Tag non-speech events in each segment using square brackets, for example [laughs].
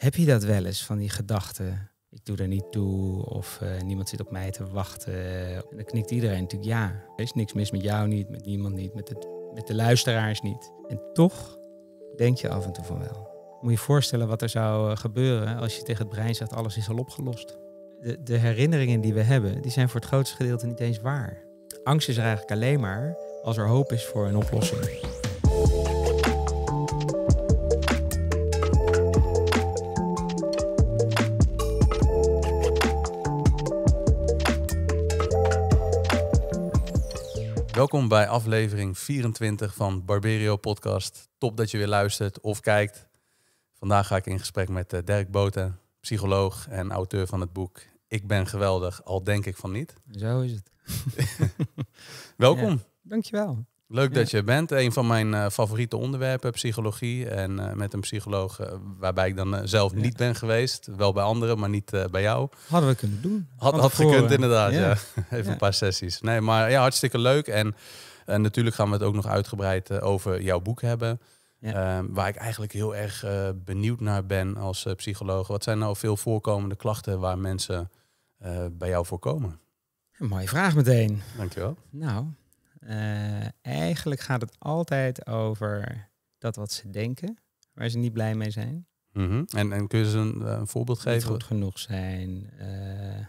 Heb je dat wel eens van die gedachten? Ik doe er niet toe of eh, niemand zit op mij te wachten. En dan knikt iedereen natuurlijk ja. Er is niks mis met jou niet, met niemand niet, met, het, met de luisteraars niet. En toch denk je af en toe van wel. Moet je voorstellen wat er zou eh, gebeuren als je tegen het brein zegt alles is al opgelost. De, de herinneringen die we hebben, die zijn voor het grootste gedeelte niet eens waar. Angst is er eigenlijk alleen maar als er hoop is voor een oplossing. Welkom bij aflevering 24 van Barberio Podcast. Top dat je weer luistert of kijkt. Vandaag ga ik in gesprek met eh, Dirk Boten, psycholoog en auteur van het boek Ik ben geweldig, al denk ik van niet. Zo is het. [laughs] Welkom. Ja, dankjewel. Leuk dat je bent. Een van mijn eh, favoriete onderwerpen, psychologie. En eh, met een psycholoog eh, waarbij ik dan zelf niet ben geweest. Wel bij anderen, maar niet bij jou. Hadden we kunnen doen. Had, had gekund, inderdaad. Ja. [laughs] Even een paar sessies. Nee, maar ja, hartstikke leuk. En, natuurlijk gaan we het ook nog uitgebreid over jouw boek hebben. Ehm, waar ik eigenlijk heel erg benieuwd naar ben als psycholoog. Wat zijn nou veel voorkomende klachten waar mensen bij jou voor komen? Een mooie vraag meteen. Dankjewel. Nou, eh, eigenlijk gaat het altijd over dat wat ze denken, waar ze niet blij mee zijn. Mhm. en, en kun je ze een, eh, voorbeeld geven? Niet goed genoeg zijn, eh,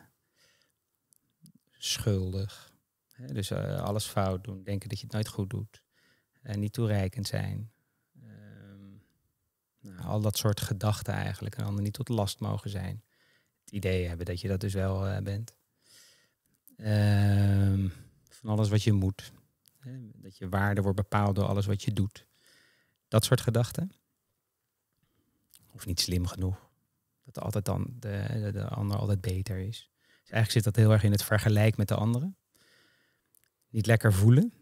schuldig. dus alles fout doen, denken dat je het nooit goed doet. en niet toereikend zijn. Ehm, nou, al dat soort gedachten eigenlijk. En anderen niet tot last mogen zijn. Het idee hebben dat je dat dus wel bent. Ehm, van alles wat je moet dat je waarde wordt bepaald door alles wat je doet. Dat soort gedachten. Of niet slim genoeg. Dat altijd dan de, ander altijd beter is. Dus eigenlijk zit dat heel erg in het vergelijk met de anderen. Niet lekker voelen.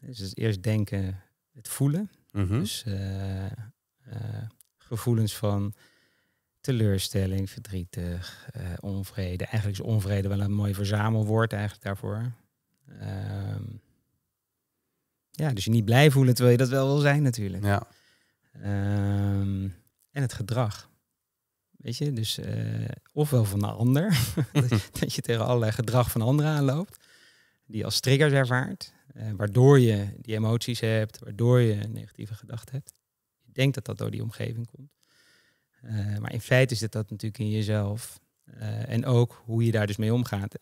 Dus, eerst denken, het voelen. Mhm. Dus eh, eh, gevoelens van teleurstelling, verdrietig, eh, onvrede. Eigenlijk is onvrede wel een mooi verzamelwoord eigenlijk daarvoor. Ehm, ja, dus je niet blij voelen terwijl je dat wel wil zijn natuurlijk. Ja. Ehm, en het gedrag. Weet je, dus eh, ofwel van de ander, [laughs] [laughs] dat je tegen allerlei gedrag van anderen aanloopt, die als triggers ervaart, eh, waardoor je die emoties hebt, waardoor je negatieve gedachten hebt. Je denkt dat dat door die omgeving komt. Eh, maar in feite het dat natuurlijk in jezelf en ook hoe je daar dus mee omgaat.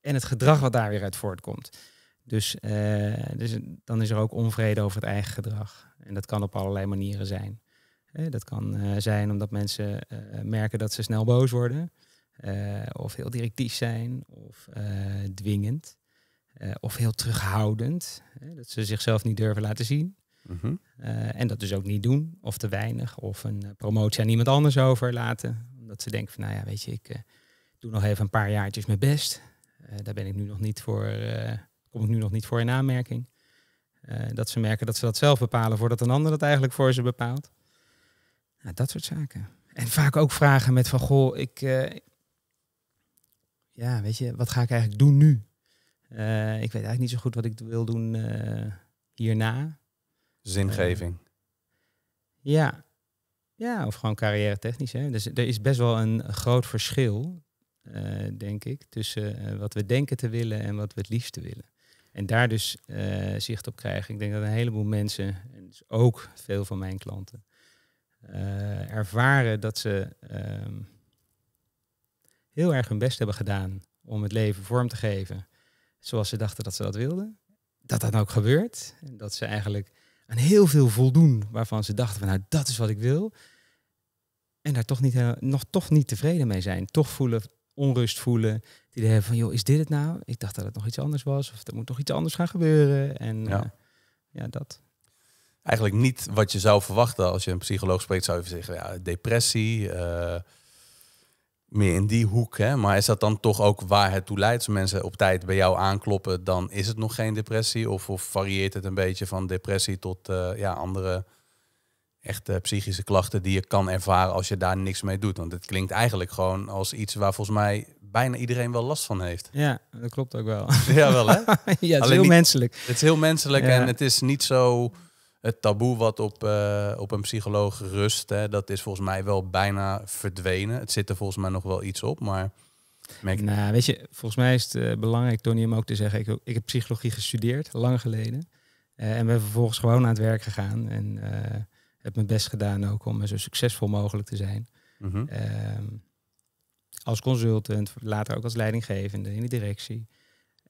En het gedrag wat daar weer uit voortkomt. Dus, eh, dus dan is er ook onvrede over het eigen gedrag. En dat kan op allerlei manieren zijn. dat kan eh, zijn omdat mensen eh, merken dat ze snel boos worden. of heel directief zijn. Of dwingend. of heel terughoudend. dat ze zichzelf niet durven laten zien. Mhm. en dat dus ook niet doen. Of te weinig. Of een promotie aan iemand anders overlaten. Omdat ze denken van nou ja weet je ik doe nog even een paar jaartjes mijn best. daar ben ik nu nog niet voor kom ik nu nog niet voor in aanmerking. Eh, dat ze merken dat ze dat zelf bepalen voordat een ander dat eigenlijk voor ze bepaalt. Nou, dat soort zaken. En vaak ook vragen met van, goh, ik, eh, ja, weet je, wat ga ik eigenlijk doen nu? Eh, ik weet eigenlijk niet zo goed wat ik wil doen hierna. Zingeving. ja. Ja, of gewoon carrière technisch. Dus er is best wel een groot verschil, denk ik, tussen wat we denken te willen en wat we het liefst willen. En daar dus eh, zicht op krijgen. Ik denk dat een heleboel mensen, en dus ook veel van mijn klanten, eh, ervaren dat ze ehm, heel erg hun best hebben gedaan om het leven vorm te geven zoals ze dachten dat ze dat wilden. Dat dat ook gebeurt. En dat ze eigenlijk aan heel veel voldoen waarvan ze dachten van nou dat is wat ik wil. En daar toch niet, nog toch niet tevreden mee zijn. Toch voelen, onrust voelen, idee van, joh, is dit het nou? Ik dacht dat het nog iets anders was, of er moet toch iets anders gaan gebeuren. En ja, eh, ja dat. Eigenlijk niet wat je zou verwachten als je een psycholoog spreekt, zou je zeggen, ja, depressie, eh, meer in die hoek. Hè? Maar is dat dan toch ook waar het toe leidt? Als mensen op tijd bij jou aankloppen, dan is het nog geen depressie? Of, of varieert het een beetje van depressie tot eh, ja, andere echte psychische klachten die je kan ervaren als je daar niks mee doet? Want het klinkt eigenlijk gewoon als iets waar volgens mij bijna iedereen wel last van heeft. Ja, dat klopt ook wel. [laughs] Ja, wel hè? [laughs] ja, het is heel menselijk. Het is heel menselijk en het is niet zo het taboe wat op, eh, op een psycholoog rust. Hè, dat is volgens mij wel bijna verdwenen. Het zit er volgens mij nog wel iets op, maar... Nou, weet je, volgens mij is het eh, belangrijk, Tony, om ook te zeggen... Ik, ik heb psychologie gestudeerd, lang geleden. Uh, en ben vervolgens gewoon aan het werk gegaan. En heb mijn best gedaan ook om zo succesvol mogelijk te zijn. Mhm. Ehm, als consultant, later ook als leidinggevende in de directie.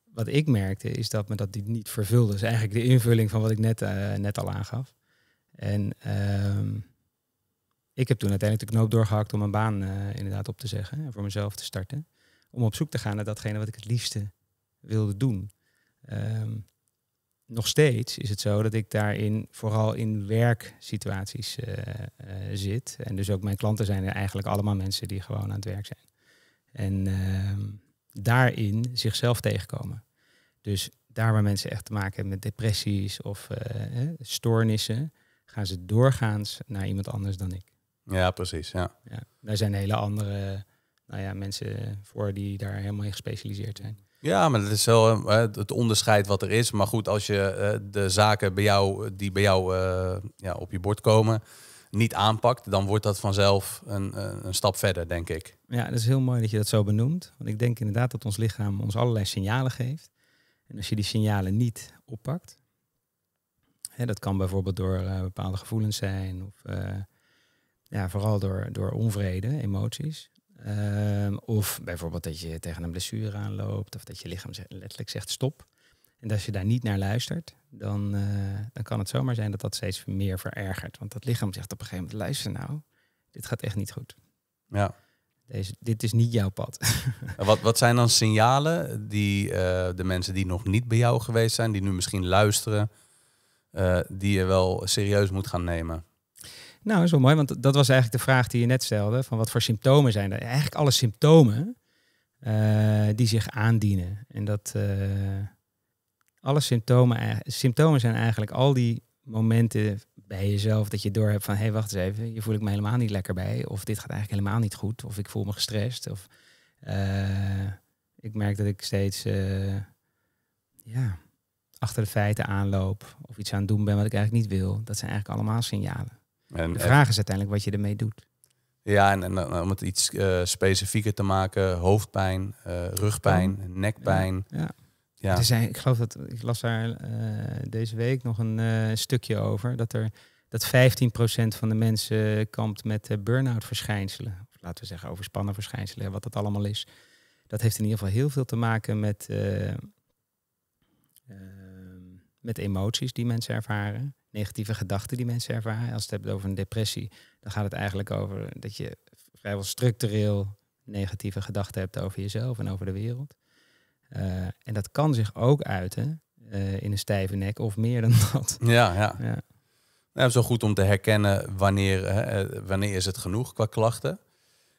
Wat ik merkte is dat me dat niet vervulde. Dus eigenlijk de invulling van wat ik net, eh, net al aangaf. En ehm, ik heb toen uiteindelijk de knoop doorgehakt om een baan eh, inderdaad op te zeggen. En voor mezelf te starten. Om op zoek te gaan naar datgene wat ik het liefste wilde doen. Ehm, nog steeds is het zo dat ik daarin vooral in werksituaties eh, zit. En dus ook mijn klanten zijn eigenlijk allemaal mensen die gewoon aan het werk zijn. En ehm, daarin zichzelf tegenkomen. Dus daar waar mensen echt te maken hebben met depressies of eh, stoornissen, gaan ze doorgaans naar iemand anders dan ik. Ja, precies. Ja. ja. daar zijn hele andere nou ja, mensen voor die daar helemaal in gespecialiseerd zijn. Ja, maar dat is wel eh, het onderscheid wat er is. Maar goed, als je eh, de zaken bij jou, die bij jou ja, op je bord komen, niet aanpakt, dan wordt dat vanzelf een, eh, een stap verder, denk ik. Ja, dat is heel mooi dat je dat zo benoemt. Want ik denk inderdaad dat ons lichaam ons allerlei signalen geeft. En als je die signalen niet oppakt, hè, dat kan bijvoorbeeld door eh, bepaalde gevoelens zijn, of eh, ja, vooral door, door onvrede, emoties. Ehm, of bijvoorbeeld dat je tegen een blessure aanloopt, of dat je lichaam letterlijk zegt stop. En als je daar niet naar luistert, dan, eh, dan kan het zomaar zijn dat dat steeds meer verergert. Want dat lichaam zegt op een gegeven moment, luister nou, dit gaat echt niet goed. Ja. Deze, dit is niet jouw pad. wat, wat zijn dan signalen die eh, de mensen die nog niet bij jou geweest zijn, die nu misschien luisteren, eh, die je wel serieus moet gaan nemen? Nou, zo is wel mooi, want dat was eigenlijk de vraag die je net stelde. Van wat voor symptomen zijn er? Eigenlijk alle symptomen die zich aandienen. En dat, alle symptomen, e-, symptomen zijn eigenlijk al die momenten bij jezelf dat je door hebt van hé, hey, wacht eens even, je voel ik me helemaal niet lekker bij. Of dit gaat eigenlijk helemaal niet goed. Of ik voel me gestrest. Of eh, ik merk dat ik steeds eh, ja, achter de feiten aanloop. Of iets aan het doen ben wat ik eigenlijk niet wil. Dat zijn eigenlijk allemaal signalen. En, de vraag is uiteindelijk wat je ermee doet. Ja, en, om het iets eh, specifieker te maken, hoofdpijn, rugpijn, oh. nekpijn. ja. Ja. Er zijn, ik geloof dat, ik las daar eh, deze week nog een eh, stukje over, dat er dat 15% van de mensen kampt met eh, burn-out verschijnselen. Of laten we zeggen overspannen verschijnselen, wat dat allemaal is. Dat heeft in ieder geval heel veel te maken met, ehm, met emoties die mensen ervaren negatieve gedachten die mensen ervaren. Als het hebt over een depressie, dan gaat het eigenlijk over dat je vrijwel structureel negatieve gedachten hebt over jezelf en over de wereld. Eh, en dat kan zich ook uiten eh, in een stijve nek of meer dan [laughs] dat. ja. ja. ja. Nou, zo goed om te herkennen wanneer, hè, eh, wanneer is het genoeg qua klachten.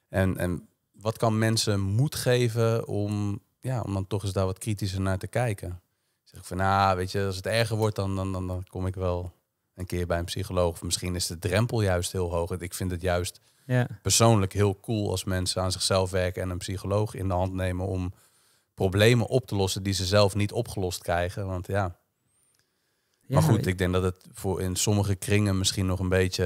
En, en wat kan mensen moed geven om, ja, om dan toch eens daar wat kritischer naar te kijken? zeg ik van, nou, weet je, als het erger wordt, dan, dan, dan, dan kom ik wel een keer bij een psycholoog. Of misschien is de drempel juist heel hoog. Ik vind het juist ja. persoonlijk heel cool als mensen aan zichzelf werken en een psycholoog in de hand nemen om problemen op te lossen die ze zelf niet opgelost krijgen. Want ja. maar goed, ik denk dat het voor in sommige kringen misschien nog een beetje,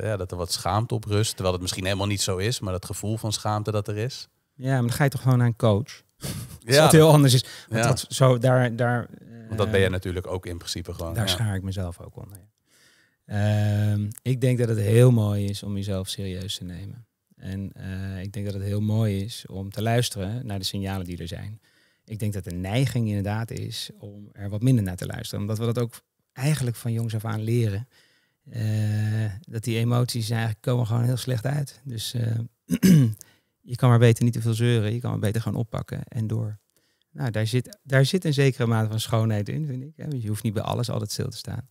eh, ja, dat er wat schaamte op rust. Terwijl het misschien helemaal niet zo is, maar dat gevoel van schaamte dat er is. Ja, maar dan ga je toch gewoon naar een coach. [laughs] ja, dat heel anders is. Want dat, zo, daar, daar, want dat ben eh, je natuurlijk ook in principe gewoon. Daar ja. schaar ik mezelf ook onder. Ehm, ik denk dat het heel mooi is om jezelf serieus te nemen. En eh, ik denk dat het heel mooi is om te luisteren naar de signalen die er zijn. Ik denk dat de neiging inderdaad is om er wat minder naar te luisteren. Omdat we dat ook eigenlijk van jongs af aan leren. Eh, dat die emoties eigenlijk komen gewoon heel slecht uit. Dus eh, [clears throat] je kan maar beter niet te veel zeuren. Je kan maar beter gewoon oppakken en door. Nou, daar zit, daar zit een zekere mate van schoonheid in, vind ik. Je hoeft niet bij alles altijd stil te staan.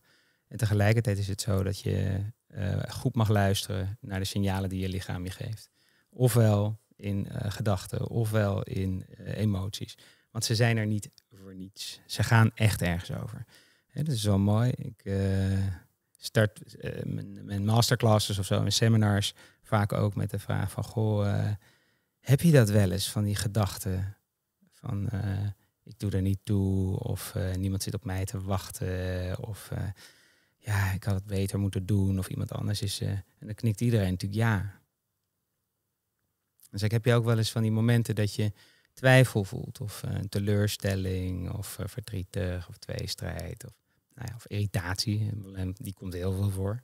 En tegelijkertijd is het zo dat je eh, goed mag luisteren naar de signalen die je lichaam je geeft. Ofwel in eh, gedachten, ofwel in eh, emoties. Want ze zijn er niet voor niets. Ze gaan echt ergens over. Hè, dat is wel mooi. Ik start mijn, mijn, masterclasses of zo, mijn seminars, vaak ook met de vraag van, goh, heb je dat wel eens van die gedachten van ik doe er niet toe of niemand zit op mij te wachten of ja, ik had het beter moeten doen of iemand anders is. Eh, en dan knikt iedereen natuurlijk ja. Dus ik heb je ook wel eens van die momenten dat je twijfel voelt of eh, een teleurstelling of eh, verdrietig of tweestrijd of, nou ja, of irritatie. En die komt heel veel voor.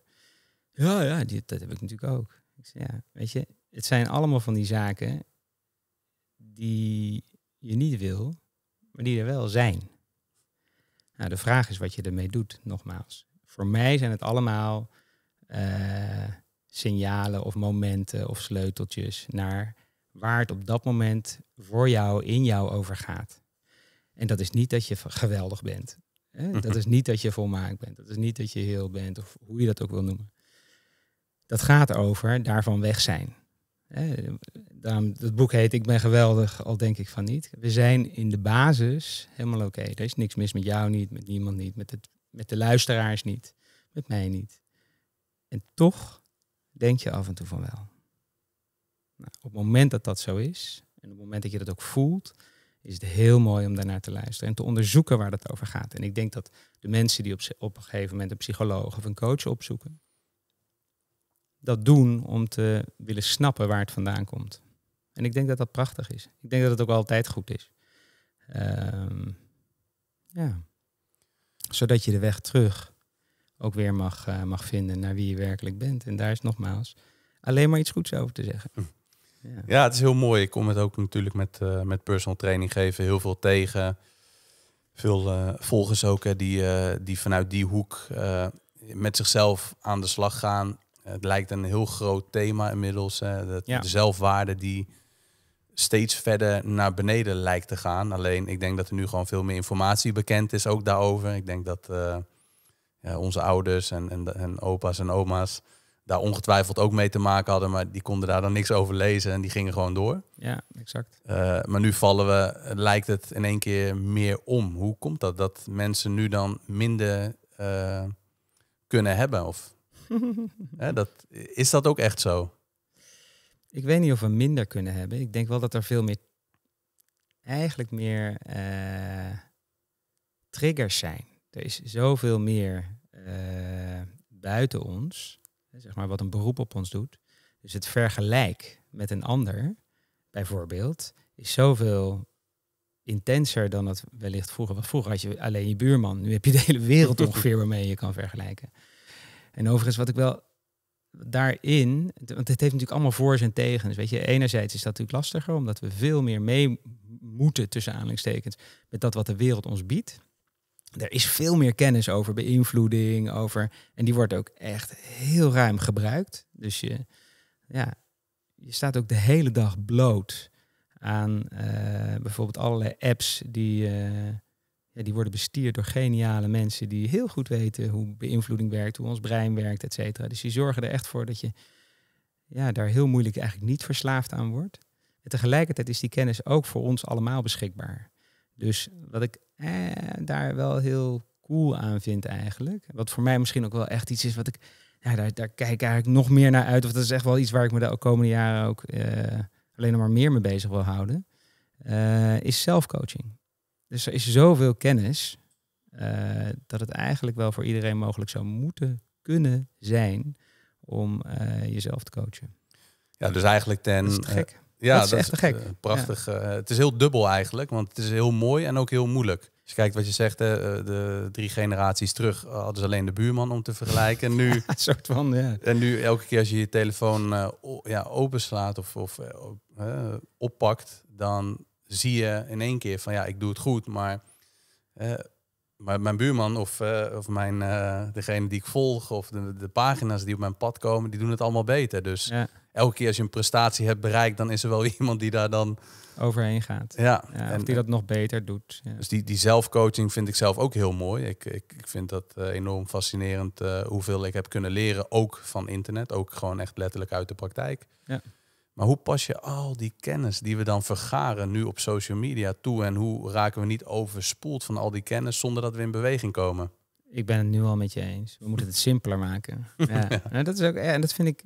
Ja, ja, die, dat heb ik natuurlijk ook. ja, weet je, het zijn allemaal van die zaken die je niet wil, maar die er wel zijn. Nou, de vraag is wat je ermee doet, nogmaals voor mij zijn het allemaal eh, signalen of momenten of sleuteltjes naar waar het op dat moment voor jou, in jou over gaat. En dat is niet dat je geweldig bent. Hè? [laughs] Dat is niet dat je volmaakt bent. Dat is niet dat je heel bent, of hoe je dat ook wil noemen. Dat gaat over daarvan weg zijn. Hè? dat boek heet Ik ben geweldig, al denk ik van niet. We zijn in de basis helemaal oké. Er is niks mis met jou niet, met niemand niet, met het met de luisteraars niet. Met mij niet. En toch denk je af en toe van wel. Nou, op het moment dat dat zo is, en op het moment dat je dat ook voelt, is het heel mooi om daarnaar te luisteren en te onderzoeken waar dat over gaat. En ik denk dat de mensen die op, op een gegeven moment een psycholoog of een coach opzoeken, dat doen om te willen snappen waar het vandaan komt. En ik denk dat dat prachtig is. Ik denk dat het ook altijd goed is. Ehm, ja zodat je de weg terug ook weer mag, eh, mag vinden naar wie je werkelijk bent. En daar is nogmaals alleen maar iets goeds over te zeggen. Hm. Ja. het is heel mooi. Ik kom het ook natuurlijk met, eh, met personal training geven heel veel tegen. Veel eh, volgers ook hè, die, die vanuit die hoek met zichzelf aan de slag gaan. Het lijkt een heel groot thema inmiddels. Hè, de zelfwaarde die steeds verder naar beneden lijkt te gaan. Alleen ik denk dat er nu gewoon veel meer informatie bekend is ook daarover. Ik denk dat eh, onze ouders en, en, en opa's en oma's daar ongetwijfeld ook mee te maken hadden, maar die konden daar dan niks over lezen en die gingen gewoon door. Ja, exact. Eh, maar nu vallen we, lijkt het in één keer meer om. Hoe komt dat? Dat mensen nu dan minder eh, kunnen hebben? Of, [laughs] hè, dat, is dat ook echt zo? Ik weet niet of we minder kunnen hebben. Ik denk wel dat er veel meer, eigenlijk meer eh, triggers zijn. Er is zoveel meer eh, buiten ons, zeg maar wat een beroep op ons doet. Dus het vergelijk met een ander, bijvoorbeeld, is zoveel intenser dan het wellicht vroeger was. Vroeger had je alleen je buurman, nu heb je de hele wereld ongeveer waarmee je kan vergelijken. En overigens, wat ik wel daarin, want het heeft natuurlijk allemaal voor's en tegens. Weet je, enerzijds is dat natuurlijk lastiger, omdat we veel meer mee moeten, tussen aanhalingstekens, met dat wat de wereld ons biedt. Er is veel meer kennis over beïnvloeding, over. En die wordt ook echt heel ruim gebruikt. Dus je, ja, je staat ook de hele dag bloot aan eh, bijvoorbeeld allerlei apps die. Eh, eh, die worden bestierd door geniale mensen die heel goed weten hoe beïnvloeding werkt, hoe ons brein werkt, et cetera. Dus die zorgen er echt voor dat je ja, daar heel moeilijk eigenlijk niet verslaafd aan wordt. En tegelijkertijd is die kennis ook voor ons allemaal beschikbaar. Dus wat ik eh, daar wel heel cool aan vind eigenlijk, wat voor mij misschien ook wel echt iets is wat ik, ja, daar, daar kijk ik eigenlijk nog meer naar uit. Of dat is echt wel iets waar ik me de komende jaren ook eh, alleen nog maar meer mee bezig wil houden, eh, is zelfcoaching. Dus er is zoveel kennis eh, dat het eigenlijk wel voor iedereen mogelijk zou moeten kunnen zijn om eh, jezelf te coachen. Ja, dus eigenlijk ten. Dat is eh, gek. ja, dat is echt gek. prachtig. het is heel dubbel eigenlijk, want het is heel mooi en ook heel moeilijk. Als je kijkt wat je zegt, de, de drie generaties terug hadden ze alleen de buurman om te vergelijken. En nu, [laughs] soort van, ja. En nu elke keer als je je telefoon ja, openslaat of, of oppakt, dan zie je in één keer van ja, ik doe het goed, maar, uh, maar mijn buurman of, eh, of mijn, eh, degene die ik volg of de, de, pagina's die op mijn pad komen, die doen het allemaal beter. Dus elke keer als je een prestatie hebt bereikt, dan is er wel [laughs] iemand die daar dan overheen gaat. Ja, en, die dat nog beter doet. Dus die, die zelfcoaching vind ik zelf ook heel mooi. Ik, ik, ik vind dat enorm fascinerend hoeveel ik heb kunnen leren, ook van internet, ook gewoon echt letterlijk uit de praktijk. Ja. Maar hoe pas je al die kennis die we dan vergaren nu op social media toe en hoe raken we niet overspoeld van al die kennis zonder dat we in beweging komen? Ik ben het nu al met je eens. We moeten het simpeler maken. [laughs] Ja. Nou, dat is ook, en dat vind ik,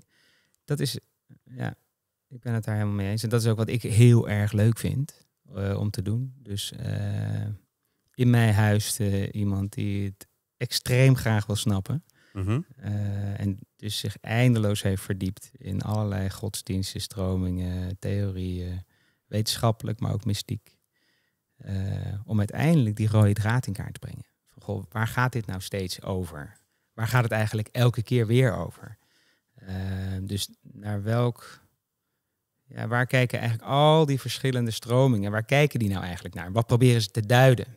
dat is, ja, ik ben het daar helemaal mee eens. En dat is ook wat ik heel erg leuk vind eh, om te doen. Dus eh, in mijn huis eh, iemand die het extreem graag wil snappen. Mm en dus zich eindeloos heeft verdiept in allerlei godsdiensten, stromingen, theorieën, wetenschappelijk, maar ook mystiek. Eh, om uiteindelijk die rode draad in kaart te brengen. goh, waar gaat dit nou steeds over? Waar gaat het eigenlijk elke keer weer over? Eh, dus naar welk. Ja, waar kijken eigenlijk al die verschillende stromingen, waar kijken die nou eigenlijk naar? Wat proberen ze te duiden?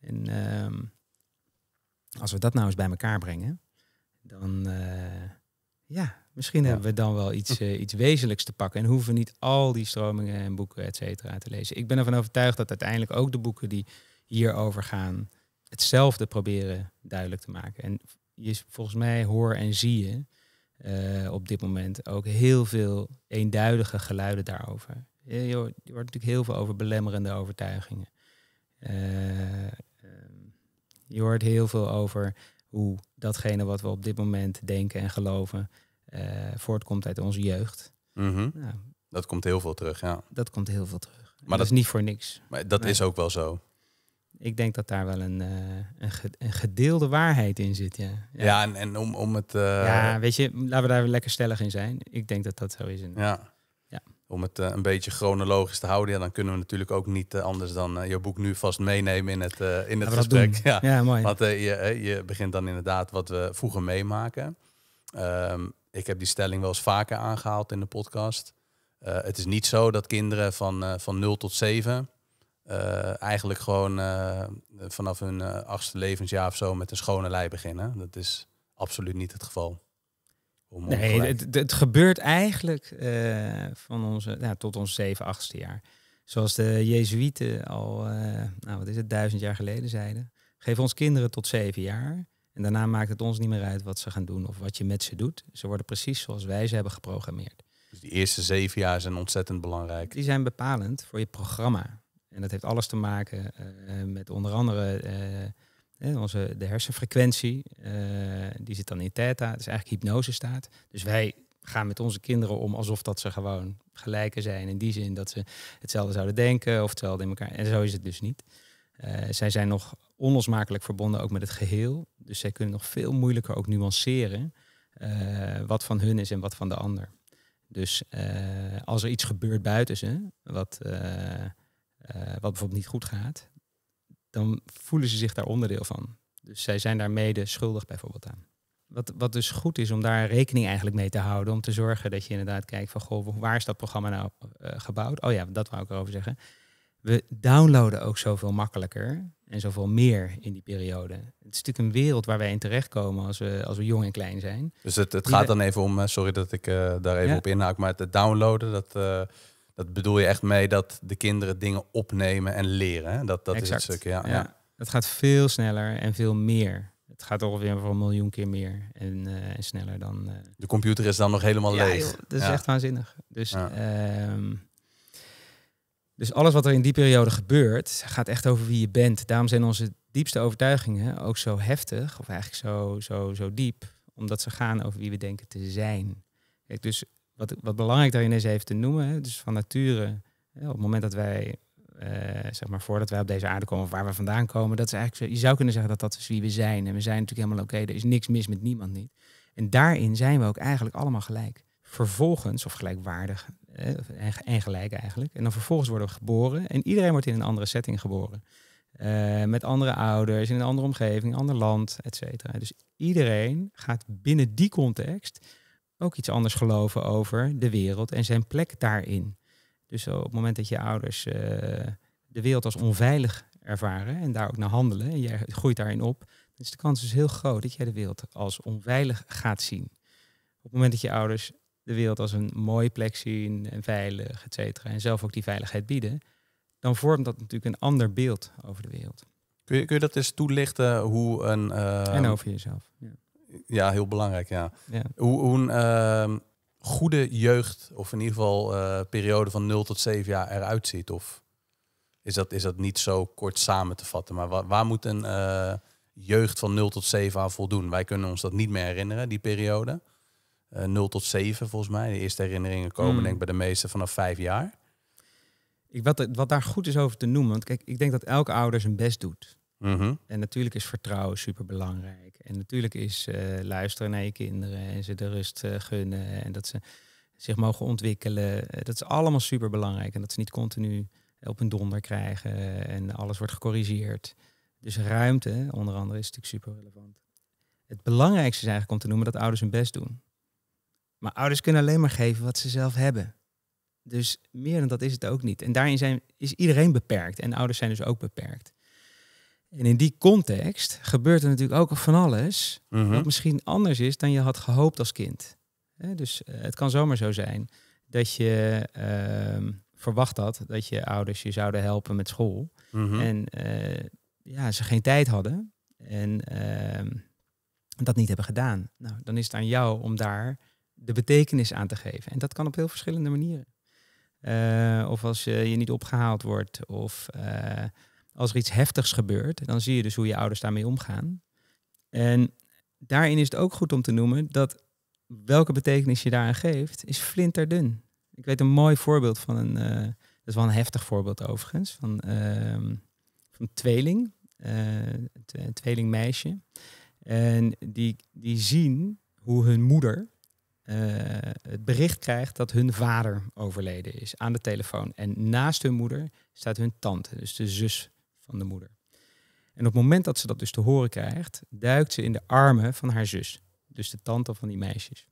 En ehm, als we dat nou eens bij elkaar brengen, dan eh, ja, misschien hebben we dan wel iets, eh, iets wezenlijks te pakken. En hoeven niet al die stromingen en boeken, et cetera, te lezen. Ik ben ervan overtuigd dat uiteindelijk ook de boeken die hierover gaan, hetzelfde proberen duidelijk te maken. En je, volgens mij hoor en zie je eh, op dit moment ook heel veel eenduidige geluiden daarover. Je, hoort, natuurlijk heel veel over belemmerende overtuigingen. Ehm, je hoort heel veel over hoe datgene wat we op dit moment denken en geloven eh, voortkomt uit onze jeugd. nou, dat komt heel veel terug, ja. Dat komt heel veel terug. Maar dat, is niet voor niks. Maar dat is ook wel zo. Ik denk dat daar wel een, eh, een, gedeelde waarheid in zit, ja. Ja, en, en om, om het... Eh, ja, weet je, laten we daar lekker stellig in zijn. Ik denk dat dat zo is. Ja om het eh, een beetje chronologisch te houden, ja, dan kunnen we natuurlijk ook niet eh, anders dan eh, je boek nu vast meenemen in het, in het gesprek. [laughs] Ja. mooi. Want je, je begint dan inderdaad wat we vroeger meemaken. Ehm, ik heb die stelling wel eens vaker aangehaald in de podcast. het is niet zo dat kinderen van, van 0 tot 7 eigenlijk gewoon vanaf hun achtste levensjaar of zo met een schone lei beginnen. Dat is absoluut niet het geval nee, het, het, gebeurt eigenlijk eh, van onze, tot ons zeven achtste jaar. Zoals de Jezuïeten al, eh, nou, wat is het, duizend jaar geleden zeiden. Geef ons kinderen tot zeven jaar. En daarna maakt het ons niet meer uit wat ze gaan doen of wat je met ze doet. Ze worden precies zoals wij ze hebben geprogrammeerd. Dus die eerste zeven jaar zijn ontzettend belangrijk. Die zijn bepalend voor je programma. En dat heeft alles te maken eh, met onder andere onze, de hersenfrequentie, eh, die zit dan in theta. Het is eigenlijk hypnosestaat. Dus wij gaan met onze kinderen om alsof dat ze gewoon gelijken zijn. In die zin dat ze hetzelfde zouden denken of hetzelfde in elkaar. En zo is het dus niet. Eh, zij zijn nog onlosmakelijk verbonden ook met het geheel. Dus zij kunnen nog veel moeilijker ook nuanceren eh, wat van hun is en wat van de ander. Dus als er iets gebeurt buiten ze, wat, wat bijvoorbeeld niet goed gaat, dan voelen ze zich daar onderdeel van. Dus zij zijn daar mede schuldig bijvoorbeeld aan. Wat, wat dus goed is om daar rekening eigenlijk mee te houden. Om te zorgen dat je inderdaad kijkt van goh, waar is dat programma nou eh, gebouwd? Oh ja, dat wou ik erover zeggen. We downloaden ook zoveel makkelijker en zoveel meer in die periode. Het is natuurlijk een wereld waar wij in terechtkomen als we, als we jong en klein zijn. Dus het, het gaat dan even om, sorry dat ik eh, daar even op inhaak, maar het downloaden, dat, eh, dat bedoel je echt mee dat de kinderen dingen opnemen en leren. Hè? Dat, dat is het stuk, ja. ja. Het gaat veel sneller en veel meer. Het gaat ongeveer voor een miljoen keer meer en, eh, en sneller dan... Eh, de computer is dan nog helemaal leeg. dat is echt waanzinnig. Dus, ehm, dus alles wat er in die periode gebeurt, gaat echt over wie je bent. Daarom zijn onze diepste overtuigingen ook zo heftig, of eigenlijk zo, zo, zo diep, omdat ze gaan over wie we denken te zijn. dus wat, wat belangrijk daarin is even te noemen, hè, dus van nature, hè, op het moment dat wij, eh, zeg maar voordat wij op deze aarde komen of waar we vandaan komen, dat is eigenlijk, je zou kunnen zeggen dat dat is wie we zijn. En we zijn natuurlijk helemaal oké, er is niks mis met niemand niet. En daarin zijn we ook eigenlijk allemaal gelijk. Vervolgens, of gelijkwaardig hè, en gelijk eigenlijk. En dan vervolgens worden we geboren en iedereen wordt in een andere setting geboren. Eh, met andere ouders, in een andere omgeving, ander land, et cetera. Dus iedereen gaat binnen die context ook iets anders geloven over de wereld en zijn plek daarin. Dus op het moment dat je ouders eh, de wereld als onveilig ervaren en daar ook naar handelen en jij groeit daarin op, dan is de kans dus heel groot dat jij de wereld als onveilig gaat zien. Op het moment dat je ouders de wereld als een mooie plek zien en veilig, et cetera, en zelf ook die veiligheid bieden, dan vormt dat natuurlijk een ander beeld over de wereld. Kun je, kun je dat eens toelichten hoe een. Eh, en over jezelf. Ja. Ja, heel belangrijk, ja. Hoe, hoe een ehm, goede jeugd, of in ieder geval uh, periode van 0 tot 7 jaar eruit ziet? Of is dat, is dat niet zo kort samen te vatten? Maar waar, moet een eh, jeugd van 0 tot 7 aan voldoen? Wij kunnen ons dat niet meer herinneren, die periode. 0 eh, tot 7 volgens mij. De eerste herinneringen komen hmm. denk ik bij de meeste vanaf 5 jaar. Ik, wat, wat daar goed is over te noemen, want kijk, ik denk dat elke ouder zijn best doet. Mhm. En natuurlijk is vertrouwen super belangrijk. En natuurlijk is eh, luisteren naar je kinderen en ze de rust eh, gunnen en dat ze zich mogen ontwikkelen. Eh, dat is allemaal super belangrijk. En dat ze niet continu op een donder krijgen en alles wordt gecorrigeerd. Dus ruimte, onder andere, is natuurlijk super relevant. Het belangrijkste is eigenlijk om te noemen dat ouders hun best doen. Maar ouders kunnen alleen maar geven wat ze zelf hebben. Dus meer dan dat is het ook niet. En daarin zijn, is iedereen beperkt. En ouders zijn dus ook beperkt. En in die context gebeurt er natuurlijk ook van alles mhm. wat misschien anders is dan je had gehoopt als kind. Dus eh, het kan zomaar zo zijn dat je ehm, verwacht had dat je ouders je zouden helpen met school. Mhm. En eh, ja, ze geen tijd hadden en ehm, dat niet hebben gedaan. Nou, dan is het aan jou om daar de betekenis aan te geven. En dat kan op heel verschillende manieren. Eh, of als je niet opgehaald wordt of als er iets heftigs gebeurt, dan zie je dus hoe je ouders daarmee omgaan. En daarin is het ook goed om te noemen dat welke betekenis je daaraan geeft, is flinterdun. Ik weet een mooi voorbeeld van een, uh, dat is wel een heftig voorbeeld overigens, van, uh, van een tweeling, uh, een tweelingmeisje. En die, die zien hoe hun moeder eh, het bericht krijgt dat hun vader overleden is aan de telefoon. En naast hun moeder staat hun tante, dus de zus van de moeder. En op het moment dat ze dat dus te horen krijgt, duikt ze in de armen van haar zus. Dus de tante van die meisjes.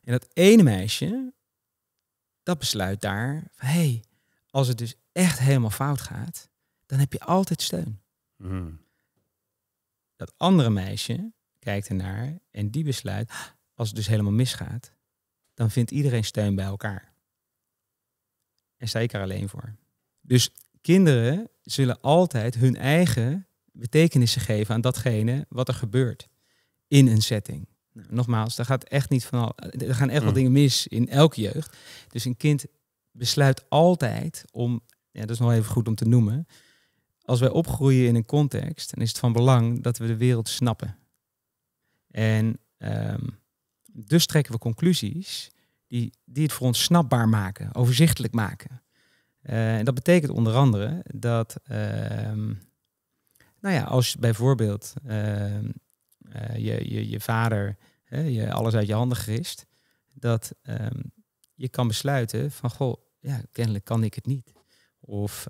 En dat ene meisje, dat besluit daar, hé, hey, als het dus echt helemaal fout gaat, dan heb je altijd steun. Hmm. Dat andere meisje kijkt ernaar en die besluit, als het dus helemaal misgaat, dan vindt iedereen steun bij elkaar. En zij ik er alleen voor. Dus kinderen zullen altijd hun eigen betekenissen geven aan datgene wat er gebeurt in een setting. Nou, nogmaals, daar gaat echt niet van al, er gaan echt mm. wel dingen mis in elke jeugd. Dus een kind besluit altijd om, ja, dat is nog even goed om te noemen, als wij opgroeien in een context, dan is het van belang dat we de wereld snappen. En ehm, dus trekken we conclusies die, die het voor ons snapbaar maken, overzichtelijk maken. Eh, en dat betekent onder andere dat, ehm, nou ja, als bijvoorbeeld ehm, eh, je, je, je vader je alles uit je handen gerist, dat ehm, je kan besluiten van, goh, ja, kennelijk kan ik het niet. Of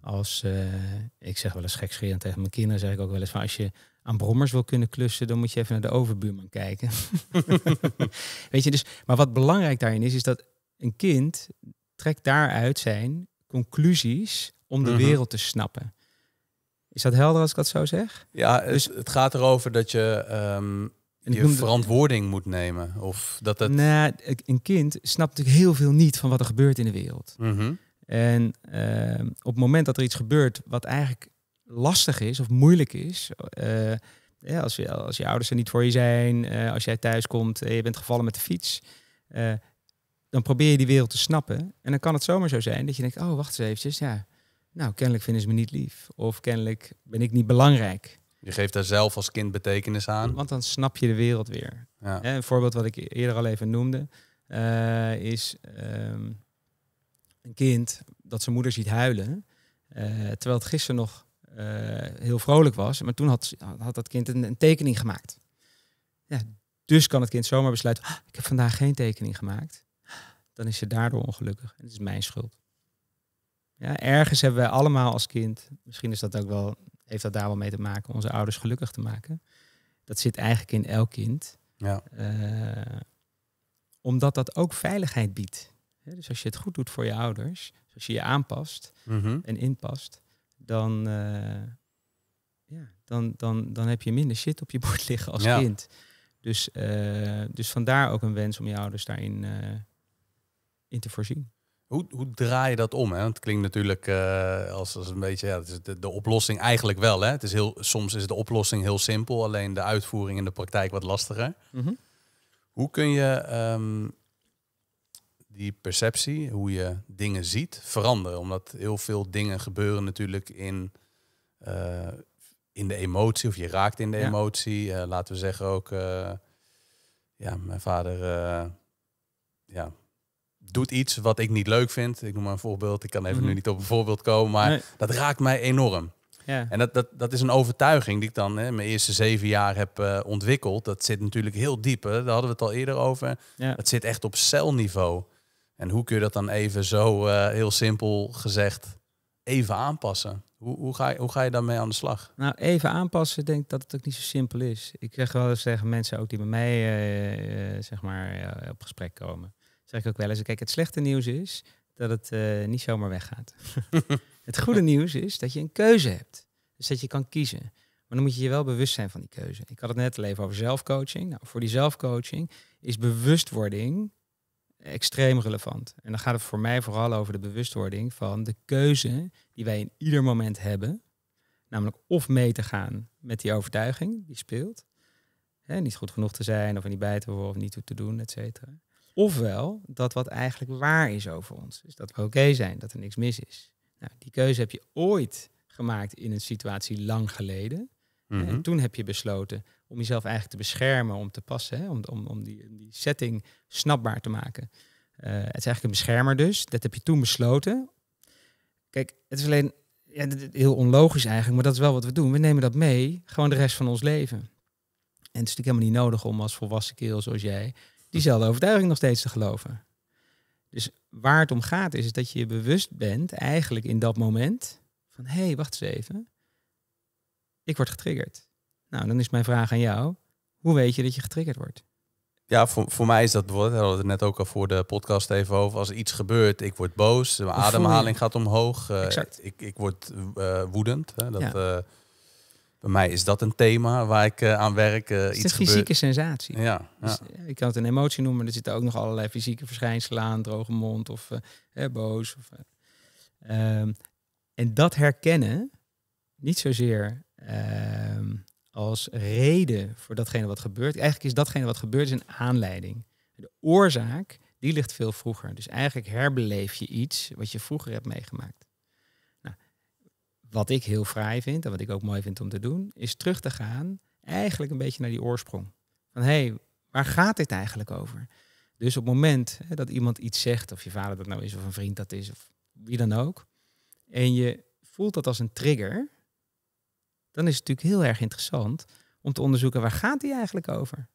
als, eh, ik zeg wel eens gekscherend tegen mijn kinderen, zeg ik ook wel eens van, als je aan brommers wil kunnen klussen, dan moet je even naar de overbuurman kijken. [laughs] Weet je, dus, maar wat belangrijk daarin is, is dat een kind trekt daaruit zijn conclusies om de mhm. wereld te snappen. Is dat helder als ik dat zo zeg? Ja, dus, het, gaat erover dat je um, je verantwoording moet nemen. Of dat het... Nou, een kind snapt natuurlijk heel veel niet van wat er gebeurt in de wereld. Mhm. En ehm, op het moment dat er iets gebeurt wat eigenlijk lastig is of moeilijk is, eh, ja, als, je, als je ouders er niet voor je zijn, eh, als jij thuis komt en je bent gevallen met de fiets, eh, dan probeer je die wereld te snappen. En dan kan het zomaar zo zijn dat je denkt, oh, wacht eens eventjes, ja. Nou, kennelijk vinden ze me niet lief. Of kennelijk ben ik niet belangrijk. Je geeft daar zelf als kind betekenis aan. Want dan snap je de wereld weer. Een voorbeeld wat ik eerder al even noemde, eh, is ehm, een kind dat zijn moeder ziet huilen. Eh, terwijl het gisteren nog eh, heel vrolijk was. Maar toen had, had dat kind een, een tekening gemaakt. Ja, dus kan het kind zomaar besluiten, ah, ik heb vandaag geen tekening gemaakt dan is je daardoor ongelukkig. En het is mijn schuld. Ja, ergens hebben wij allemaal als kind, misschien is dat ook wel, heeft dat daar wel mee te maken, onze ouders gelukkig te maken. Dat zit eigenlijk in elk kind. Ja. Eh, omdat dat ook veiligheid biedt. dus als je het goed doet voor je ouders, als je je aanpast mhm. en inpast, dan, eh, ja, dan, dan, dan heb je minder shit op je bord liggen als kind. Dus, eh, dus vandaar ook een wens om je ouders daarin in te voorzien. Hoe, hoe draai je dat om? Hè? Want het klinkt natuurlijk eh, als, als een beetje ja, is de, oplossing eigenlijk wel. Hè? Het is heel, soms is de oplossing heel simpel, alleen de uitvoering in de praktijk wat lastiger. Mhm. Hoe kun je ehm, die perceptie, hoe je dingen ziet, veranderen? Omdat heel veel dingen gebeuren natuurlijk in, eh, in de emotie, of je raakt in de emotie. Eh, laten we zeggen ook, ja, mijn vader ja, doet iets wat ik niet leuk vind. Ik noem maar een voorbeeld. Ik kan even nu mhm. niet op een voorbeeld komen, maar dat raakt mij enorm. Ja. En dat, dat, dat is een overtuiging die ik dan hè, mijn eerste zeven jaar heb eh, ontwikkeld. Dat zit natuurlijk heel diep. Daar hadden we het al eerder over. Dat zit echt op celniveau. En hoe kun je dat dan even zo eh, heel simpel gezegd even aanpassen? Hoe, hoe, ga je, hoe ga je daarmee aan de slag? Nou, even aanpassen, denk ik dat het ook niet zo simpel is. Ik zeg wel eens tegen mensen ook die bij mij eh, zeg maar, op gesprek komen ik ook wel eens, kijk, het slechte nieuws is dat het eh, niet zomaar weggaat. [laughs] het goede nieuws is dat je een keuze hebt. Dus dat je kan kiezen. Maar dan moet je je wel bewust zijn van die keuze. Ik had het net al even over zelfcoaching. Nou, voor die zelfcoaching is bewustwording extreem relevant. En dan gaat het voor mij vooral over de bewustwording van de keuze die wij in ieder moment hebben. Namelijk of mee te gaan met die overtuiging die speelt. Hè, niet goed genoeg te zijn, of er niet bij te horen, of niet toe te doen, et cetera. Ofwel dat wat eigenlijk waar is over ons. Dus dat we oké zijn, dat er niks mis is. Nou, die keuze heb je ooit gemaakt in een situatie lang geleden. En mhm. toen heb je besloten om jezelf eigenlijk te beschermen, om te passen, hè? Om, om, om, die, die setting snapbaar te maken. Eh, het is eigenlijk een beschermer dus. Dat heb je toen besloten. Kijk, het is alleen ja, heel onlogisch eigenlijk, maar dat is wel wat we doen. We nemen dat mee, gewoon de rest van ons leven. En het is natuurlijk helemaal niet nodig om als volwassen kerel zoals jij diezelfde overtuiging nog steeds te geloven. Dus waar het om gaat is, is dat je je bewust bent eigenlijk in dat moment van hé, hey, wacht eens even. Ik word getriggerd. Nou, dan is mijn vraag aan jou. Hoe weet je dat je getriggerd wordt? Ja, voor, voor mij is dat bijvoorbeeld, we hadden het net ook al voor de podcast even over, als iets gebeurt, ik word boos, mijn ademhaling gaat omhoog, eh, ik, ik word eh, woedend. Hè, dat, eh, bij mij is dat een thema waar ik eh, aan werk. Uh, is Een fysieke sensatie. Ja, dus, eh, ik kan het een emotie noemen, maar er zitten ook nog allerlei fysieke verschijnselen aan. Droge mond of boos. Of, ehm, en dat herkennen, niet zozeer ehm, als reden voor datgene wat gebeurt. Eigenlijk is datgene wat gebeurt is een aanleiding. De oorzaak, die ligt veel vroeger. Dus eigenlijk herbeleef je iets wat je vroeger hebt meegemaakt wat ik heel vrij vind en wat ik ook mooi vind om te doen, is terug te gaan eigenlijk een beetje naar die oorsprong. Van hé, hey, waar gaat dit eigenlijk over? Dus op het moment hè, dat iemand iets zegt, of je vader dat nou is, of een vriend dat is, of wie dan ook, en je voelt dat als een trigger, dan is het natuurlijk heel erg interessant om te onderzoeken waar gaat die eigenlijk over?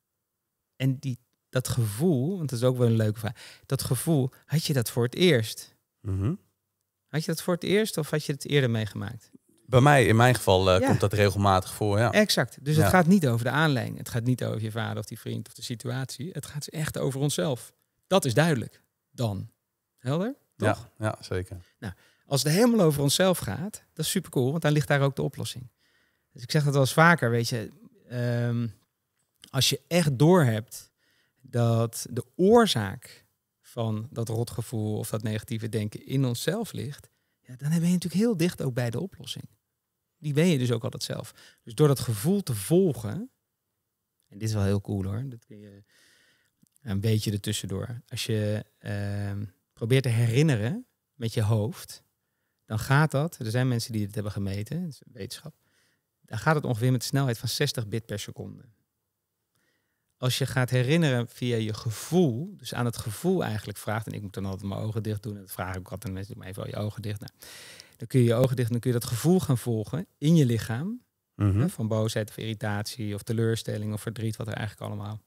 En die, dat gevoel, want dat is ook wel een leuke vraag, dat gevoel, had je dat voor het eerst? Mm had je dat voor het eerst of had je het eerder meegemaakt? Bij mij, in mijn geval, eh, komt dat regelmatig voor. Ja. Exact. Dus het gaat niet over de aanleiding. Het gaat niet over je vader of die vriend of de situatie. Het gaat dus echt over onszelf. Dat is duidelijk. Dan. Helder? Toch? Ja, ja zeker. Nou, als het helemaal over onszelf gaat, dat is super cool, want dan ligt daar ook de oplossing. Dus ik zeg dat wel eens vaker, weet je. Ehm, als je echt doorhebt dat de oorzaak van dat rotgevoel of dat negatieve denken in onszelf ligt, ja, dan ben je natuurlijk heel dicht ook bij de oplossing. Die ben je dus ook altijd zelf. Dus door dat gevoel te volgen, en dit is wel heel cool hoor, dat kun je een beetje ertussendoor. Als je ehm, probeert te herinneren met je hoofd, dan gaat dat, er zijn mensen die dit hebben gemeten, dat is wetenschap, dan gaat het ongeveer met de snelheid van 60 bit per seconde als je gaat herinneren via je gevoel, dus aan het gevoel eigenlijk vraagt, en ik moet dan altijd mijn ogen dicht doen, en dat vraag ik altijd aan mensen, doe maar even al je ogen dicht. Nou, dan kun je je ogen dicht, dan kun je dat gevoel gaan volgen in je lichaam, mhm. hè, van boosheid of irritatie of teleurstelling of verdriet, wat er eigenlijk allemaal.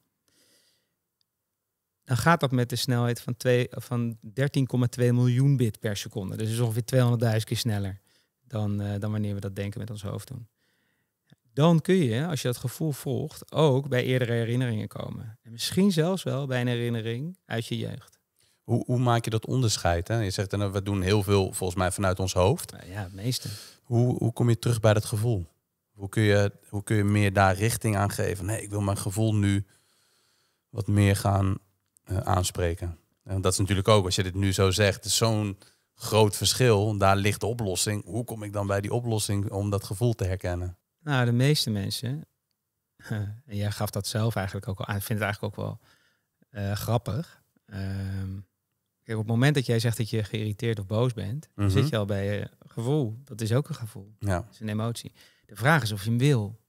Dan gaat dat met de snelheid van, van 13,2 miljoen bit per seconde. Dus is ongeveer 200.000 keer sneller dan, eh, dan wanneer we dat denken met ons hoofd doen dan kun je, als je dat gevoel volgt, ook bij eerdere herinneringen komen. En misschien zelfs wel bij een herinnering uit je jeugd. Hoe, hoe maak je dat onderscheid? Hè? Je zegt, dan eh, nou, we doen heel veel volgens mij vanuit ons hoofd. Nou ja, het meeste. Hoe, hoe kom je terug bij dat gevoel? Hoe kun je, hoe kun je meer daar richting aan geven? Nee, ik wil mijn gevoel nu wat meer gaan eh, aanspreken. En dat is natuurlijk ook, als je dit nu zo zegt, zo'n groot verschil. Daar ligt de oplossing. Hoe kom ik dan bij die oplossing om dat gevoel te herkennen? Nou, de meeste mensen, [laughs] en jij gaf dat zelf eigenlijk ook al aan, ik vind het eigenlijk ook wel eh, grappig. Ehm, kijk, op het moment dat jij zegt dat je geïrriteerd of boos bent, dan mhm. zit je al bij je gevoel. Dat is ook een gevoel. Ja. Dat is een emotie. De vraag is of je hem wil.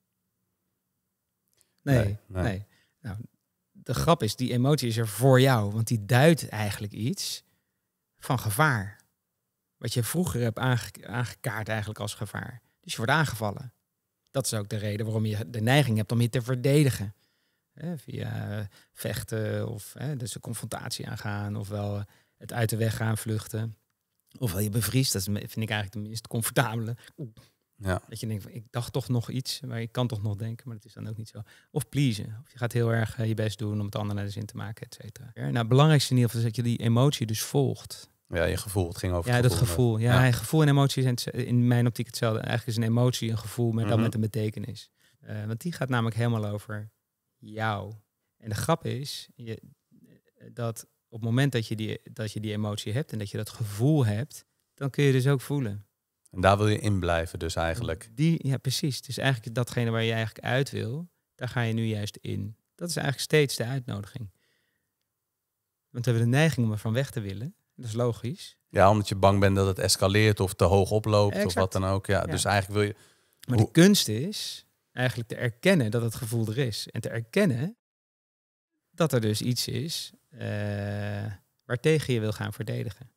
Nee, nee. Nou, de grap is, die emotie is er voor jou, want die duidt eigenlijk iets van gevaar. Wat je vroeger hebt aangekaart eigenlijk als gevaar. Dus je wordt aangevallen. Dat is ook de reden waarom je de neiging hebt om je te verdedigen. Hè, via vechten of hè, dus een confrontatie aangaan, ofwel eh, het uit de weg gaan vluchten. Ofwel je bevriest, dat vind ik eigenlijk de meest comfortabele. Ja. Dat je denkt, van, ik dacht toch nog iets, maar ik kan toch nog denken, maar dat is dan ook niet zo. Of pleasen. Of je gaat heel erg eh, je best doen om het ander naar de zin te maken, et cetera. Nou, het belangrijkste in ieder geval is dat je die emotie dus volgt. Ja, je gevoel. Het ging over ja, dat gevoel. Ja, gevoel en emotie zijn in mijn optiek hetzelfde. Eigenlijk is een emotie een gevoel, maar dan mhm. met een betekenis. Eh, want die gaat namelijk helemaal over jou. En de grap is je, eh, dat op het moment dat je, die, dat je die emotie hebt en dat je dat gevoel hebt, dan kun je dus ook voelen. En daar wil je in blijven dus eigenlijk. Die, ja, precies. Dus eigenlijk datgene waar je eigenlijk uit wil, daar ga je nu juist in. Dat is eigenlijk steeds de uitnodiging. Want we hebben de neiging om er van weg te willen. Dat is logisch. Ja, omdat je bang bent dat het escaleert of te hoog oploopt of wat dan ook. Ja, Dus eigenlijk wil je... Maar de kunst is eigenlijk te erkennen dat het gevoel er is. En te erkennen dat er dus iets is uh, eh, waartegen je wil gaan verdedigen.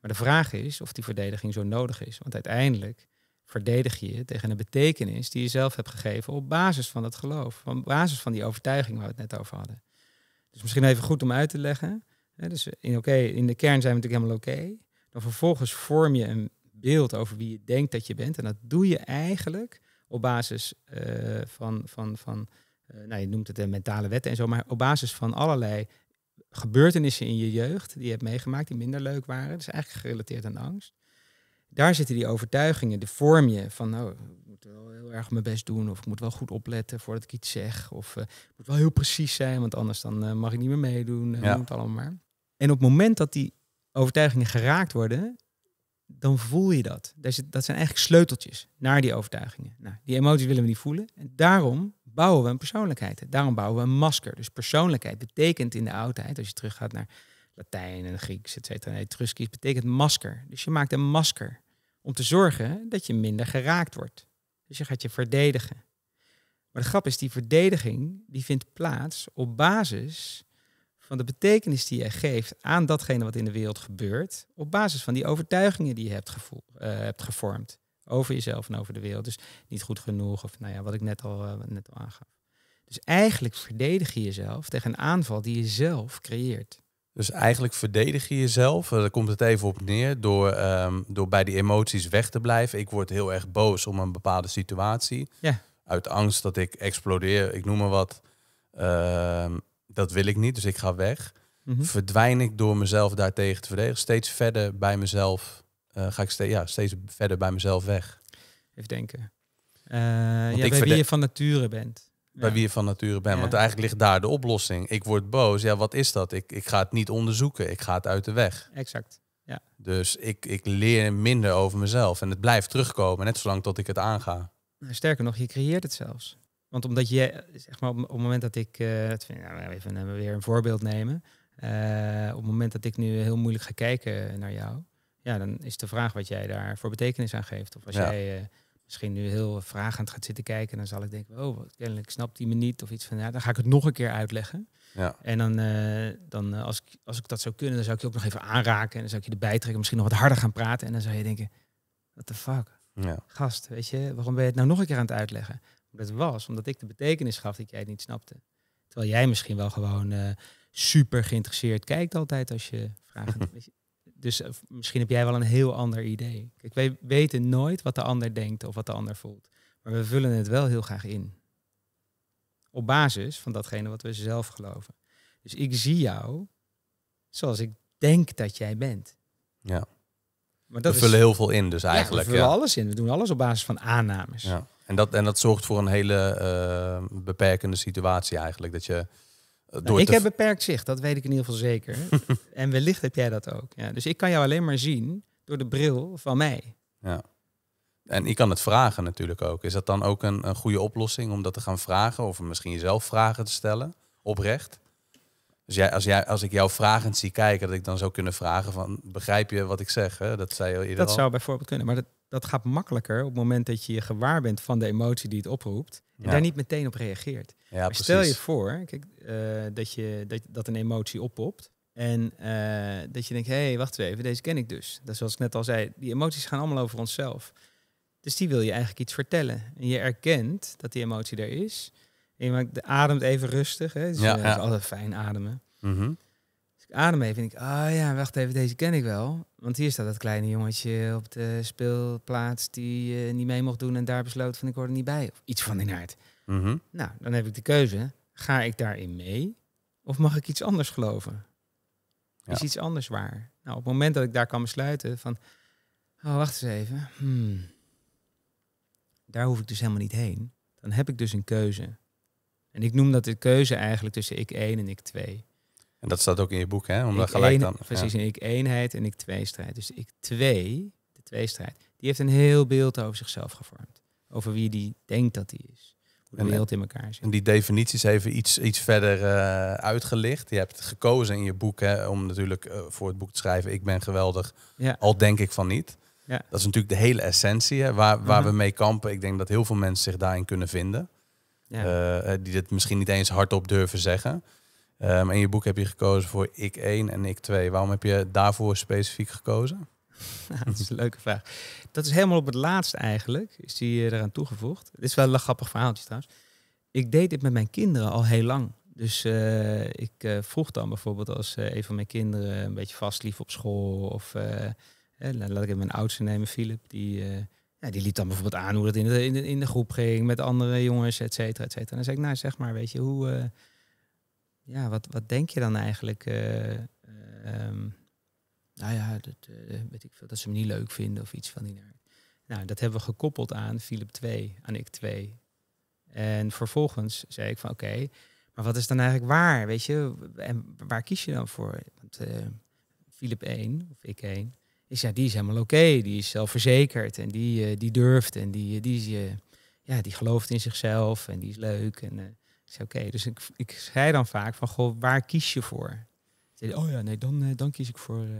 Maar de vraag is of die verdediging zo nodig is. Want uiteindelijk verdedig je je tegen een betekenis die je zelf hebt gegeven op basis van dat geloof. Op basis van die overtuiging waar we het net over hadden. Dus misschien even goed om uit te leggen dus in, oké, in de kern zijn we natuurlijk helemaal oké. Dan vervolgens vorm je een beeld over wie je denkt dat je bent. En dat doe je eigenlijk op basis eh, van, van, van eh, nou, je noemt het de mentale wetten en zo, maar op basis van allerlei gebeurtenissen in je jeugd die je hebt meegemaakt, die minder leuk waren. is eigenlijk gerelateerd aan angst. Daar zitten die overtuigingen, de vorm je van, nou, ik moet wel heel erg mijn best doen, of ik moet wel goed opletten voordat ik iets zeg, of eh, ik moet wel heel precies zijn, want anders dan mag ik niet meer meedoen, ja. allemaal maar. En op het moment dat die overtuigingen geraakt worden, dan voel je dat. Dat zijn eigenlijk sleuteltjes naar die overtuigingen. Nou, die emoties willen we niet voelen. En daarom bouwen we een persoonlijkheid. Daarom bouwen we een masker. Dus persoonlijkheid betekent in de oudheid, als je teruggaat naar Latijn en Grieks, et cetera, Etruskisch, betekent masker. Dus je maakt een masker om te zorgen dat je minder geraakt wordt. Dus je gaat je verdedigen. Maar de grap is, die verdediging die vindt plaats op basis van de betekenis die jij geeft aan datgene wat in de wereld gebeurt, op basis van die overtuigingen die je hebt, gevoel, eh, hebt gevormd over jezelf en over de wereld. Dus niet goed genoeg of nou ja, wat ik net al, eh, net al aangaf. Dus eigenlijk verdedig je jezelf tegen een aanval die je zelf creëert. Dus eigenlijk verdedig je jezelf, eh, daar komt het even op neer, door, ehm, door bij die emoties weg te blijven. Ik word heel erg boos om een bepaalde situatie. Ja. Uit angst dat ik explodeer, ik noem maar wat. Ehm, dat wil ik niet, dus ik ga weg. Mhm. Verdwijn ik door mezelf daartegen te verdedigen. Steeds verder bij mezelf eh, ga ik steeds, ja, steeds verder bij mezelf weg. Even denken. Uh, ja, bij wie je van nature bent. Bij wie je van nature bent. Want eigenlijk ligt daar de oplossing. Ik word boos. Ja, wat is dat? Ik, ik ga het niet onderzoeken. Ik ga het uit de weg. Exact. Ja. Dus ik, ik leer minder over mezelf. En het blijft terugkomen, net zolang tot ik het aanga. Nou, sterker nog, je creëert het zelfs. Want omdat je, zeg maar, op, het moment dat ik, uh, nou, even weer een voorbeeld nemen. Eh, op het moment dat ik nu heel moeilijk ga kijken naar jou, ja, dan is de vraag wat jij daar voor betekenis aan geeft. Of als jij eh, misschien nu heel vragend gaat zitten kijken, dan zal ik denken, oh, kennelijk snapt hij me niet of iets van, ja, dan ga ik het nog een keer uitleggen. Ja. En dan, dan als, ik, als ik dat zou kunnen, dan zou ik je ook nog even aanraken en dan zou ik je erbij trekken, misschien nog wat harder gaan praten en dan zou je denken, what the fuck, ja. gast, weet je, waarom ben je het nou nog een keer aan het uitleggen? dat was omdat ik de betekenis gaf dat jij het niet snapte. Terwijl jij misschien wel gewoon eh, super geïnteresseerd kijkt altijd als je vragen. [laughs] dus eh, misschien heb jij wel een heel ander idee. Kijk, wij weten nooit wat de ander denkt of wat de ander voelt. Maar we vullen het wel heel graag in. Op basis van datgene wat we zelf geloven. Dus ik zie jou zoals ik denk dat jij bent. Ja. Maar dat we vullen heel veel in dus eigenlijk. Ja, we vullen alles in. We doen alles op basis van aannames. Ja. En dat, en dat zorgt voor een hele eh, beperkende situatie eigenlijk. Dat je eh, nou, door ik heb beperkt zicht, dat weet ik in ieder geval zeker. [laughs] en wellicht heb jij dat ook. Ja, dus ik kan jou alleen maar zien door de bril van mij. Ja. En ik kan het vragen natuurlijk ook. Is dat dan ook een, een goede oplossing om dat te gaan vragen? Of misschien jezelf vragen te stellen, oprecht? Dus jij, als, jij, als ik jou vragend zie kijken, dat ik dan zou kunnen vragen van... begrijp je wat ik zeg? Dat zei je eerder Dat zou bijvoorbeeld kunnen, maar dat, dat gaat makkelijker op het moment dat je je gewaar bent van de emotie die het oproept. En daar niet meteen op reageert. Ja, stel je voor kijk, eh, dat, je, dat, een emotie oppopt. En eh, dat je denkt, hé, hey, wacht even, deze ken ik dus. Dat is zoals ik net al zei, die emoties gaan allemaal over onszelf. Dus die wil je eigenlijk iets vertellen. En je erkent dat die emotie er is. En je ademt even rustig. Hè. Dus ja, je, eh, ja. altijd fijn ademen. Mhm adem even ik, ah oh ja, wacht even, deze ken ik wel. Want hier staat dat kleine jongetje op de speelplaats die niet mee mocht doen en daar besloot van ik hoor er niet bij. Of iets van die aard. Mhm. Nou, dan heb ik de keuze. Ga ik daarin mee of mag ik iets anders geloven? Is iets anders waar? Nou, op het moment dat ik daar kan besluiten van, oh wacht eens even, hmm. daar hoef ik dus helemaal niet heen. Dan heb ik dus een keuze. En ik noem dat de keuze eigenlijk tussen ik 1 en ik 2. En dat staat ook in je boek, hè? Om dat gelijk dan, precies, ja. in ik eenheid en ik twee strijd. Dus ik twee, de twee strijd, die heeft een heel beeld over zichzelf gevormd. Over wie die denkt dat die is. Hoe de eh, wereld in elkaar zit. En die definities even iets, iets verder eh, uitgelicht. Je hebt gekozen in je boek hè, om natuurlijk eh, voor het boek te schrijven... Ik ben geweldig, al denk ik van niet. Ja. Dat is natuurlijk de hele essentie hè, waar, waar mhm. we mee kampen. Ik denk dat heel veel mensen zich daarin kunnen vinden. Ja. die dit misschien niet eens hardop durven zeggen. Um, in je boek heb je gekozen voor ik 1 en ik 2. Waarom heb je daarvoor specifiek gekozen? [laughs] dat is een leuke vraag. Dat is helemaal op het laatst eigenlijk, is die eh, eraan toegevoegd. Dit is wel een grappig verhaaltje trouwens. Ik deed dit met mijn kinderen al heel lang. Dus eh, ik eh, vroeg dan bijvoorbeeld als een van mijn kinderen een beetje vastlief op school. Of eh, laat ik even mijn oudste nemen, Philip. Die, ja, die liet dan bijvoorbeeld aan hoe dat in de, in de, in de groep ging met andere jongens, et cetera, et cetera. En dan zei ik, nou zeg maar, weet je, hoe, ja, wat, wat denk je dan eigenlijk? Eh, ehm, nou ja, dat, eh, ik dat ze hem niet leuk vinden of iets van die naar. Nou, dat hebben we gekoppeld aan Philip 2, aan ik 2. En vervolgens zei ik van oké, maar wat is dan eigenlijk waar, weet je? En waar kies je dan voor? Want eh, Philip 1, of ik 1, is ja, die is helemaal oké. Die is zelfverzekerd en die, die durft en die, die, is, ja, die gelooft in zichzelf en die is leuk. En, ik oké. Dus ik, ik zei dan vaak van, goh, waar kies je voor? Zei, oh ja, nee, dan, eh, dan kies ik voor uh,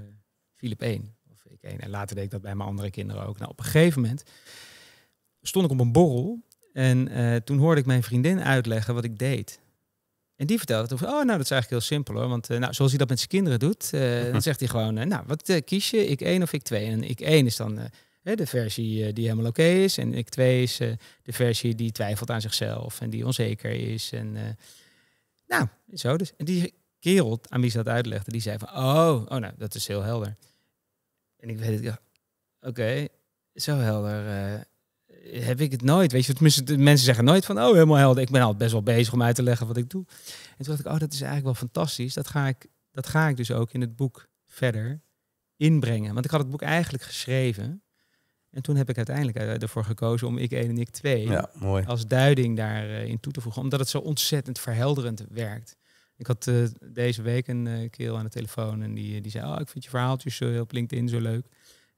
Philip 1. Of ik 1. En later deed ik dat bij mijn andere kinderen ook. Nou, op een gegeven moment stond ik op een borrel. En eh, toen hoorde ik mijn vriendin uitleggen wat ik deed. En die vertelde toen, oh, nou, dat is eigenlijk heel simpel hoor. Want nou, zoals hij dat met zijn kinderen doet, dan mhm. zegt hij gewoon, nou, wat kies je? Ik één of ik twee? En ik één is dan, de versie eh, die helemaal oké is. En ik twee is eh, de versie die twijfelt aan zichzelf en die onzeker is. En eh, nou, zo dus. En die kerel aan wie ze dat uitlegde, die zei van, oh, oh nou, dat is heel helder. En ik weet het, oké, zo helder heb ik het nooit. Weet je, mensen zeggen nooit van, oh, helemaal helder. Ik ben al best wel bezig om uit te leggen wat ik doe. En toen dacht ik, oh, dat is eigenlijk wel fantastisch. Dat ga ik, dat ga ik dus ook in het boek verder inbrengen. Want ik had het boek eigenlijk geschreven en toen heb ik uiteindelijk eh, ervoor gekozen om ik 1 en ik 2 ja, als duiding daarin eh, toe te voegen. Omdat het zo ontzettend verhelderend werkt. Ik had eh, deze week een uh, aan de telefoon en die, die zei, oh, ik vind je verhaaltjes zo op LinkedIn zo leuk.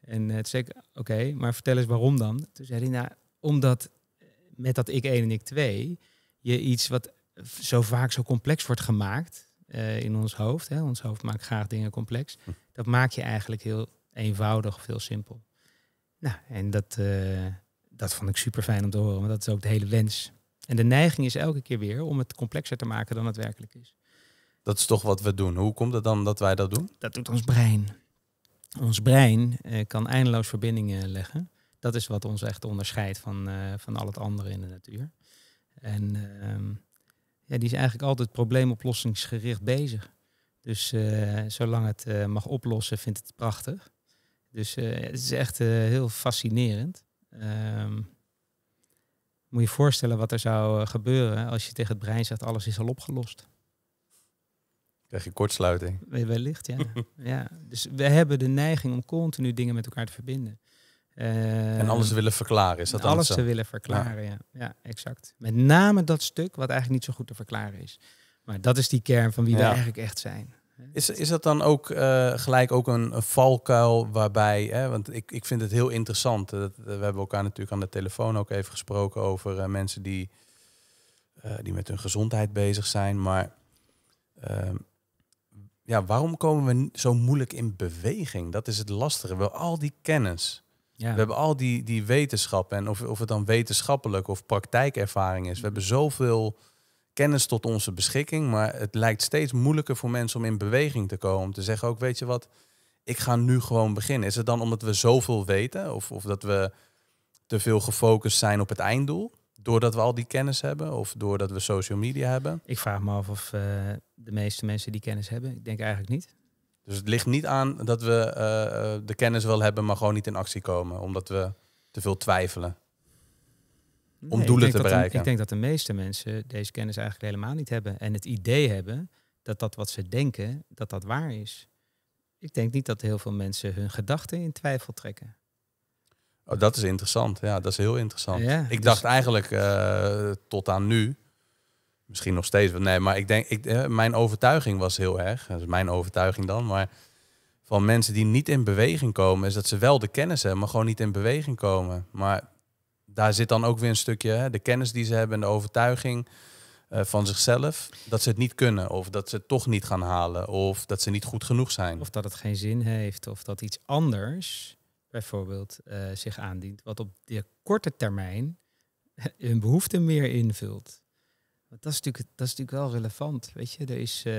En het zei ik, oké, maar vertel eens waarom dan. Toen zei hij, nou, omdat met dat ik 1 en ik 2 je iets wat zo vaak zo complex wordt gemaakt in ons hoofd, hè, ons hoofd maakt graag dingen complex, hm. dat maak je eigenlijk heel eenvoudig veel simpel. Nou, en dat, eh, dat vond ik super fijn om te horen, want dat is ook de hele wens. En de neiging is elke keer weer om het complexer te maken dan het werkelijk is. Dat is toch wat we doen. Hoe komt het dan dat wij dat doen? Dat doet ons brein. Ons brein eh, kan eindeloos verbindingen leggen. Dat is wat ons echt onderscheidt van, eh, van al het andere in de natuur. En ehm, ja, die is eigenlijk altijd probleemoplossingsgericht bezig. Dus zolang het mag oplossen, vindt het prachtig. Dus het eh, is echt eh, heel fascinerend. Ehm, moet je voorstellen wat er zou eh, gebeuren als je tegen het brein zegt alles is al opgelost. Krijg je kortsluiting. Wellicht, ja. [laughs] ja. Dus we hebben de neiging om continu dingen met elkaar te verbinden. en alles ehm, willen verklaren, is dat Alles te willen verklaren, ja. ja. exact. Met name dat stuk wat eigenlijk niet zo goed te verklaren is. Maar dat is die kern van wie we eigenlijk echt zijn. Is, is dat dan ook eh, gelijk ook een, valkuil waarbij, hè, want ik, ik vind het heel interessant, eh, eh, we hebben elkaar natuurlijk aan de telefoon ook even gesproken over mensen die, die met hun gezondheid bezig zijn, maar ehm, ja, waarom komen we zo moeilijk in beweging? Dat is het lastige. We hebben al die kennis. We hebben al die, die wetenschap en of, of het dan wetenschappelijk of praktijkervaring is. We hebben zoveel kennis tot onze beschikking. Maar het lijkt steeds moeilijker voor mensen om in beweging te komen. Om te zeggen ook, weet je wat, ik ga nu gewoon beginnen. Is het dan omdat we zoveel weten of, of dat we te veel gefocust zijn op het einddoel? Doordat we al die kennis hebben of doordat we social media hebben? Ik vraag me af of eh, de meeste mensen die kennis hebben. Ik denk eigenlijk niet. Dus het ligt niet aan dat we eh, eh, de kennis wel hebben, maar gewoon niet in actie komen. Omdat we te veel twijfelen om doelen te bereiken. ik denk dat de meeste mensen deze kennis eigenlijk helemaal niet hebben. En het idee hebben dat dat wat ze denken, dat dat waar is. Ik denk niet dat heel veel mensen hun gedachten in twijfel trekken. Oh, dat is interessant. Ja, dat is heel interessant. ik dus- dacht eigenlijk eh, tot aan nu, misschien nog steeds, nee, maar ik denk, ik, eh, mijn overtuiging was heel erg, dat is mijn overtuiging dan, maar van mensen die niet in beweging komen, is dat ze wel de kennis hebben, maar gewoon niet in beweging komen. Maar daar zit dan ook weer een stukje hè, de kennis die ze hebben en de overtuiging eh, van zichzelf dat ze het niet kunnen of dat ze het toch niet gaan halen of dat ze niet goed genoeg zijn. Of dat het geen zin heeft of dat iets anders bijvoorbeeld eh, zich aandient wat op de korte termijn [laughs] hun behoeften meer invult. dat is natuurlijk, dat is natuurlijk wel relevant, weet je. Er is, eh,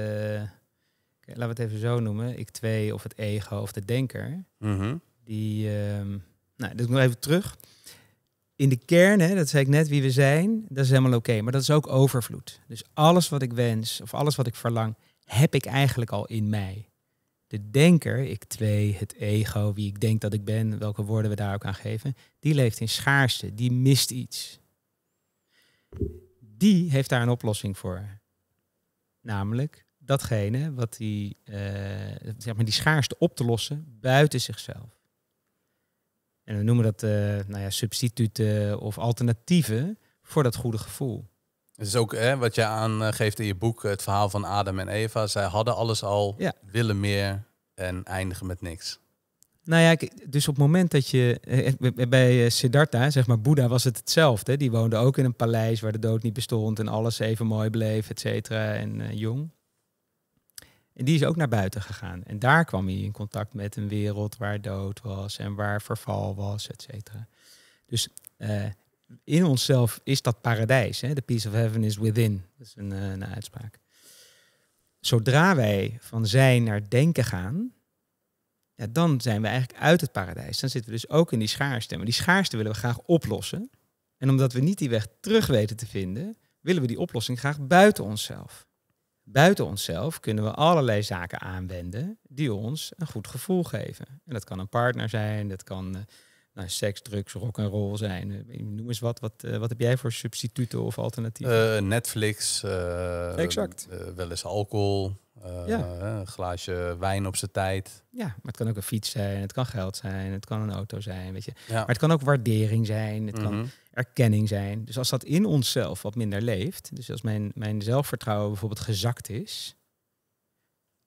laten we het even zo noemen, ik twee of het ego of de denker. Mhm. Die, ehm, nou, dat dus nog even terug in de kern, hè, dat zei ik net, wie we zijn, dat is helemaal oké. maar dat is ook overvloed. Dus alles wat ik wens of alles wat ik verlang, heb ik eigenlijk al in mij. De denker, ik twee, het ego, wie ik denk dat ik ben, welke woorden we daar ook aan geven, die leeft in schaarste, die mist iets. Die heeft daar een oplossing voor. Namelijk datgene wat die, eh, zeg maar die schaarste op te lossen buiten zichzelf. En we noemen dat eh, nou ja, substituten of alternatieven voor dat goede gevoel. Dat is ook hè, wat je aangeeft in je boek, het verhaal van Adam en Eva. Zij hadden alles al, willen meer en eindigen met niks. Nou ja, dus op het moment dat je. Eh, eh, bij Siddhartha, zeg maar, Boeddha was het hetzelfde. Die woonde ook in een paleis waar de dood niet bestond en alles even mooi bleef, et cetera, en jong. En die is ook naar buiten gegaan. En daar kwam hij in contact met een wereld waar dood was en waar verval was, et cetera. Dus eh, in onszelf is dat paradijs. Hè? The peace of heaven is within. Dat is eh, een, uitspraak. Zodra wij van zijn naar denken gaan, ja, dan zijn we eigenlijk uit het paradijs. Dan zitten we dus ook in die schaarste. Maar die schaarste willen we graag oplossen. En omdat we niet die weg terug weten te vinden, willen we die oplossing graag buiten onszelf buiten onszelf kunnen we allerlei zaken aanwenden die ons een goed gevoel geven. En dat kan een partner zijn, dat kan eh, nou, seks, drugs, rock en roll zijn. Eh, noem eens wat, wat, eh, wat heb jij voor substituten of alternatieven? Netflix, exact. wel eens alcohol. Eh, ja. Een glaasje wijn op zijn tijd. Ja, maar het kan ook een fiets zijn, het kan geld zijn, het kan een auto zijn. Weet je. Maar het kan ook waardering zijn, het kan mhm. erkenning zijn. Dus als dat in onszelf wat minder leeft, dus als mijn, mijn zelfvertrouwen bijvoorbeeld gezakt is,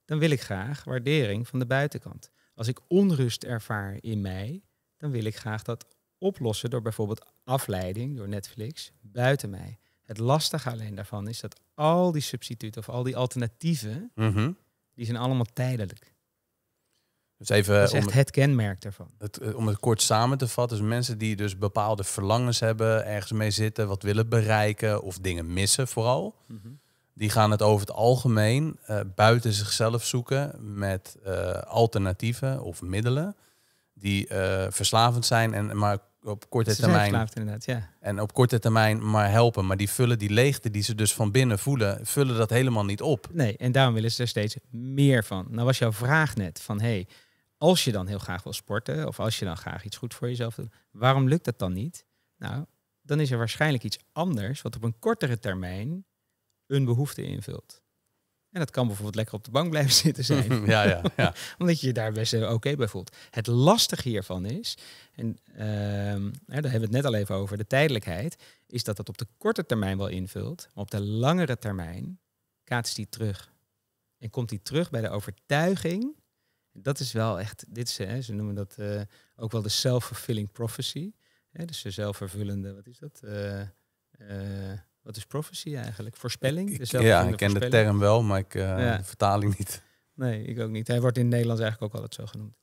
dan wil ik graag waardering van de buitenkant. Als ik onrust ervaar in mij, dan wil ik graag dat oplossen door bijvoorbeeld afleiding, door Netflix, buiten mij. Het lastige alleen daarvan is dat al die substituten of al die alternatieven, mm die zijn allemaal tijdelijk. Dus even, dat is eh, echt het kenmerk daarvan. Het, eh, om het kort samen te vatten, dus mensen die dus bepaalde verlangens hebben, ergens mee zitten, wat willen bereiken of dingen missen vooral. Mhm. Die gaan het over het algemeen eh, buiten zichzelf zoeken met alternatieven of middelen die verslavend zijn en maar op korte termijn. inderdaad, ja. En op korte termijn maar helpen. Maar die vullen die leegte die ze dus van binnen voelen, vullen dat helemaal niet op. Nee, en daarom willen ze er steeds meer van. Nou was jouw vraag net van hey, als je dan heel graag wil sporten, of als je dan graag iets goed voor jezelf doet, waarom lukt dat dan niet? Nou, dan is er waarschijnlijk iets anders wat op een kortere termijn een behoefte invult. En dat kan bijvoorbeeld lekker op de bank blijven [laughs] zitten zijn. [laughs] ja, ja, ja. [laughs] Omdat je je daar best oké bij voelt. Het lastige hiervan is, en ehm, daar hebben we het net al even over, de tijdelijkheid, is dat dat op de korte termijn wel invult, maar op de langere termijn kaatst die terug. En komt die terug bij de overtuiging. Dat is wel echt, dit is, hè, ze noemen dat eh, ook wel de self-fulfilling prophecy. Hè, dus de zelfvervullende, wat is dat? Uh, wat is prophecy eigenlijk? Voorspelling? Ik, ja, ik ken de term wel, maar ik, eh, vertaling niet. Nee, ik ook niet. Hij wordt in Nederland eigenlijk ook altijd zo genoemd.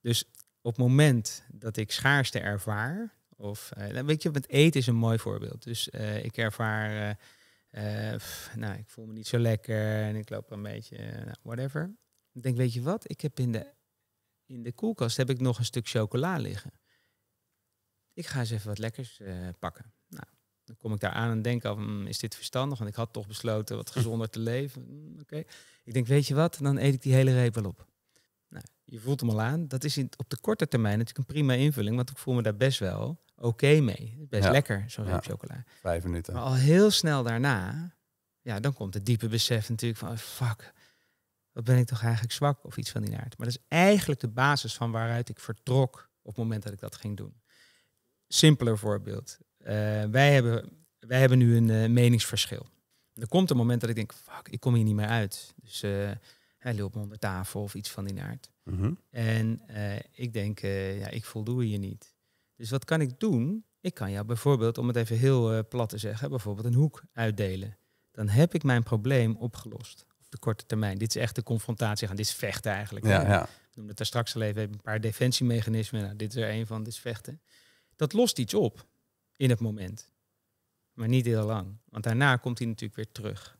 Dus op het moment dat ik schaarste ervaar, of eh, nou, weet je, met eten is een mooi voorbeeld. Dus eh, ik ervaar, nou, ik voel me niet zo lekker en ik loop een beetje, nou, whatever. Ik denk, weet je wat? Ik heb in de, in de koelkast heb ik nog een stuk chocola liggen. Ik ga eens even wat lekkers pakken dan kom ik daar aan en denk van, hmm, is dit verstandig? Want ik had toch besloten wat gezonder te leven. [laughs] Hmm, oké, Ik denk, weet je wat, dan eet ik die hele reep wel op. Nou, je voelt hem al aan. Dat is in, op de korte termijn natuurlijk een prima invulling, want ik voel me daar best wel oké mee. Best lekker, zo'n ja. chocola. Vijf minuten. Maar al heel snel daarna, ja, dan komt het diepe besef natuurlijk van, oh, fuck, wat ben ik toch eigenlijk zwak of iets van die aard. Maar dat is eigenlijk de basis van waaruit ik vertrok op het moment dat ik dat ging doen. Simpeler voorbeeld. Eh, wij, hebben, wij hebben nu een eh, meningsverschil. er komt een moment dat ik denk, fuck, ik kom hier niet meer uit. Dus eh, hij loopt me onder tafel of iets van die aard. Mhm. En ik denk, ja, ik voldoe hier niet. Dus wat kan ik doen? Ik kan jou bijvoorbeeld, om het even heel plat te zeggen, bijvoorbeeld een hoek uitdelen. Dan heb ik mijn probleem opgelost Op de korte termijn. Dit is echt de confrontatie gaan. Dit is vechten eigenlijk. Ja, ja. Ik noemde het daar straks al even. een paar defensiemechanismen. Nou, dit is er een van. Dit is vechten. Dat lost iets op in het moment. Maar niet heel lang. Want daarna komt hij natuurlijk weer terug.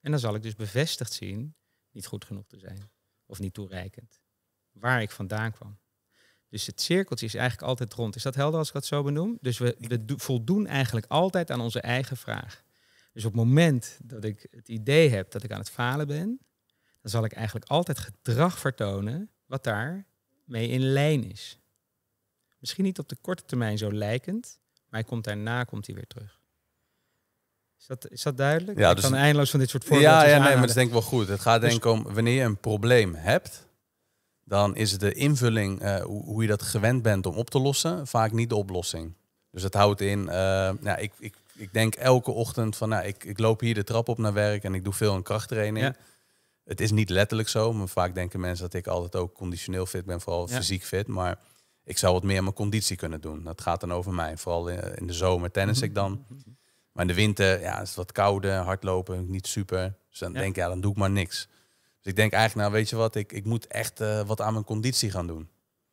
En dan zal ik dus bevestigd zien niet goed genoeg te zijn. Of niet toereikend. Waar ik vandaan kwam. Dus het cirkeltje is eigenlijk altijd rond. Is dat helder als ik dat zo benoem? Dus we, we voldoen eigenlijk altijd aan onze eigen vraag. Dus op het moment dat ik het idee heb dat ik aan het falen ben, dan zal ik eigenlijk altijd gedrag vertonen wat daar mee in lijn is. Misschien niet op de korte termijn zo lijkend, maar hij komt daarna komt hij weer terug. Is dat, is dat duidelijk? Ja, dus, ik kan eindeloos van dit soort voorbeelden Ja, ja nee, maar dat is denk ik wel goed. Het gaat dus- denk ik om, wanneer je een probleem hebt, dan is de invulling eh, hoe, je dat gewend bent om op te lossen, vaak niet de oplossing. Dus dat houdt in, eh, nou, ik, ik, ik denk elke ochtend van, nou, ik, ik loop hier de trap op naar werk en ik doe veel een krachttraining. Het is niet letterlijk zo, maar vaak denken mensen dat ik altijd ook conditioneel fit ben, vooral fysiek fit. Maar ik zou wat meer aan mijn conditie kunnen doen. Dat gaat dan over mij. Vooral eh, in de zomer tennis mhm. ik dan. Mhm. Maar in de winter ja, is het wat kouder, hardlopen, niet super. Dus dan denk ik, ja, dan doe ik maar niks. Dus ik denk eigenlijk, nou weet je wat, ik, ik moet echt eh, wat aan mijn conditie gaan doen.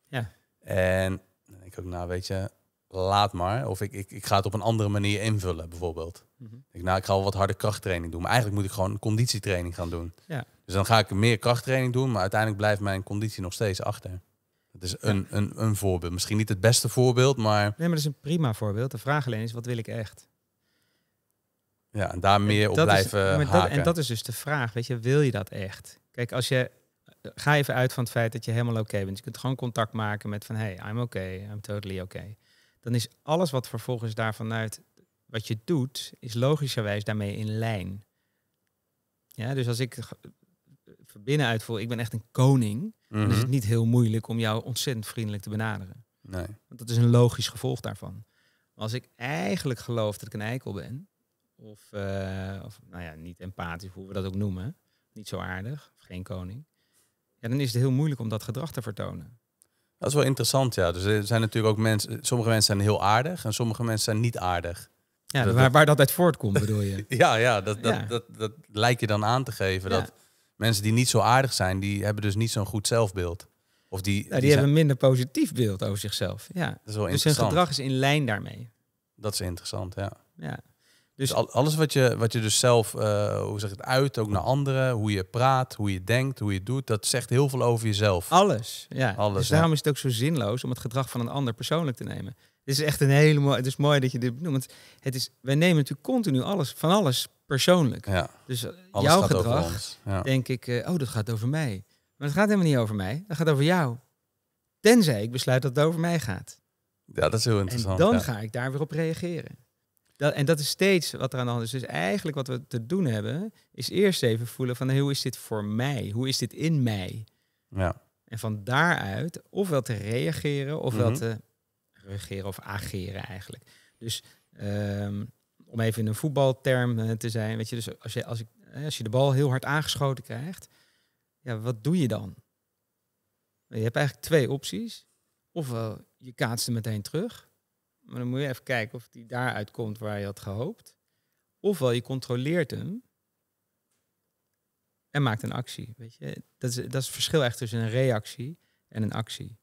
Ja. En dan denk ik ook, nou weet je, laat maar. Of ik, ik, ik ga het op een andere manier invullen, bijvoorbeeld. Mhm. nou, ik ga wel wat harde krachttraining doen. Maar eigenlijk moet ik gewoon conditietraining gaan doen. Ja. Dus dan ga ik meer krachttraining doen, maar uiteindelijk blijft mijn conditie nog steeds achter. Dus een, een, een voorbeeld. Misschien niet het beste voorbeeld, maar... Nee, maar dat is een prima voorbeeld. De vraag alleen is, wat wil ik echt? Ja, en daar meer op blijven is, dat, En dat is dus de vraag, weet je, wil je dat echt? Kijk, als je... Eh, ga even uit van het feit dat je helemaal oké bent. Je kunt gewoon contact maken met van, hey, I'm okay, I'm totally okay. Dan is alles wat vervolgens daarvanuit wat je doet, is logischerwijs daarmee in lijn. Ja, dus als ik binnenuit voel, ik ben echt een koning. is het mhm. niet heel moeilijk om jou ontzettend vriendelijk te benaderen. Nee. dat is een logisch gevolg daarvan. Als ik eigenlijk geloof dat ik een eikel ben, of, eh, of nou ja, niet empathisch, hoe we dat ook noemen, niet zo aardig, of geen koning, ja, dan is het heel moeilijk om dat gedrag te vertonen. Dat is wel interessant, ja. Dus er zijn natuurlijk ook mensen, sommige mensen zijn heel aardig en sommige mensen zijn niet aardig. Ja, waar, waar dat uit voortkomt, bedoel je? [laughs] ja, ja, dat, dat, Dat, lijkt je dan aan te geven. Dat, mensen die niet zo aardig zijn, die hebben dus niet zo'n goed zelfbeeld. Of die, die, hebben een minder positief beeld over zichzelf. Ja. Dat is wel dus hun gedrag is in lijn daarmee. Dat is interessant, ja. ja. Dus, dus- alles wat je, wat je dus zelf, eh, hoe zeg het, uit, ook naar anderen, hoe je praat, hoe je denkt, hoe je doet, dat zegt heel veel over jezelf. Alles, ja. Alles, dus daarom is het ook zo zinloos om het gedrag van een ander persoonlijk te nemen. Het is echt een hele mooie. Het is mooi dat je dit noemt. Het is, wij nemen natuurlijk continu alles van alles persoonlijk. Ja. Dus eh, alles jouw gedrag, ja. denk ik, eh, oh, dat gaat over mij. Maar het gaat helemaal niet over mij. Dat gaat over jou. Tenzij ik besluit dat het over mij gaat. Ja, dat is heel interessant. En dan ga ik daar weer op reageren. Dat, en dat is steeds wat er aan de hand is. Dus eigenlijk wat we te doen hebben, is eerst even voelen van hoe is dit voor mij? Hoe is dit in mij? Ja. En van daaruit ofwel te reageren, ofwel mhm. te regeren of ageren eigenlijk. Dus ehm, om even in een voetbalterm eh, te zijn, weet je, dus als je, als, ik, eh, als je de bal heel hard aangeschoten krijgt, ja, wat doe je dan? Je hebt eigenlijk twee opties. Ofwel, je kaatst hem meteen terug. Maar dan moet je even kijken of die daaruit komt waar je had gehoopt. Ofwel, je controleert hem en maakt een actie. Weet je? Dat, is, dat is het verschil echt tussen een reactie en een actie.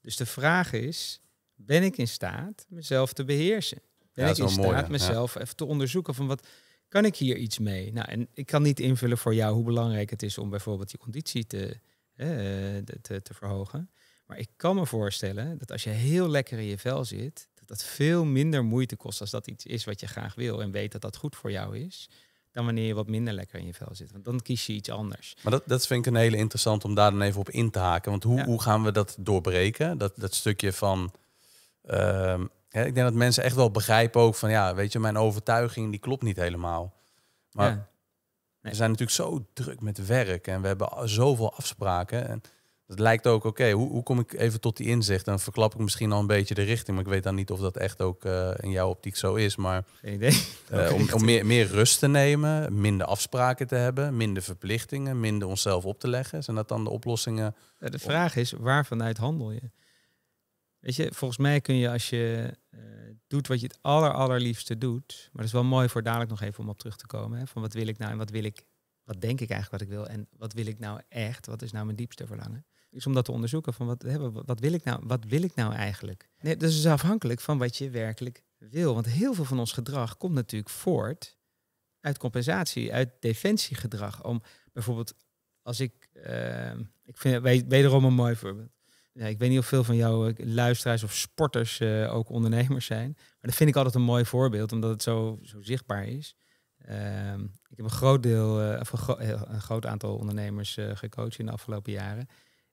Dus de vraag is, ben ik in staat mezelf te beheersen? Ben ik in staat mezelf even te onderzoeken van wat kan ik hier iets mee? Nou, en ik kan niet invullen voor jou hoe belangrijk het is om bijvoorbeeld je conditie te, eh, te, te verhogen. Maar ik kan me voorstellen dat als je heel lekker in je vel zit, dat dat veel minder moeite kost als dat iets is wat je graag wil en weet dat dat goed voor jou is dan wanneer je wat minder lekker in je vel zit. Want dan kies je iets anders. Maar dat, dat vind ik een hele interessant om daar dan even op in te haken. Want hoe, hoe gaan we dat doorbreken? Dat, dat stukje van Ehm, ik denk dat mensen echt wel begrijpen ook van ja, weet je, mijn overtuiging die klopt niet helemaal. Maar ja. we zijn natuurlijk zo druk met werk en we hebben zoveel afspraken. En het lijkt ook, oké, hoe, hoe, kom ik even tot die inzicht? Dan verklap ik misschien al een beetje de richting, maar ik weet dan niet of dat echt ook eh, in jouw optiek zo is. Maar eh, om, meer, meer rust te nemen, minder afspraken te hebben, minder verplichtingen, minder onszelf op te leggen. Zijn dat dan de oplossingen? De vraag is, waar vanuit handel je? Weet je, volgens mij kun je als je eh, doet wat je het aller, allerliefste doet, maar dat is wel mooi voor dadelijk nog even om op terug te komen, hè, van wat wil ik nou en wat wil ik, wat denk ik eigenlijk wat ik wil en wat wil ik nou echt, wat is nou mijn diepste verlangen, is om dat te onderzoeken van wat, wat, wil, ik nou, wat wil ik nou eigenlijk. Nee, dat is dus afhankelijk van wat je werkelijk wil, want heel veel van ons gedrag komt natuurlijk voort uit compensatie, uit defensiegedrag. Om bijvoorbeeld als ik, ehm, ik weet wederom een mooi voorbeeld ja, ik weet niet of veel van jouw eh, luisteraars of sporters eh, ook ondernemers zijn. Maar dat vind ik altijd een mooi voorbeeld, omdat het zo, zo zichtbaar is. Ehm, ik heb een groot deel, eh, een, groot aantal ondernemers gecoacht in de afgelopen jaren.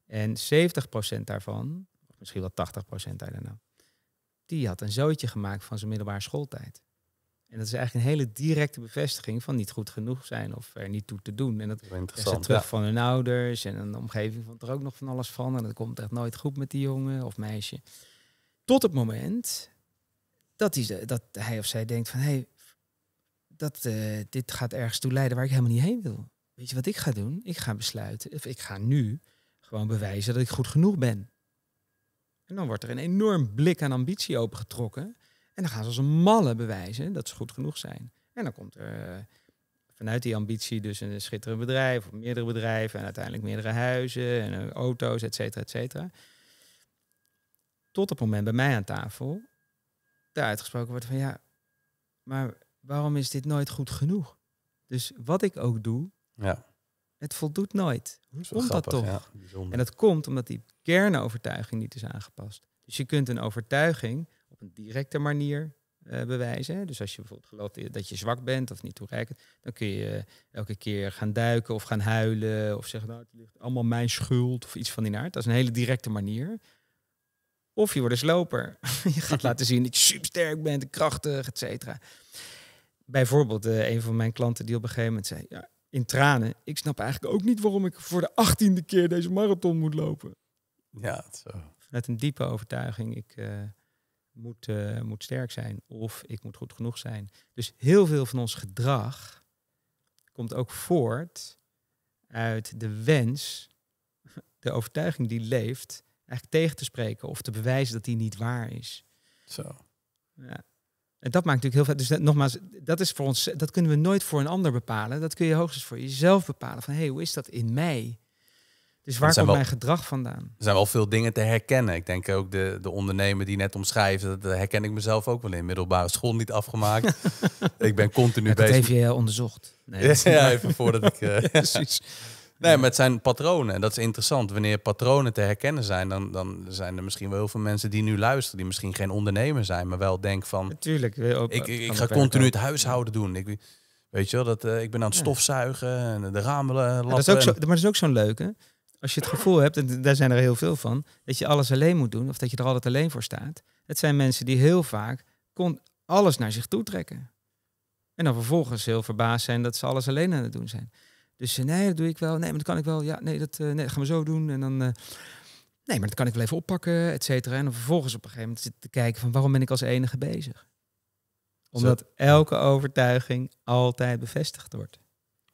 En 70% daarvan, of misschien wel 80% eigenlijk die had een zootje gemaakt van zijn middelbare schooltijd. En dat is eigenlijk een hele directe bevestiging van niet goed genoeg zijn of er niet toe te doen. En dat is terug ja. van hun ouders en een omgeving van er ook nog van alles van. En dat komt echt nooit goed met die jongen of meisje. Tot het moment dat hij, of zij denkt van hé, hey, dat, eh, dit gaat ergens toe leiden waar ik helemaal niet heen wil. Weet je wat ik ga doen? Ik ga besluiten, of ik ga nu gewoon bewijzen dat ik goed genoeg ben. En dan wordt er een enorm blik aan ambitie opengetrokken en dan gaan ze als een malle bewijzen dat ze goed genoeg zijn. En dan komt er eh, vanuit die ambitie dus een schitterend bedrijf, of meerdere bedrijven en uiteindelijk meerdere huizen en eh, auto's, et cetera, et cetera. Tot het moment bij mij aan tafel daaruit uitgesproken wordt van ja, maar waarom is dit nooit goed genoeg? Dus wat ik ook doe, ja. het voldoet nooit. Hoe komt dat toch? en dat komt omdat die kernovertuiging niet is aangepast. Dus je kunt een overtuiging op een directe manier eh, bewijzen. Dus als je bijvoorbeeld gelooft dat je zwak bent of niet toereikend, dan kun je eh, elke keer gaan duiken of gaan huilen of zeggen, nou het ligt allemaal mijn schuld of iets van die aard. Dat is een hele directe manier. Of je wordt een sloper. [laughs] je gaat laten zien dat je supersterk bent, krachtig, et cetera. Bijvoorbeeld eh, een van mijn klanten die op een gegeven moment zei, ja, in tranen, ik snap eigenlijk ook niet waarom ik voor de achttiende keer deze marathon moet lopen. Ja, zo. Met een diepe overtuiging, ik moet, eh, moet sterk zijn of ik moet goed genoeg zijn. Dus heel veel van ons gedrag komt ook voort uit de wens, [laughs] de overtuiging die leeft, eigenlijk tegen te spreken of te bewijzen dat die niet waar is. Zo. Ja. En dat maakt natuurlijk heel veel. Dus dat, nogmaals, dat is voor ons, dat kunnen we nooit voor een ander bepalen. Dat kun je hoogstens voor jezelf bepalen. Van hé, hey, hoe is dat in mij? Dus waar komt mijn gedrag vandaan? Er zijn wel veel dingen te herkennen. Ik denk ook de, de ondernemer die net omschrijft, dat herken ik mezelf ook wel in. Middelbare school niet afgemaakt. [laughs] ik ben continu bezig. Dat heeft je eh, onderzocht. Nee, [laughs] ja, voordat ik. [laughs] Eh, precies. Nee, het zijn patronen. En dat is interessant. Wanneer patronen te herkennen zijn, dan, dan zijn er misschien wel heel veel mensen die nu luisteren. Die misschien geen ondernemer zijn, maar wel denk van... Natuurlijk. ik, ik, ga continu het huishouden doen. Ik, weet je wel, dat, eh, ik ben aan het stofzuigen en de ramen lappen. dat is ook zo, maar dat is ook zo'n leuke. Als je het gevoel hebt, en daar zijn er heel veel van, dat je alles alleen moet doen of dat je er altijd alleen voor staat. Het zijn mensen die heel vaak kon alles naar zich toe trekken. En dan vervolgens heel verbaasd zijn dat ze alles alleen aan het doen zijn. Dus eh, nee, dat doe ik wel. Nee, maar dat kan ik wel. Ja, nee, dat, eh, nee, gaan we zo doen. En dan. Eh, nee, maar dat kan ik wel even oppakken, et cetera. En dan vervolgens op een gegeven moment zitten te kijken van waarom ben ik als enige bezig? Omdat elke overtuiging altijd bevestigd wordt.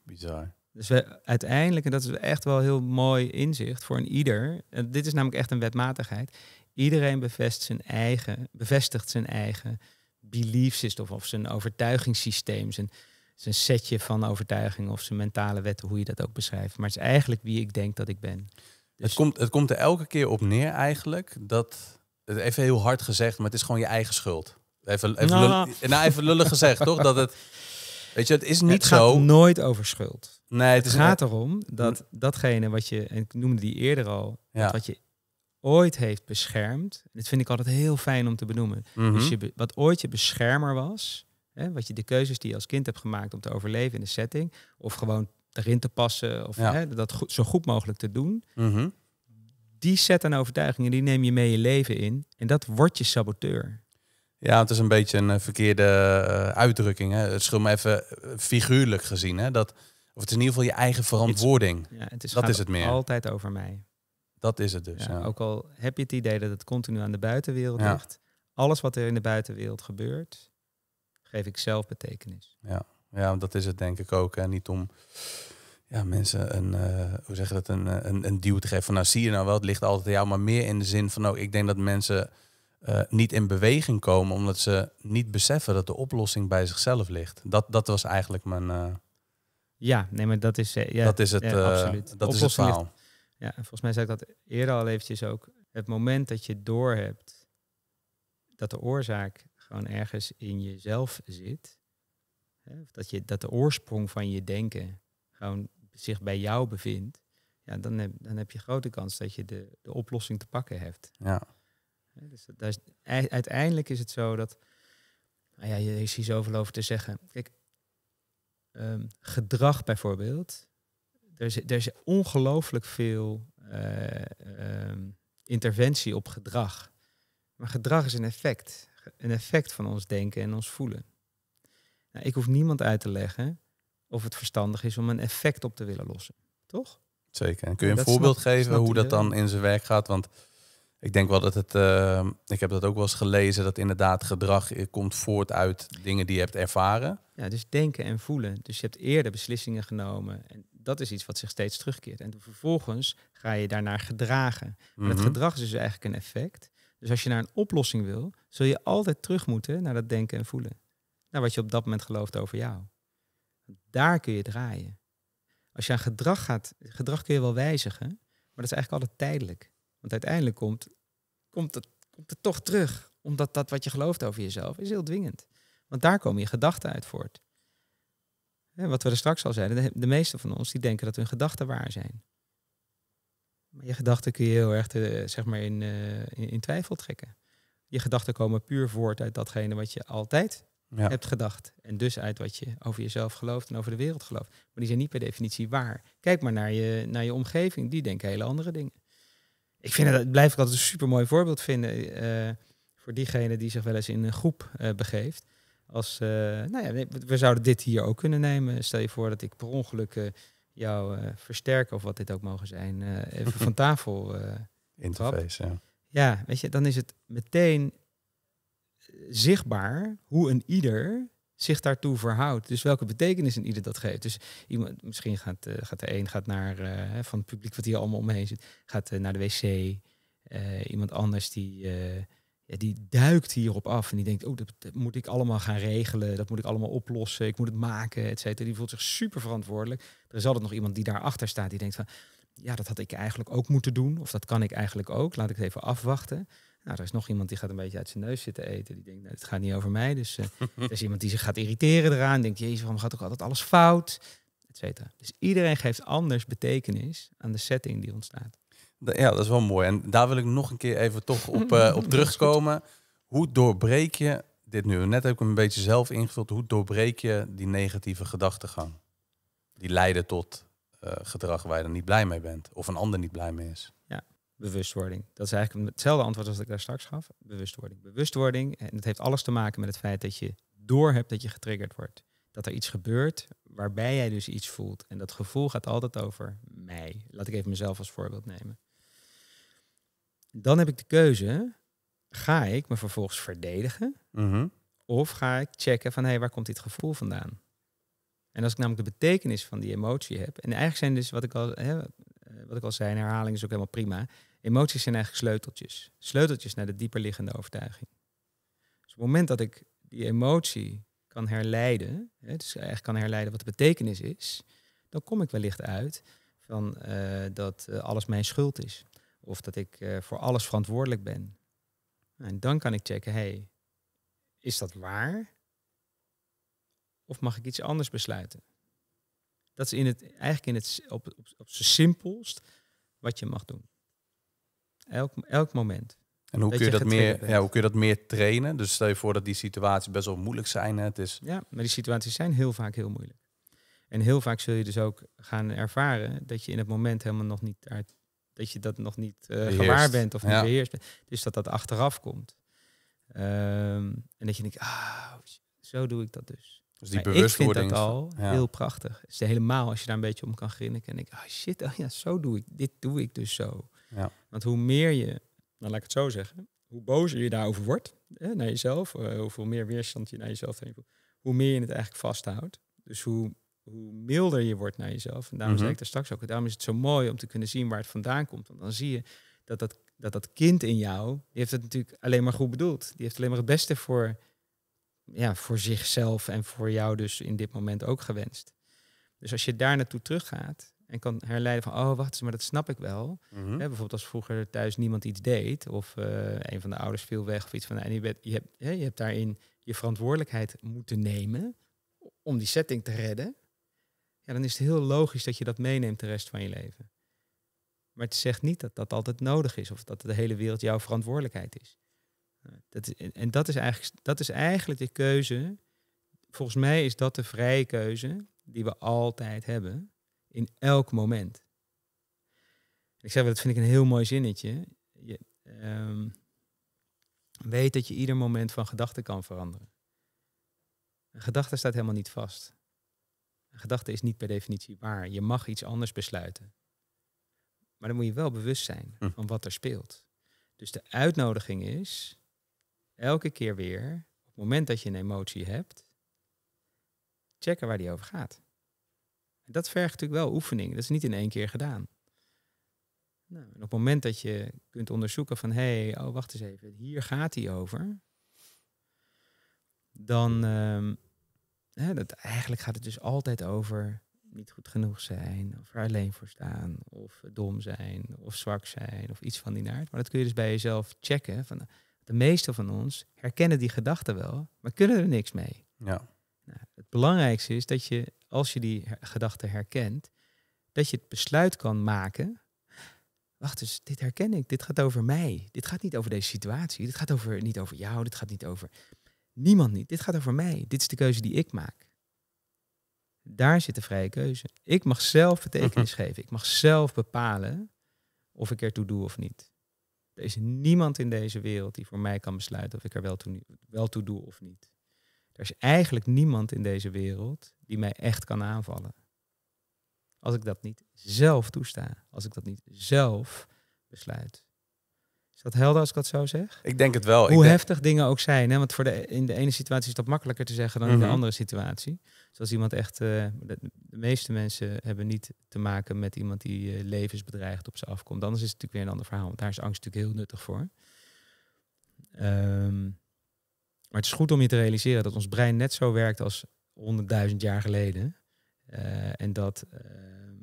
Bizar. Dus we, uiteindelijk, en dat is echt wel heel mooi inzicht voor een ieder. En eh, dit is namelijk echt een wetmatigheid. Iedereen bevestigt zijn eigen, bevestigt zijn eigen belief of zijn overtuigingssysteem, zijn, zijn setje van overtuigingen of zijn mentale wetten, hoe je dat ook beschrijft. Maar het is eigenlijk wie ik denk dat ik ben. het, dus komt, het komt er elke keer op neer eigenlijk dat, even heel hard gezegd, maar het is gewoon je eigen schuld. Even, even, nou. nou even lullig gezegd, toch? Dat het, Weet je, het is niet gaat nooit over schuld. Nee, het, gaat erom dat datgene wat je, en ik noemde die eerder al, wat je ooit heeft beschermd. Dat vind ik altijd heel fijn om te benoemen. Mhm. Dus wat ooit je beschermer was, hè, wat je de keuzes die je als kind hebt gemaakt om te overleven in de setting, of gewoon erin te passen, of hè, dat zo goed mogelijk te doen. Mhm. Die set aan overtuigingen, die neem je mee je leven in. En dat wordt je saboteur. Ja, het is een beetje een eh, verkeerde eh, uitdrukking. Hè? Het is me even eh, figuurlijk gezien. Hè? Dat, of het is in ieder geval je eigen verantwoording. is, dat is het meer. altijd over mij. Dat is het dus. Ja, Ook al heb je het idee dat het continu aan de buitenwereld ligt. Alles wat er in de buitenwereld gebeurt, geef ik zelf betekenis. Ja, ja dat is het denk ik ook. En niet om ja, mensen een, uh, hoe zeg je dat, een, een, een duw te geven. Van, nou zie je nou wel, het ligt altijd jou. Maar meer in de zin van, nou, ik denk dat mensen eh, niet in beweging komen omdat ze niet beseffen dat de oplossing bij zichzelf ligt. Dat, dat was eigenlijk mijn. Eh, ja, nee, maar dat is. Eh, ja, dat is het, ja, absoluut. dat is het verhaal. ja, volgens mij zei ik dat eerder al eventjes ook. Het moment dat je doorhebt dat de oorzaak gewoon ergens in jezelf zit. Hè, dat, je, dat de oorsprong van je denken gewoon zich bij jou bevindt. Ja, dan heb, dan heb je grote kans dat je de, de oplossing te pakken hebt. Ja. Dus uiteindelijk is het zo dat, nou ja, je ziet zoveel over te zeggen. Kijk, ehm, gedrag bijvoorbeeld, er is, er is ongelooflijk veel eh, ehm, interventie op gedrag. Maar gedrag is een effect, een effect van ons denken en ons voelen. Nou, ik hoef niemand uit te leggen of het verstandig is om een effect op te willen lossen, toch? Zeker. En kun je een voorbeeld geven hoe dat dan in zijn werk gaat? Want ik denk wel dat het, ehm, ik heb dat ook wel eens gelezen, dat inderdaad gedrag eh, komt voort uit dingen die je hebt ervaren. Ja, dus denken en voelen. Dus je hebt eerder beslissingen genomen. En dat is iets wat zich steeds terugkeert. En vervolgens ga je daarnaar gedragen. En het mhm. gedrag is dus eigenlijk een effect. Dus als je naar een oplossing wil, zul je altijd terug moeten naar dat denken en voelen. Naar wat je op dat moment gelooft over jou. Daar kun je draaien. Als je aan gedrag gaat, gedrag kun je wel wijzigen, maar dat is eigenlijk altijd tijdelijk. Want uiteindelijk komt, komt, het, komt het toch terug. Omdat dat wat je gelooft over jezelf is heel dwingend. Want daar komen je gedachten uit voort. En wat we er straks al zeiden, de, de meesten van ons die denken dat hun gedachten waar zijn. Maar je gedachten kun je heel erg zeg maar eh, in, in, twijfel trekken. Je gedachten komen puur voort uit datgene wat je altijd hebt gedacht. En dus uit wat je over jezelf gelooft en over de wereld gelooft. Maar die zijn niet per definitie waar. Kijk maar naar je, naar je omgeving, die denken hele andere dingen ik vind het, dat blijf ik altijd een super mooi voorbeeld vinden eh, voor diegene die zich wel eens in een groep eh, begeeft. Als, eh, nou ja, we zouden dit hier ook kunnen nemen. Stel je voor dat ik per ongeluk jou versterken, of wat dit ook mogen zijn, even [laughs] van tafel. Interface, ja. Ja, weet je, dan is het meteen zichtbaar hoe een ieder zich daartoe verhoudt. Dus welke betekenis in ieder dat geeft. Dus iemand, misschien gaat, eh, gaat de een gaat naar, eh, van het publiek wat hier allemaal omheen zit, gaat eh, naar de wc. iemand anders die, ja, die duikt hierop af en die denkt, oh, dat, dat, moet ik allemaal gaan regelen, dat moet ik allemaal oplossen, ik moet het maken, et cetera. Die voelt zich super verantwoordelijk. Er is altijd nog iemand die daarachter staat, die denkt van, ja, dat had ik eigenlijk ook moeten doen, of dat kan ik eigenlijk ook, laat ik het even afwachten. Nou, er is nog iemand die gaat een beetje uit zijn neus zitten eten. Die denkt, nou, het gaat niet over mij. Dus eh, [laughs] er is iemand die zich gaat irriteren eraan. Denkt, jezus, waarom gaat ook altijd alles fout? Et Dus iedereen geeft anders betekenis aan de setting die ontstaat. Ja, dat is wel mooi. En daar wil ik nog een keer even toch op, eh, op [laughs] terugkomen. Hoe doorbreek je dit nu? Net heb ik een beetje zelf ingevuld. Hoe doorbreek je die negatieve gedachtegang? Die leiden tot eh, gedrag waar je dan niet blij mee bent. Of een ander niet blij mee is bewustwording. Dat is eigenlijk hetzelfde antwoord als ik daar straks gaf. Bewustwording. Bewustwording, eh, en het heeft alles te maken met het feit dat je doorhebt dat je getriggerd wordt. Dat er iets gebeurt waarbij jij dus iets voelt. En dat gevoel gaat altijd over mij. Laat ik even mezelf als voorbeeld nemen. Dan heb ik de keuze, ga ik me vervolgens verdedigen? Mhm. Of ga ik checken van, hé, hey, waar komt dit gevoel vandaan? En als ik namelijk de betekenis van die emotie heb, en eigenlijk zijn dus wat ik al, hè, eh, wat ik al zei, een herhaling is ook helemaal prima. Emoties zijn eigenlijk sleuteltjes. Sleuteltjes naar de dieperliggende overtuiging. Dus op het moment dat ik die emotie kan herleiden, hè, dus eigenlijk kan herleiden wat de betekenis is, dan kom ik wellicht uit van eh, dat eh, alles mijn schuld is. Of dat ik eh, voor alles verantwoordelijk ben. Nou, en dan kan ik checken, hey, is dat waar? Of mag ik iets anders besluiten? Dat is in het, eigenlijk in het, op, op, op zijn simpelst wat je mag doen. Elk, elk moment. En hoe kun, je dat meer, ja, hoe kun je dat meer trainen? Dus stel je voor dat die situaties best wel moeilijk zijn. Het is... Ja, maar die situaties zijn heel vaak heel moeilijk. En heel vaak zul je dus ook gaan ervaren dat je in het moment helemaal nog niet daar, dat je dat nog niet uh, gewaar bent of niet beheerst bent. Dus dat dat achteraf komt. Ehm, en dat je denkt, ah, oh, zo doe ik dat dus. Dus die bewustwording. Ik vind dat al heel prachtig. Dus helemaal als je daar een beetje om kan grinniken en denk, ah shit, oh ja, zo doe ik, dit doe ik dus zo. Ja. Want hoe meer je, nou laat ik het zo zeggen, hoe bozer je daarover wordt hè, naar jezelf, hoe eh, hoeveel meer weerstand je naar jezelf heen voelt, hoe meer je het eigenlijk vasthoudt. Dus hoe, hoe milder je wordt naar jezelf. En daarom mm ik daar straks ook, daarom is het zo mooi om te kunnen zien waar het vandaan komt. Want dan zie je dat dat, dat, dat kind in jou, die heeft het natuurlijk alleen maar goed bedoeld. Die heeft alleen maar het beste voor, ja, voor zichzelf en voor jou dus in dit moment ook gewenst. Dus als je daar naartoe teruggaat, en kan herleiden van, oh wacht maar dat snap ik wel. Mhm. bijvoorbeeld als vroeger thuis niemand iets deed, of eh, een van de ouders viel weg of iets van, nou, en je, bent, je, hebt, je hebt daarin je verantwoordelijkheid moeten nemen om die setting te redden. Ja, dan is het heel logisch dat je dat meeneemt de rest van je leven. Maar het zegt niet dat dat altijd nodig is of dat de hele wereld jouw verantwoordelijkheid is. Eh, dat is en dat is, eigenlijk, dat is eigenlijk de keuze. Volgens mij is dat de vrije keuze die we altijd hebben. In elk moment. Ik zei, dat vind ik een heel mooi zinnetje. Ehm, weet dat je ieder moment van gedachten kan veranderen. Een gedachte staat helemaal niet vast. Een gedachte is niet per definitie waar. Je mag iets anders besluiten. Maar dan moet je wel bewust zijn hm. van wat er speelt. Dus de uitnodiging is, elke keer weer, op het moment dat je een emotie hebt, checken waar die over gaat. Dat vergt natuurlijk wel oefening. Dat is niet in één keer gedaan. Nou, en op het moment dat je kunt onderzoeken van hé, hey, oh wacht eens even, hier gaat hij over. Dan, ehm, dat, eigenlijk gaat het dus altijd over niet goed genoeg zijn, of er alleen voor staan, of dom zijn, of zwak zijn, of iets van die naart. Maar dat kun je dus bij jezelf checken. Van, de meeste van ons herkennen die gedachten wel, maar kunnen er niks mee. Ja. Nou, het belangrijkste is dat je, als je die her gedachte herkent, dat je het besluit kan maken. Wacht eens, dit herken ik. Dit gaat over mij. Dit gaat niet over deze situatie. Dit gaat over, niet over jou. Dit gaat niet over niemand niet. Dit gaat over mij. Dit is de keuze die ik maak. Daar zit de vrije keuze. Ik mag zelf betekenis mhm. geven. Ik mag zelf bepalen of ik ertoe doe of niet. Er is niemand in deze wereld die voor mij kan besluiten of ik er wel toe doe of niet. Er is eigenlijk niemand in deze wereld die mij echt kan aanvallen. Als ik dat niet zelf toesta, als ik dat niet zelf besluit. Is dat helder als ik dat zo zeg? Ik denk het wel. Hoe heftig dingen ook zijn. Hè? Want voor de, in de ene situatie is dat makkelijker te zeggen dan in de mhm. andere situatie. Zoals dus iemand echt. Eh, de, meeste mensen hebben niet te maken met iemand die uh, eh, levensbedreigd op ze afkomt. Dan is het natuurlijk weer een ander verhaal. Want daar is angst natuurlijk heel nuttig voor. Um, maar het is goed om je te realiseren dat ons brein net zo werkt als 100.000 jaar geleden. Eh, en dat, ehm,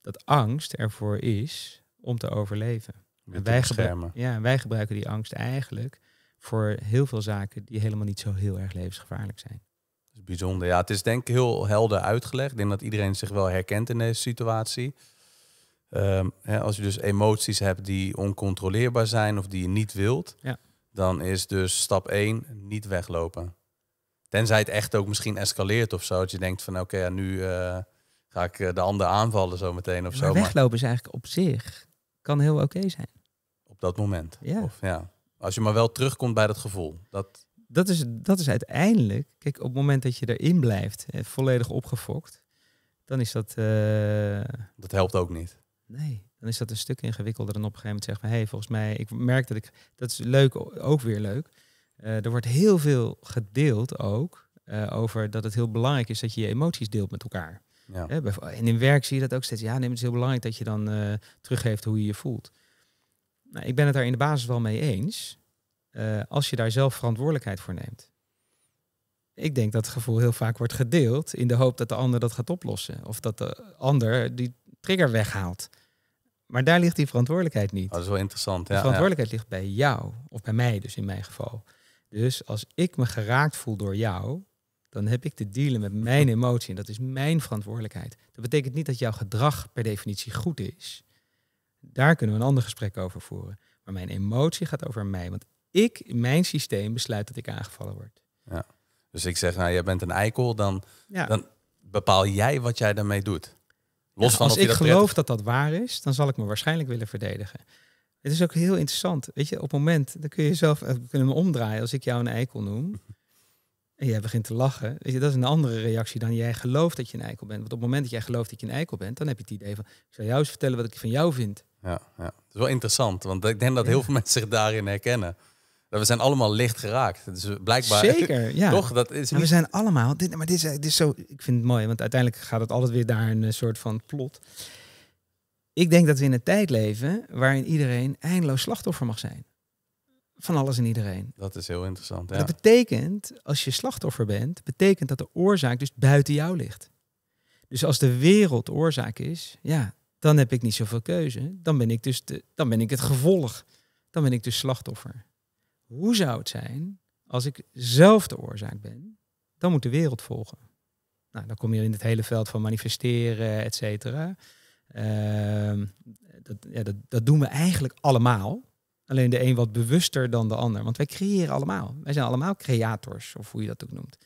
dat angst ervoor is om te overleven. En wij, gebruiken, ja, wij gebruiken die angst eigenlijk voor heel veel zaken die helemaal niet zo heel erg levensgevaarlijk zijn. Dat is bijzonder. Ja, het is denk ik heel helder uitgelegd. Ik denk dat iedereen zich wel herkent in deze situatie. Ehm, hè, als je dus emoties hebt die oncontroleerbaar zijn of die je niet wilt, ja dan is dus stap 1 niet weglopen. Tenzij het echt ook misschien escaleert of zo. Dat je denkt van oké, ja, nu eh, ga ik eh, de ander aanvallen zo meteen of maar zo. Weglopen is eigenlijk op zich kan heel oké zijn. Op dat moment. Ja. Of, ja. Als je maar wel terugkomt bij dat gevoel. Dat... Dat, is, dat is uiteindelijk, kijk, op het moment dat je erin blijft, eh, volledig opgefokt, dan is dat. Eh, dat helpt ook niet. Nee dan is dat een stuk ingewikkelder dan op een gegeven moment zeggen van hé, hey, volgens mij, ik merk dat ik, dat is leuk, ook weer leuk. Eh, er wordt heel veel gedeeld ook eh, over dat het heel belangrijk is dat je je emoties deelt met elkaar. Ja. Eh, en in werk zie je dat ook steeds. Ja, neem het heel belangrijk dat je dan teruggeeft hoe je je voelt. Nou, ik ben het daar in de basis wel mee eens. als je daar zelf verantwoordelijkheid voor neemt. Ik denk dat het gevoel heel vaak wordt gedeeld in de hoop dat de ander dat gaat oplossen. Of dat de ander die trigger weghaalt. Maar daar ligt die verantwoordelijkheid niet. Oh, dat is wel interessant. de verantwoordelijkheid ligt bij jou, of bij mij dus in mijn geval. Dus als ik me geraakt voel door jou, dan heb ik te dealen met mijn emotie. En dat is mijn verantwoordelijkheid. Dat betekent niet dat jouw gedrag per definitie goed is. Daar kunnen we een ander gesprek over voeren. Maar mijn emotie gaat over mij. Want ik, in mijn systeem, besluit dat ik aangevallen word. Ja. Dus ik zeg, nou, jij bent een eikel, dan, dan bepaal jij wat jij daarmee doet. Los van als ik geloof dat dat waar is, dan zal ik me waarschijnlijk willen verdedigen. Het is ook heel interessant. Weet je, op het moment, dan kun je zelf eh, kunnen me omdraaien als ik jou een eikel noem. [laughs] En jij begint te lachen. Weet je, dat is een andere reactie dan jij gelooft dat je een eikel bent. Want op het moment dat jij gelooft dat je een eikel bent, dan heb je het idee van, ik zal jou eens vertellen wat ik van jou vind. Ja, ja. dat is wel interessant, want ik denk dat heel veel [laughs] mensen zich daarin herkennen. We zijn allemaal licht geraakt. Dus blijkbaar. Zeker, [laughs] ja. Toch? Dat is We zijn allemaal. maar dit is, is zo. Ik vind het mooi, want uiteindelijk gaat het altijd weer daar een eh, soort van plot. Ik denk dat we in een tijd leven waarin iedereen eindeloos slachtoffer mag zijn. Van alles en iedereen. Dat is heel interessant. Ja. Dat betekent, als je slachtoffer bent, betekent dat de oorzaak dus buiten jou ligt. Dus als de wereld de oorzaak is, ja, dan heb ik niet zoveel keuze. Dan ben ik dus de, dan ben ik het gevolg. Dan ben ik dus slachtoffer hoe zou het zijn als ik zelf de oorzaak ben? Dan moet de wereld volgen. Nou, dan kom je in het hele veld van manifesteren, et cetera. Ehm, dat, ja, dat, dat doen we eigenlijk allemaal. Alleen de een wat bewuster dan de ander. Want wij creëren allemaal. Wij zijn allemaal creators, of hoe je dat ook noemt.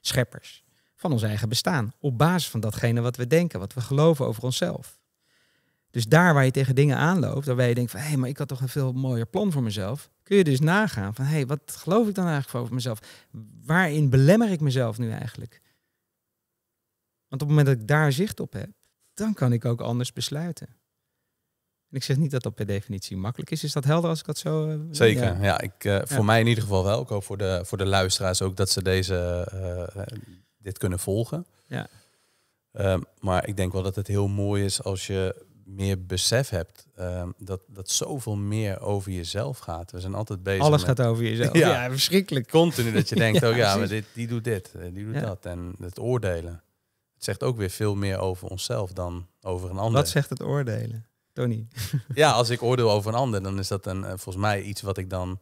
Scheppers van ons eigen bestaan. Op basis van datgene wat we denken, wat we geloven over onszelf. Dus daar waar je tegen dingen aanloopt, waarbij je denkt van hé, hey, maar ik had toch een veel mooier plan voor mezelf kun je dus nagaan van, hé, hey, wat geloof ik dan eigenlijk over mezelf? Waarin belemmer ik mezelf nu eigenlijk? Want op het moment dat ik daar zicht op heb, dan kan ik ook anders besluiten. En ik zeg niet dat dat per definitie makkelijk is. Is dat helder als ik dat zo... Eh, Zeker, ja. ik, eh, voor mij in ieder geval wel. Ik hoop voor de, voor de luisteraars ook dat ze deze, eh, dit kunnen volgen. Ja. Ehm, maar ik denk wel dat het heel mooi is als je meer besef hebt ehm, dat, dat zoveel meer over jezelf gaat. We zijn altijd bezig. Alles gaat over jezelf. [laughs] ja, verschrikkelijk. Continu dat je [laughs] denkt, oh ja, maar dit, die doet dit, eh, die doet dat. En het oordelen. Het zegt ook weer veel meer over onszelf dan over een ander. Wat zegt het oordelen, Tony? [laughs] ja, als ik oordeel over een ander, dan is dat een, eh, volgens mij iets wat ik dan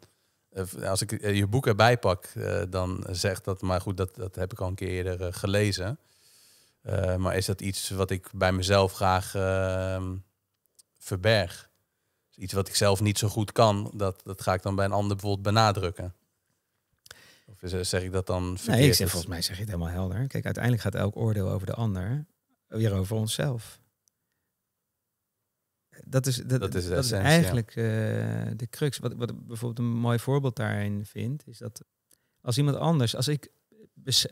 eh, als ik je boek erbij pak, dan zegt dat, maar goed, dat, dat heb ik al een keer eerder gelezen. Eh, maar is dat iets wat ik bij mezelf graag uh, verberg? Iets wat ik zelf niet zo goed kan, dat, dat ga ik dan bij een ander bijvoorbeeld benadrukken. Of eh, zeg ik dat dan verkeerd? Nee, ik volgens mij zeg je het helemaal helder. Kijk, uiteindelijk gaat elk oordeel over de ander weer over onszelf. Dat is, dat, is, eigenlijk eh, de crux. Wat, wat bijvoorbeeld een mooi voorbeeld daarin vind, is dat als iemand anders, als ik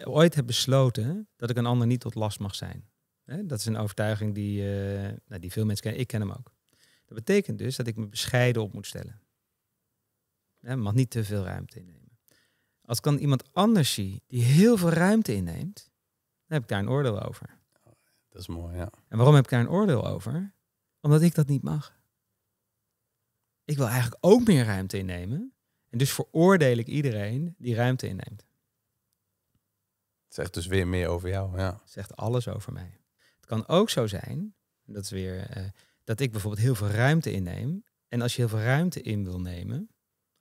ooit heb besloten dat ik een ander niet tot last mag zijn. dat is een overtuiging die, eh, nou, die veel mensen kennen. Ik ken hem ook. Dat betekent dus dat ik me bescheiden op moet stellen. Hè? mag niet te veel ruimte innemen. Als ik dan iemand anders zie die heel veel ruimte inneemt, dan heb ik daar een oordeel over. Dat is mooi, ja. En waarom heb ik daar een oordeel over? Omdat ik dat niet mag. Ik wil eigenlijk ook meer ruimte innemen. En dus veroordeel ik iedereen die ruimte inneemt. Zegt dus weer meer over jou. Ja. Zegt alles over mij. Het kan ook zo zijn, dat weer, eh, dat ik bijvoorbeeld heel veel ruimte inneem. En als je heel veel ruimte in wil nemen,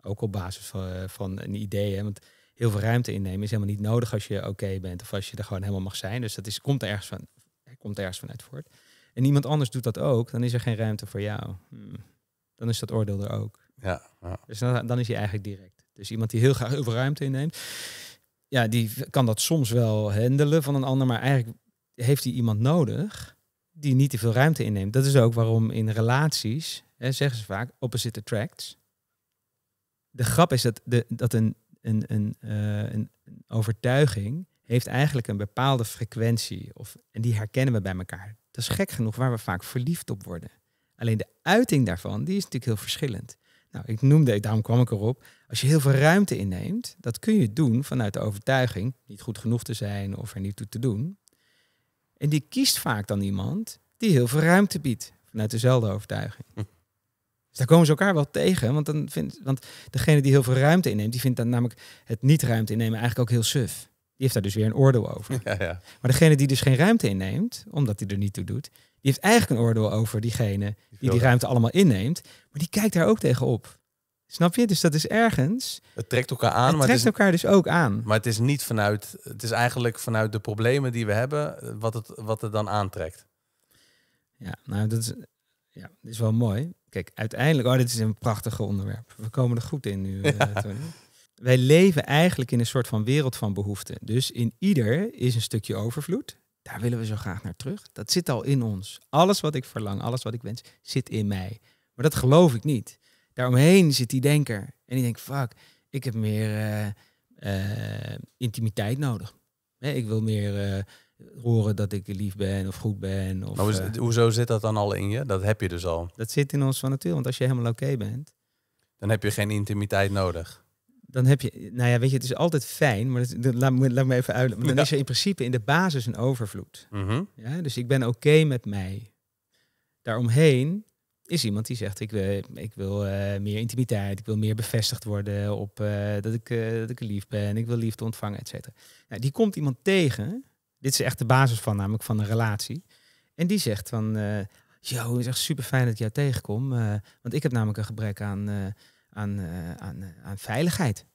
ook op basis van, eh, van een idee, hè, want heel veel ruimte innemen is helemaal niet nodig als je oké bent of als je er gewoon helemaal mag zijn. Dus dat is, komt, er ergens van, komt ergens vanuit voort. En iemand anders doet dat ook, dan is er geen ruimte voor jou. Hmm. Dan is dat oordeel er ook. Ja, Dus dan, dan is hij eigenlijk direct. Dus iemand die heel graag heel veel ruimte inneemt ja, die kan dat soms wel handelen van een ander, maar eigenlijk heeft hij iemand nodig die niet te veel ruimte inneemt. Dat is ook waarom in relaties, hè, zeggen ze vaak, opposite attracts. De grap is dat, de, dat een, een, een, eh, een overtuiging heeft eigenlijk een bepaalde frequentie. Of, en die herkennen we bij elkaar. Dat is gek genoeg waar we vaak verliefd op worden. Alleen de uiting daarvan, die is natuurlijk heel verschillend. Nou, ik noemde, daarom kwam ik erop, als je heel veel ruimte inneemt, dat kun je doen vanuit de overtuiging niet goed genoeg te zijn of er niet toe te doen. En die kiest vaak dan iemand die heel veel ruimte biedt vanuit dezelfde overtuiging. Hm. Dus daar komen ze elkaar wel tegen, want, dan vindt, want degene die heel veel ruimte inneemt, die vindt dan namelijk het niet ruimte innemen eigenlijk ook heel suf. Die heeft daar dus weer een oordeel over. Ja, ja. Maar degene die dus geen ruimte inneemt, omdat hij er niet toe doet, die heeft eigenlijk een oordeel over diegene die die ruimte allemaal inneemt. Maar die kijkt daar ook tegenop. Snap je? Dus dat is ergens. Het trekt elkaar aan. Het maar trekt het is, elkaar dus ook aan. Maar het is niet vanuit. Het is eigenlijk vanuit de problemen die we hebben. wat het, wat het dan aantrekt. Ja, nou, dat is, ja, dat is wel mooi. Kijk, uiteindelijk. Oh, dit is een prachtig onderwerp. We komen er goed in nu, eh, [laughs] Wij leven eigenlijk in een soort van wereld van behoeften. Dus in ieder is een stukje overvloed. Daar willen we zo graag naar terug. Dat zit al in ons. Alles wat ik verlang, alles wat ik wens, zit in mij. Maar dat geloof ik niet daaromheen zit die denker. En die denkt, fuck, ik heb meer eh, eh, intimiteit nodig. ik wil meer eh, horen dat ik lief ben of goed ben. Of, hoezo, zit dat dan al in je? Dat heb je dus al. Dat zit in ons van natuur, want als je helemaal oké bent... Dan heb je geen intimiteit nodig dan heb je, nou ja, weet je, het is altijd fijn, maar dat, laat, me, me even uitleggen. Dan is er in principe in de basis een overvloed. Mhm. ja, dus ik ben oké met mij. Daaromheen is iemand die zegt: Ik wil, eh, ik wil eh, meer intimiteit, ik wil meer bevestigd worden op eh, dat, ik, dat ik lief ben, ik wil liefde ontvangen, et cetera. Nou, die komt iemand tegen. Dit is echt de basis van, namelijk van een relatie. En die zegt van: Yo, het is echt super fijn dat ik jou tegenkom. want ik heb namelijk een gebrek aan, aan, aan, aan veiligheid.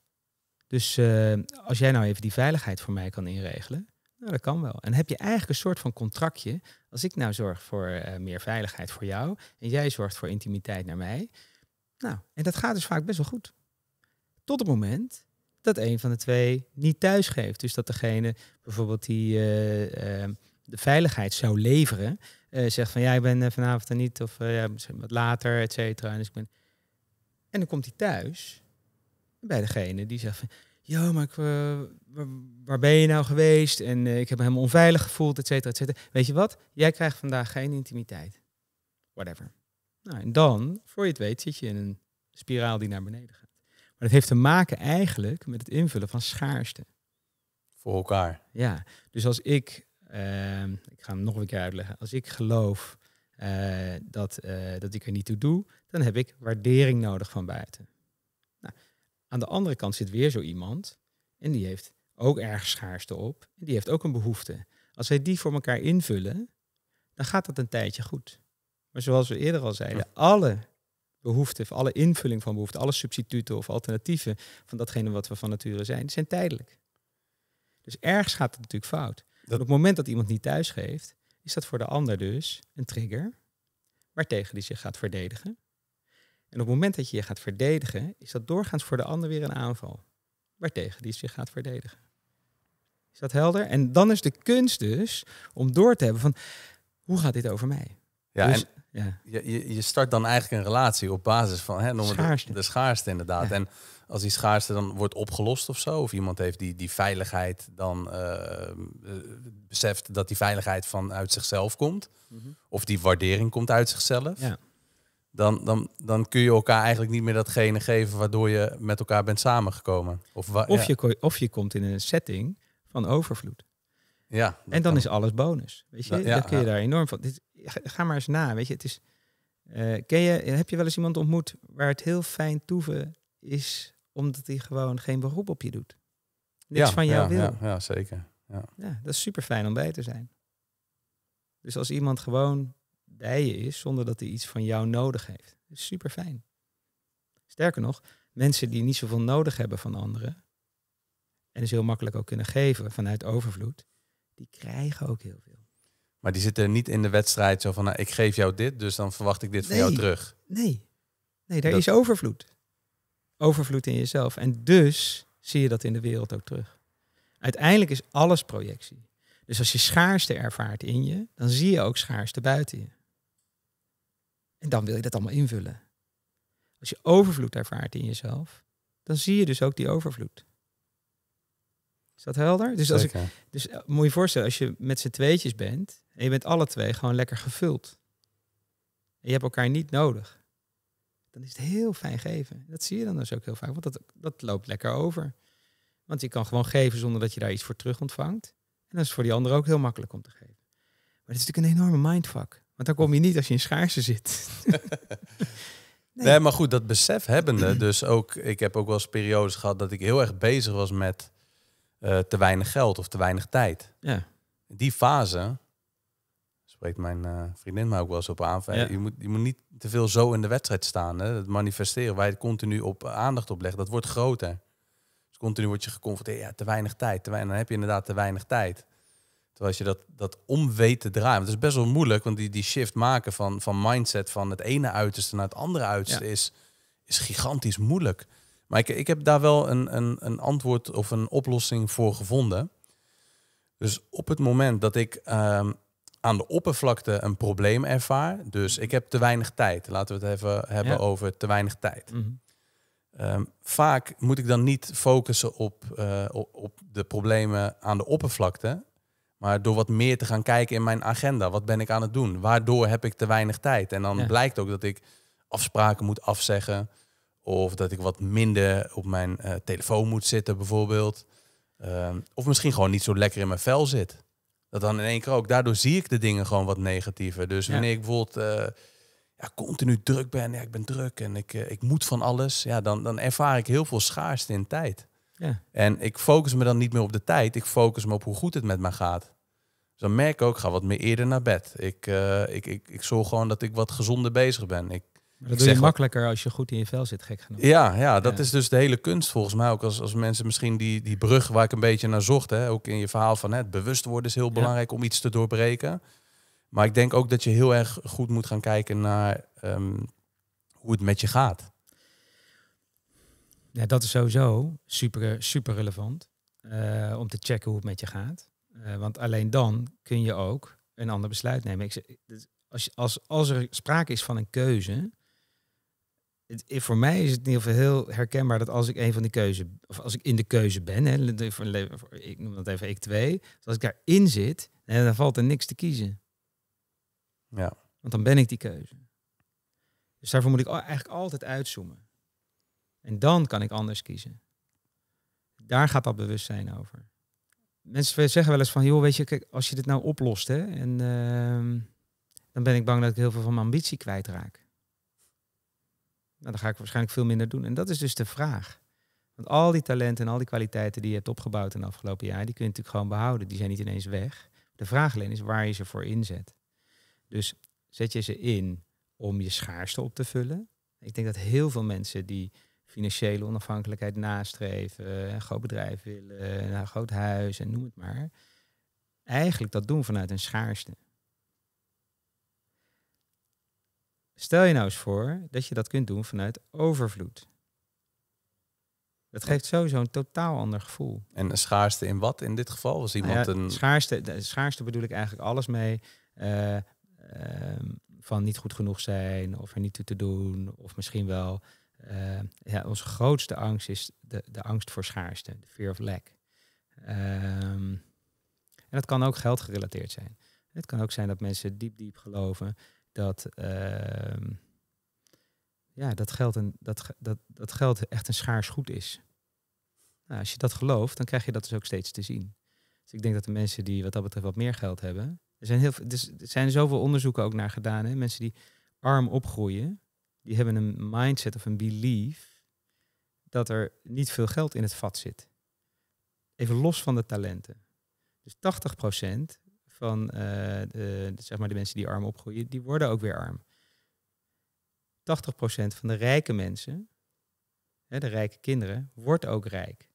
Dus als jij nou even die veiligheid voor mij kan inregelen, nou, dat kan wel. En heb je eigenlijk een soort van contractje. Als ik nou zorg voor eh, meer veiligheid voor jou en jij zorgt voor intimiteit naar mij. Nou, en dat gaat dus vaak best wel goed. Tot het moment dat een van de twee niet thuis geeft. Dus dat degene bijvoorbeeld die eh, eh, de veiligheid zou leveren, zegt van ja, ik ben vanavond er niet of wat later, et cetera. En, dus ik ben... en dan komt hij thuis bij degene die zegt van ja, maar eh, waar, ben je nou geweest? En eh, ik heb me helemaal onveilig gevoeld, et cetera, et cetera. Weet je wat? Jij krijgt vandaag geen intimiteit. Whatever. Nou, en dan, voor je het weet, zit je in een spiraal die naar beneden gaat. Maar dat heeft te maken eigenlijk met het invullen van schaarste. Voor elkaar. Ja, dus als ik, ehm, ik ga hem nog een keer uitleggen, als ik geloof eh, dat, dat ik er niet toe doe, dan heb ik waardering nodig van buiten. Aan de andere kant zit weer zo iemand en die heeft ook ergens schaarste op. En die heeft ook een behoefte. Als wij die voor elkaar invullen, dan gaat dat een tijdje goed. Maar zoals we eerder al zeiden, alle behoeften, alle invulling van behoeften, alle substituten of alternatieven van datgene wat we van nature zijn, zijn tijdelijk. Dus ergens gaat het natuurlijk fout. Op het moment dat iemand niet thuisgeeft, is dat voor de ander dus een trigger waartegen die zich gaat verdedigen op het moment dat je je gaat verdedigen, is dat doorgaans voor de ander weer een aanval. Waartegen die zich gaat verdedigen. Is dat helder? En dan is de kunst dus om door te hebben van hoe gaat dit over mij? Ja, dus, Je, je start dan eigenlijk een relatie op basis van hè, schaarste. De, de, schaarste inderdaad. En als die schaarste dan wordt opgelost of zo, of iemand heeft die, die veiligheid, dan eh, beseft dat die veiligheid vanuit zichzelf komt. Mhm. Of die waardering komt uit zichzelf. Ja dan, dan, dan kun je elkaar eigenlijk niet meer datgene geven waardoor je met elkaar bent samengekomen. Of, of, je, of je komt in een setting van overvloed. Ja, en dan is alles bonus. Weet je, dan kun je daar enorm van. Dit, ga maar eens na. Weet je, het is. Eh, je, heb je wel eens iemand ontmoet waar het heel fijn toeven is, omdat hij gewoon geen beroep op je doet? Niks van jou wil. Ja, zeker. Ja. dat is super fijn om bij te zijn. Dus als iemand gewoon bij je is zonder dat hij iets van jou nodig heeft. super fijn. Sterker nog, mensen die niet zoveel nodig hebben van anderen, en dus heel makkelijk ook kunnen geven vanuit overvloed, die krijgen ook heel veel. Maar die zitten niet in de wedstrijd zo van, nou, ik geef jou dit, dus dan verwacht ik dit van jou terug. Nee, nee, daar is overvloed. Overvloed in jezelf. En dus zie je dat in de wereld ook terug. Uiteindelijk is alles projectie. Dus als je schaarste ervaart in je, dan zie je ook schaarste buiten je. En dan wil je dat allemaal invullen. Als je overvloed ervaart in jezelf, dan zie je dus ook die overvloed. Is dat helder? Dus, als ik, dus eh, moet je voorstellen, als je met z'n tweetjes bent en je bent alle twee gewoon lekker gevuld. En je hebt elkaar niet nodig. Dan is het heel fijn geven. Dat zie je dan dus ook heel vaak, want dat, dat loopt lekker over. Want je kan gewoon geven zonder dat je daar iets voor terug ontvangt. En dat is voor die ander ook heel makkelijk om te geven. Maar dat is natuurlijk een enorme mindfuck. Want dan kom je niet als je in schaarste zit. [laughs] nee. maar goed, dat besef hebbende. Dus ook, ik heb ook wel eens periodes gehad dat ik heel erg bezig was met eh, te weinig geld of te weinig tijd. Ja. Die fase spreekt mijn eh, vriendin mij ook wel eens op aan. Je, moet, je moet niet te veel zo in de wedstrijd staan. Hè? Het manifesteren, waar je het continu op eh, aandacht op legt, dat wordt groter. Dus continu word je geconfronteerd, ja, te weinig tijd. Te weinig, dan heb je inderdaad te weinig tijd. Terwijl als je dat, dat om weet te draaien. Want het is best wel moeilijk, want die, die shift maken van, van mindset van het ene uiterste naar het andere uiterste is, is gigantisch moeilijk. Maar ik, ik heb daar wel een, een, een antwoord of een oplossing voor gevonden. Dus op het moment dat ik ehm, aan de oppervlakte een probleem ervaar, dus ik heb te weinig tijd, laten we het even hebben over te weinig tijd. Mhm. Ehm, vaak moet ik dan niet focussen op, eh, op, op, de problemen aan de oppervlakte, maar door wat meer te gaan kijken in mijn agenda, wat ben ik aan het doen? Waardoor heb ik te weinig tijd? En dan blijkt ook dat ik afspraken moet afzeggen. Of dat ik wat minder op mijn eh, telefoon moet zitten, bijvoorbeeld. Ehm, of misschien gewoon niet zo lekker in mijn vel zit. Dat dan in één keer ook. Daardoor zie ik de dingen gewoon wat negatiever. Dus wanneer ik bijvoorbeeld eh, ja, continu druk ben, ja, ik ben druk en ik, eh, ik moet van alles, ja, dan, dan ervaar ik heel veel schaarste in tijd. Ja. En ik focus me dan niet meer op de tijd. Ik focus me op hoe goed het met mij gaat. Dus dan merk ik ook, ik ga wat meer eerder naar bed. Ik, eh, ik, ik, ik zorg gewoon dat ik wat gezonder bezig ben. Ik, dat doe je makkelijker als je goed in je vel zit, gek genoeg. Ja, ja dat is dus de hele kunst volgens mij ook. Als, als mensen misschien die, die brug waar ik een beetje naar zocht, hè, ook in je verhaal van hè, het bewust worden is heel belangrijk om iets te doorbreken. Maar ik denk ook dat je heel erg goed moet gaan kijken naar ehm, hoe het met je gaat. Ja, dat is sowieso super, super relevant eh, om te checken hoe het met je gaat. Eh, want alleen dan kun je ook een ander besluit nemen. Ik, dus als, als, als er sprake is van een keuze, het, voor mij is het in ieder geval heel herkenbaar dat als ik een van die keuze, of als ik in de keuze ben, hè, ik noem dat even ik 2, dus als ik daarin zit, dan valt er niks te kiezen. Ja. Want dan ben ik die keuze. Dus daarvoor moet ik eigenlijk altijd uitzoomen. En dan kan ik anders kiezen. Daar gaat dat bewustzijn over. Mensen zeggen wel eens van, joh, weet je, kijk, als je dit nou oplost, hè, en, ehm, dan ben ik bang dat ik heel veel van mijn ambitie kwijtraak. Nou, dan ga ik waarschijnlijk veel minder doen. En dat is dus de vraag. Want al die talenten en al die kwaliteiten die je hebt opgebouwd in de afgelopen jaar, die kun je natuurlijk gewoon behouden. Die zijn niet ineens weg. De vraag alleen is waar je ze voor inzet. Dus zet je ze in om je schaarste op te vullen? Ik denk dat heel veel mensen die financiële onafhankelijkheid nastreven, een groot bedrijf willen, een groot huis en noem het maar. Eigenlijk dat doen vanuit een schaarste. Stel je nou eens voor dat je dat kunt doen vanuit overvloed. Dat geeft sowieso een totaal ander gevoel. En een schaarste in wat in dit geval? Was iemand nou een... schaarste, de schaarste bedoel ik eigenlijk alles mee. Eh, ehm, van niet goed genoeg zijn of er niet toe te doen. Of misschien wel uh, ja, onze grootste angst is de, de angst voor schaarste, de fear of lack. Ehm, en dat kan ook geld gerelateerd zijn. Het kan ook zijn dat mensen diep, diep geloven dat, ehm, ja, dat, geld, een, dat, dat, dat geld echt een schaars goed is. Nou, als je dat gelooft, dan krijg je dat dus ook steeds te zien. Dus ik denk dat de mensen die wat dat betreft wat meer geld hebben. Er zijn, heel, er zijn zoveel onderzoeken ook naar gedaan. Hè? Mensen die arm opgroeien, die hebben een mindset of een belief dat er niet veel geld in het vat zit. Even los van de talenten. Dus 80% van eh, de, zeg maar de mensen die arm opgroeien, die worden ook weer arm. 80% van de rijke mensen, hè, de rijke kinderen, wordt ook rijk.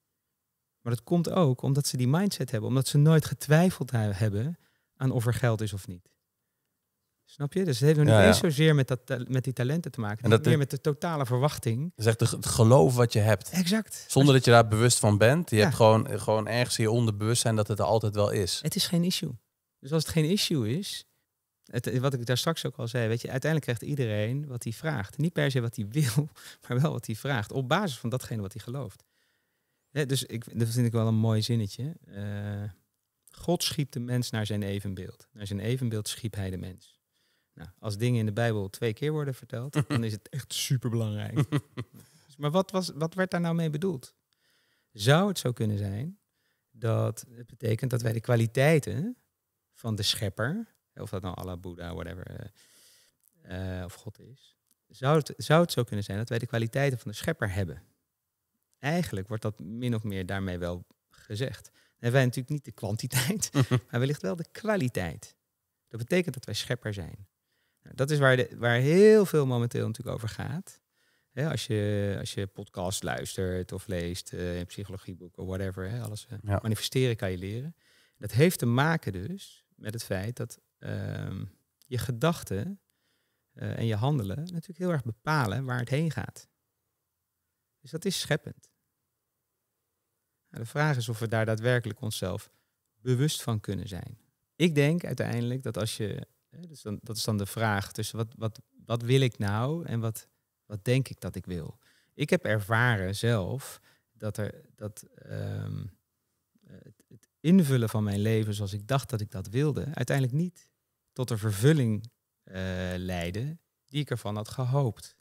Maar dat komt ook omdat ze die mindset hebben, omdat ze nooit getwijfeld hebben aan of er geld is of niet. Snap je? Dus het heeft nog niet eens zozeer met, dat, met die talenten te maken. meer met de totale verwachting. Zegt het geloof wat je hebt. Exact. Zonder dat je daar bewust van bent. Je hebt gewoon, gewoon ergens hieronder je onderbewustzijn dat het er altijd wel is. Het is geen issue. Dus als het geen issue is, het, wat ik daar straks ook al zei, weet je, uiteindelijk krijgt iedereen wat hij vraagt. Niet per se wat hij [laughs] wil, maar wel wat hij vraagt. Op basis van datgene wat hij gelooft. dus ik, dat vind ik wel een mooi zinnetje. Eh, God schiep de mens naar zijn evenbeeld. Naar zijn evenbeeld schiep hij de mens. Nou, als dingen in de Bijbel twee keer worden verteld, [laughs] dan is het echt superbelangrijk. [laughs] Dus, maar wat, was, wat werd daar nou mee bedoeld? Zou het zo kunnen zijn dat het betekent dat wij de kwaliteiten van de schepper, of dat nou Allah, Boeddha, whatever, eh, eh, of God is, zou het, zou het zo kunnen zijn dat wij de kwaliteiten van de schepper hebben? Eigenlijk wordt dat min of meer daarmee wel gezegd. hebben wij natuurlijk niet de kwantiteit, [laughs] maar wellicht wel de kwaliteit. Dat betekent dat wij schepper zijn dat is waar, de, waar heel veel momenteel natuurlijk over gaat. als, je, als je podcast luistert of leest, uh, eh, psychologieboeken, whatever, alles eh, manifesteren kan je leren. Dat heeft te maken dus met het feit dat ehm, je gedachten eh, en je handelen natuurlijk heel erg bepalen waar het heen gaat. Dus dat is scheppend. Nou, de vraag is of we daar daadwerkelijk onszelf bewust van kunnen zijn. Ik denk uiteindelijk dat als je dus dat is dan de vraag tussen wat, wat, wat wil ik nou en wat, wat denk ik dat ik wil. Ik heb ervaren zelf dat, er, dat ehm, het, het, invullen van mijn leven zoals ik dacht dat ik dat wilde, uiteindelijk niet tot de vervulling uh, leidde die ik ervan had gehoopt.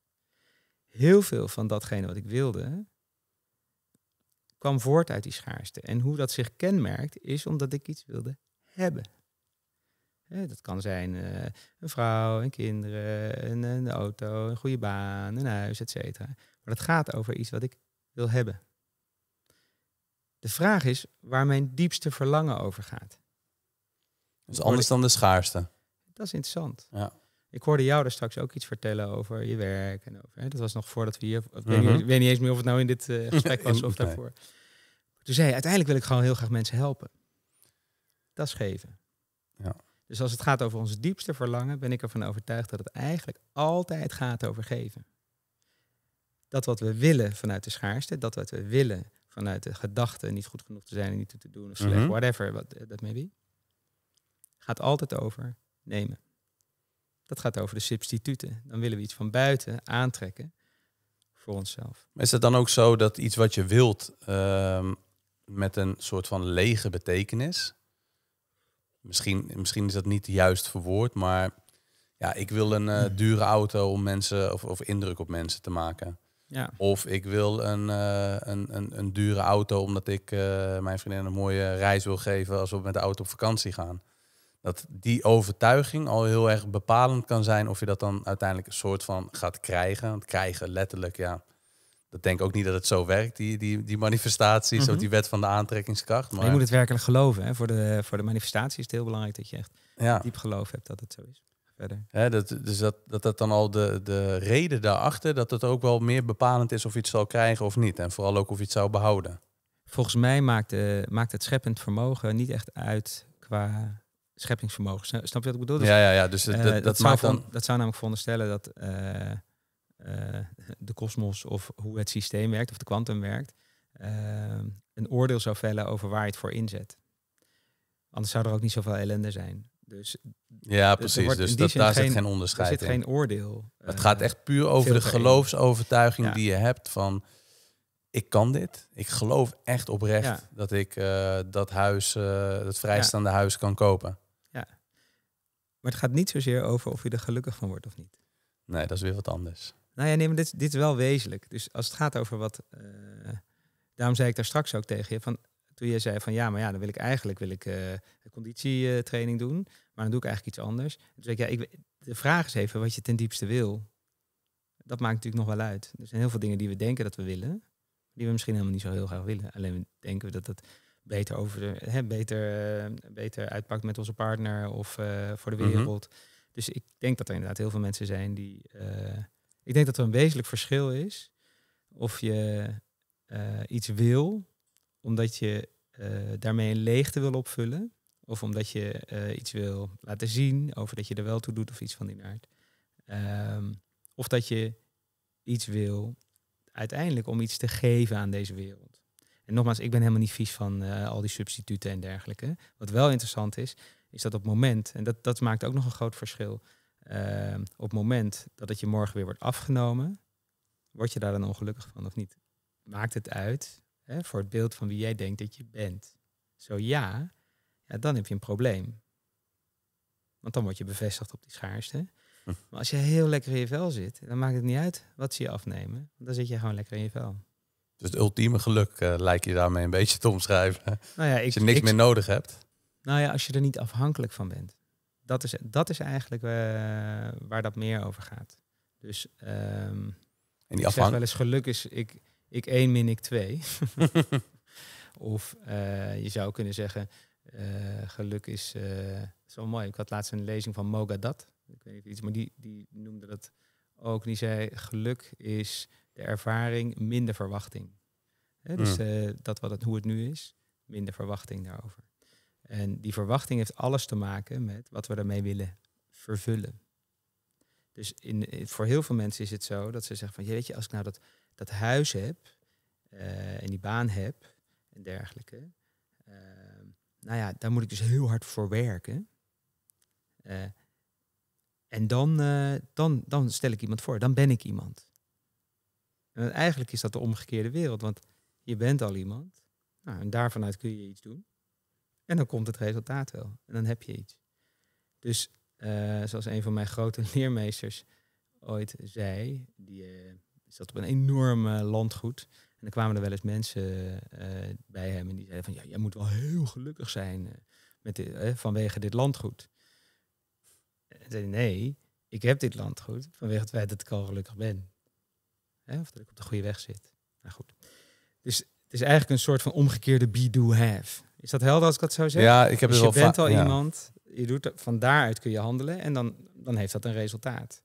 Heel veel van datgene wat ik wilde, kwam voort uit die schaarste. En hoe dat zich kenmerkt, is omdat ik iets wilde hebben dat kan zijn eh, een vrouw, een kinderen, een, auto, een goede baan, een huis, et Maar dat gaat over iets wat ik wil hebben. De vraag is waar mijn diepste verlangen over gaat. is anders dan de schaarste. Dat is interessant. Ja. Ik hoorde jou daar straks ook iets vertellen over je werk. En over, hè? Dat was nog voordat we hier... Mhm. Ik weet, niet eens meer of het nou in dit eh, [laughs] gesprek was of daarvoor. Toen zei uiteindelijk wil ik gewoon heel graag mensen helpen. Dat is geven. Ja. Dus als het gaat over ons diepste verlangen, ben ik ervan overtuigd dat het eigenlijk altijd gaat over geven. Dat wat we willen vanuit de schaarste, dat wat we willen vanuit de gedachte niet goed genoeg te zijn en niet te doen of slecht, mhm. whatever, wat eh, dat may be, gaat altijd over nemen. Dat gaat over de substituten. Dan willen we iets van buiten aantrekken voor onszelf. Is het dan ook zo dat iets wat je wilt ehm, met een soort van lege betekenis, misschien, misschien is dat niet juist verwoord, maar ja, ik wil een eh, hmm. dure auto om mensen of, of indruk op mensen te maken. Ja. Of ik wil een, eh, een, een, dure auto omdat ik eh, mijn vriendin een mooie reis wil geven als we met de auto op vakantie gaan. Dat die overtuiging al heel erg bepalend kan zijn of je dat dan uiteindelijk een soort van gaat krijgen. Want krijgen letterlijk, ja, dat denk ik ook niet dat het zo werkt, die, die, die manifestaties, of mhm. die wet van de aantrekkingskracht. Maar... Je moet het werkelijk geloven. Hè? Voor, de, voor de manifestatie is het heel belangrijk dat je echt ja. diep geloof hebt dat het zo is. Verder. Hè, dat, dus dat, dat dat dan al de, de reden daarachter, dat het ook wel meer bepalend is of je iets zal krijgen of niet. En vooral ook of je het zou behouden. Volgens mij maakt, eh, maakt het scheppend vermogen niet echt uit qua scheppingsvermogen. Snap je wat ik bedoel? Dus, ja, ja, ja. Dus eh, dat, dat, zou, dan... dat zou namelijk veronderstellen dat... Eh, eh, de kosmos of hoe het systeem werkt of de kwantum werkt, eh, een oordeel zou vellen over waar je het voor inzet. Anders zou er ook niet zoveel ellende zijn. Dus, ja, precies. Dus dat, daar zit geen onderscheid in. Er zit geen oordeel. Het gaat eh, echt puur over de geloofsovertuiging die je hebt van ik kan dit. Ik geloof echt oprecht dat ik dat huis, uh, dat vrijstaande huis kan kopen. Ja. Maar het gaat niet zozeer over of je er gelukkig van wordt of niet. Nee, dat is weer wat anders. Nou ja, nee, maar dit, dit is wel wezenlijk. Dus als het gaat over wat. Eh, daarom zei ik daar straks ook tegen je. Van, toen je zei van ja, maar ja, dan wil ik eigenlijk wil ik, eh, conditietraining doen. Maar dan doe ik eigenlijk iets anders. Dus ik, ja, ik, de vraag is even wat je ten diepste wil. Dat maakt natuurlijk nog wel uit. Er zijn heel veel dingen die we denken dat we willen. Die we misschien helemaal niet zo heel graag willen. Alleen denken we dat dat beter, over hè, beter, eh, beter uitpakt met onze partner of voor de mhm. wereld. Dus ik denk dat er inderdaad heel veel mensen zijn die ik denk dat er een wezenlijk verschil is of je eh, iets wil omdat je eh, daarmee een leegte wil opvullen. Of omdat je eh, iets wil laten zien over dat je er wel toe doet of iets van die aard. Ehm, of dat je iets wil uiteindelijk om iets te geven aan deze wereld. En nogmaals, ik ben helemaal niet vies van al die substituten en dergelijke. Wat wel interessant is, is dat op het moment, en dat, dat maakt ook nog een groot verschil, Ehm, op het moment dat het je morgen weer wordt afgenomen, word je daar dan ongelukkig van of niet? Maakt het uit hè, voor het beeld van wie jij denkt dat je bent? Zo ja, dan heb je een probleem. Want dan word je bevestigd op die schaarste. Hm. Maar als je heel lekker in je vel zit, dan maakt het niet uit wat ze je afnemen. dan zit je gewoon lekker in je vel. Dus het ultieme geluk eh, lijkt je daarmee een beetje te omschrijven. Nou ja, ik, als je niks meer nodig hebt. Nou ja, als je er niet afhankelijk van bent dat, is, dat is eigenlijk eh, waar dat meer over gaat. Dus um, en die ik wel eens geluk is ik, ik één min ik twee. [laughs] of eh, je zou kunnen zeggen, eh, geluk is zo mooi. Ik had laatst een lezing van Mogadat. Ik weet niet iets, maar die, die noemde dat ook. Die zei: geluk is de ervaring minder verwachting. dus hmm. dat wat het, hoe het nu is, minder verwachting daarover. En die verwachting heeft alles te maken met wat we daarmee willen vervullen. Dus in, voor heel veel mensen is het zo dat ze zeggen van, je weet je, als ik nou dat, dat huis heb eh, en die baan heb en dergelijke, ehm, nou ja, daar moet ik dus heel hard voor werken. Eh, en dan, eh, dan, dan stel ik iemand voor, dan ben ik iemand. En eigenlijk is dat de omgekeerde wereld, want je bent al iemand. Nou, en daarvanuit kun je iets doen. En dan komt het resultaat wel. En dan heb je iets. Dus eh, zoals een van mijn [laughs] grote leermeesters ooit zei, die eh, zat op een enorm landgoed. En dan kwamen er wel eens mensen eh, bij hem en die zeiden van, ja, jij moet wel heel gelukkig zijn met vanwege dit landgoed. En zei nee, ik heb dit landgoed vanwege het feit dat ik al gelukkig ben. Hè? Of dat ik op de goede weg zit. Nou goed. Dus het is eigenlijk een soort van omgekeerde be-do-have. Is dat helder als ik dat zo zeg? Ja, ik heb dus wel je bent al iemand, je doet van daaruit kun je handelen en dan, dan heeft dat een resultaat.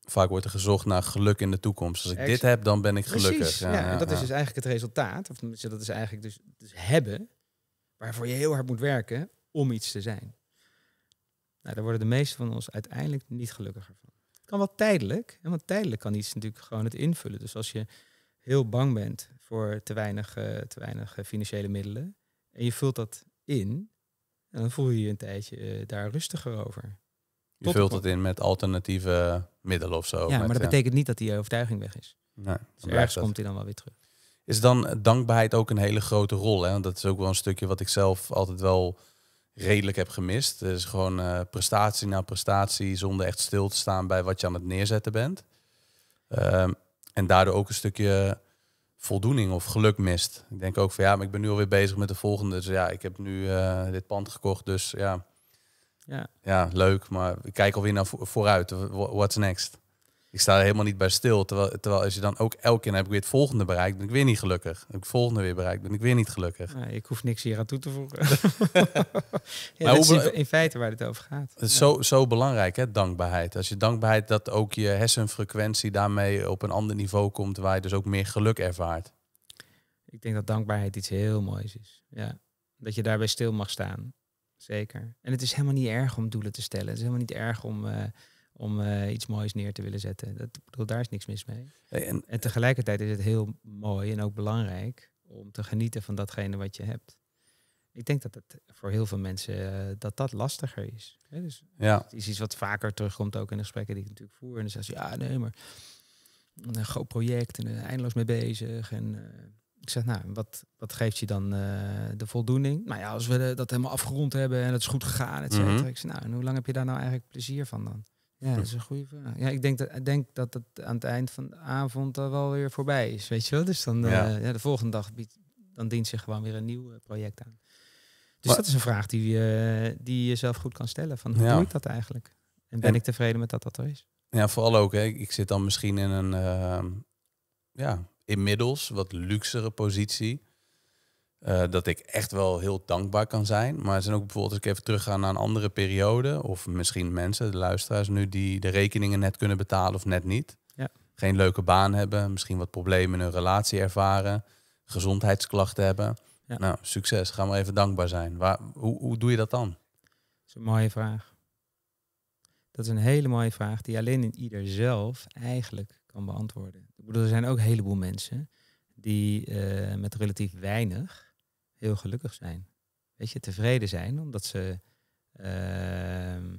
Vaak wordt er gezocht naar geluk in de toekomst. Als ik dit heb, dan ben ik gelukkig. Precies, ja, en dat is dus eigenlijk het resultaat. Of dat is eigenlijk dus, dus hebben waarvoor je heel hard moet werken om iets te zijn. Nou, daar worden de meesten van ons uiteindelijk niet gelukkiger van. Het kan wel tijdelijk, want tijdelijk kan iets natuurlijk gewoon het invullen. Dus als je heel bang bent voor te weinig, eh, te weinig eh, financiële middelen, en je vult dat in. En dan voel je je een tijdje eh, daar rustiger over. Je vult het in met alternatieve middelen of zo. Ja, maar dat eh, betekent niet dat die overtuiging weg is. Nee, dus ergens komt hij dan wel weer terug. Is dan eh, dankbaarheid ook een hele grote rol? Hè? Want dat is ook wel een stukje wat ik zelf altijd wel redelijk heb gemist. Dus gewoon prestatie na prestatie zonder echt stil te staan bij wat je aan het neerzetten bent. Ehm, en daardoor ook een stukje voldoening of geluk mist. Ik denk ook van ja, maar ik ben nu alweer bezig met de volgende. Dus ja, ik heb nu eh, dit pand gekocht. Dus ja. ja, ja. leuk. Maar ik kijk alweer naar vooruit. What's next? ik sta er helemaal niet bij stil. Terwijl, terwijl als je dan ook elke keer heb ik weer het volgende bereikt, ben ik weer niet gelukkig. Heb ik het volgende weer bereikt, ben ik weer niet gelukkig. ik hoef niks hier aan toe te voegen. [laughs] in, feite waar het over gaat. Het is zo, zo belangrijk, hè, dankbaarheid. Als je dankbaarheid, dat ook je hersenfrequentie daarmee op een ander niveau komt, waar je dus ook meer geluk ervaart. Ik denk dat dankbaarheid iets heel moois is. Ja. Dat je daarbij stil mag staan. Zeker. En het is helemaal niet erg om doelen te stellen. Het is helemaal niet erg om. Eh, om eh, iets moois neer te willen zetten. Dat, daar is niks mis mee. en, en, tegelijkertijd is het heel mooi en ook belangrijk om te genieten van datgene wat je hebt. Ik denk dat het voor heel veel mensen eh, dat dat lastiger is. dus ja. Het is iets wat vaker terugkomt ook in de gesprekken die ik natuurlijk voer. En dan zegt: ze, ja nee, maar een eh, groot project en eindeloos mee bezig. En ik zeg, nou, wat, wat geeft je dan de voldoening? Nou ja, als we dat helemaal afgerond hebben en het is goed gegaan, et cetera. Mhm. Ik zeg, nou, en hoe lang heb je daar nou eigenlijk plezier van dan? Ja, dat is een goede vraag. Ja, ik denk dat, denk dat het aan het eind van de avond er wel weer voorbij is, weet je wel. Dus dan ja, eh, de volgende dag biedt, dan dient zich gewoon weer een nieuw eh, project aan. Dus dat is een vraag die, uh, die je zelf goed kan stellen. Van hoe doe ik dat eigenlijk? En ben ik tevreden met dat dat er is? Ja, vooral ook. Hè, ik zit dan misschien in een uh, ja, inmiddels wat luxere positie. Eh, dat ik echt wel heel dankbaar kan zijn. Maar er zijn ook bijvoorbeeld, als ik even terugga naar een andere periode, of misschien mensen, de luisteraars nu, die de rekeningen net kunnen betalen of net niet. Ja. Geen leuke baan hebben, misschien wat problemen in hun relatie ervaren, gezondheidsklachten hebben. Nou, succes, ga maar even dankbaar zijn. Waar, hoe, hoe doe je dat dan? Dat is een mooie vraag. Dat is een hele mooie vraag die alleen in ieder zelf eigenlijk kan beantwoorden. Ik er zijn ook een heleboel mensen die eh, met relatief weinig heel gelukkig zijn. Weet je, tevreden zijn, omdat ze ehm,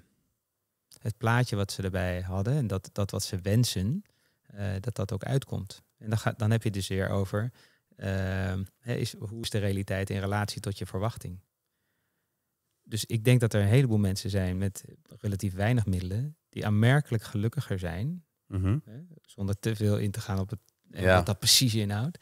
het plaatje wat ze erbij hadden en dat, dat wat ze wensen, eh, dat dat ook uitkomt. En dan, ga, dan heb je dus weer over, ehm, hoe is de realiteit in relatie tot je verwachting? Dus ik denk dat er een heleboel mensen zijn met relatief weinig middelen die aanmerkelijk gelukkiger zijn, mhm. hè, zonder te veel in te gaan op het, ja. wat dat precies inhoudt.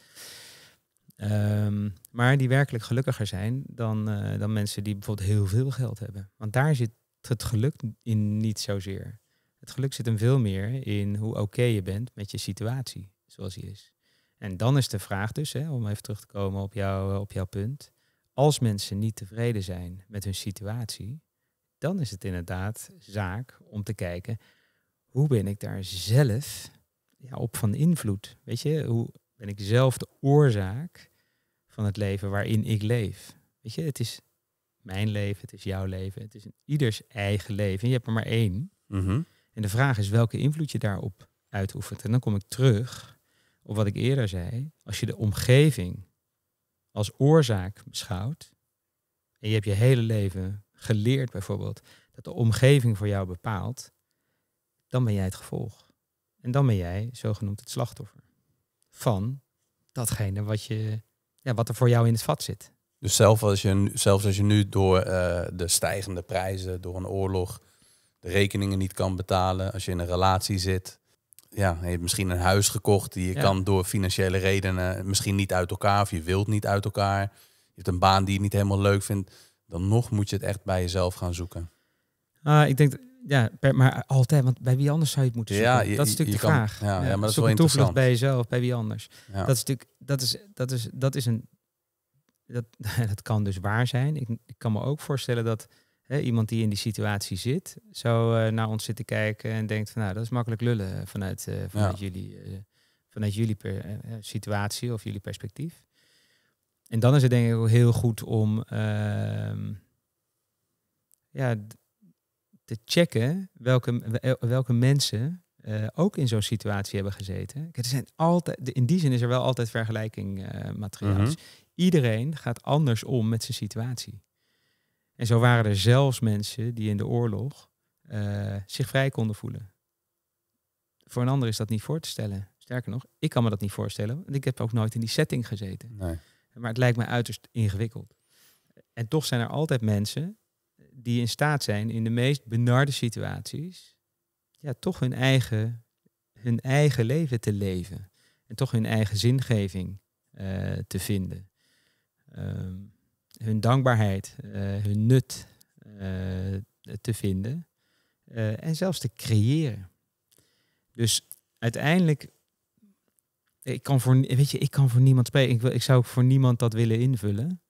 Ehm, maar die werkelijk gelukkiger zijn dan, eh, dan mensen die bijvoorbeeld heel veel geld hebben. Want daar zit het geluk in niet zozeer. Het geluk zit hem veel meer in hoe oké je bent met je situatie zoals die is. En dan is de vraag dus, hè, om even terug te komen op, jou, eh, op jouw punt. Als mensen niet tevreden zijn met hun situatie, dan is het inderdaad zaak om te kijken, hoe ben ik daar zelf ja, op van invloed? Weet je, hoe, ben ik zelf de oorzaak van het leven waarin ik leef. Weet je, het is mijn leven, het is jouw leven, het is een ieders eigen leven. En je hebt er maar één. Mhm. En de vraag is welke invloed je daarop uitoefent. En dan kom ik terug op wat ik eerder zei. Als je de omgeving als oorzaak beschouwt, en je hebt je hele leven geleerd bijvoorbeeld dat de omgeving voor jou bepaalt, dan ben jij het gevolg. En dan ben jij zogenoemd het slachtoffer van datgene wat, je, ja, wat er voor jou in het vat zit. Dus zelfs als je, zelfs als je nu door eh, de stijgende prijzen, door een oorlog, de rekeningen niet kan betalen, als je in een relatie zit, ja, je hebt misschien een huis gekocht, die je kan door financiële redenen misschien niet uit elkaar of je wilt niet uit elkaar, je hebt een baan die je niet helemaal leuk vindt, dan nog moet je het echt bij jezelf gaan zoeken. Ah, ik denk ja, maar altijd, want bij wie anders zou je het moeten zoeken? Ja, dat is natuurlijk de vraag. Ja, ja, maar dat is wel interessant. bij jezelf, bij wie anders. Dat is natuurlijk, dat is, dat is, dat is een, dat, [laughs] dat kan dus waar zijn. Ik, ik kan me ook voorstellen dat hè, iemand die in die situatie zit, zo eh, naar ons zit te kijken en denkt van, nou, dat is makkelijk lullen vanuit, eh, vanuit jullie, eh, vanuit jullie per, situatie of jullie perspectief. En dan is het denk ik ook heel goed om, ehm, ja te checken welke, welke mensen eh, ook in zo'n situatie hebben gezeten. Kijk, er zijn altijd, in die zin is er wel altijd vergelijking eh, materiaal. Mhm. Dus iedereen gaat anders om met zijn situatie. En zo waren er zelfs mensen die in de oorlog eh, zich vrij konden voelen. Voor een ander is dat niet voor te stellen. Sterker nog, ik kan me dat niet voorstellen, want ik heb ook nooit in die setting gezeten. Nee. Maar het lijkt me uiterst ingewikkeld. En toch zijn er altijd mensen die in staat zijn in de meest benarde situaties, ja, toch hun eigen, hun eigen leven te leven. En toch hun eigen zingeving eh, te vinden. Ehm, hun dankbaarheid, eh, hun nut eh, te vinden. en zelfs te creëren. Dus uiteindelijk ik kan voor, weet je, ik kan voor niemand spreken. Ik, wil, ik zou ook voor niemand dat willen invullen.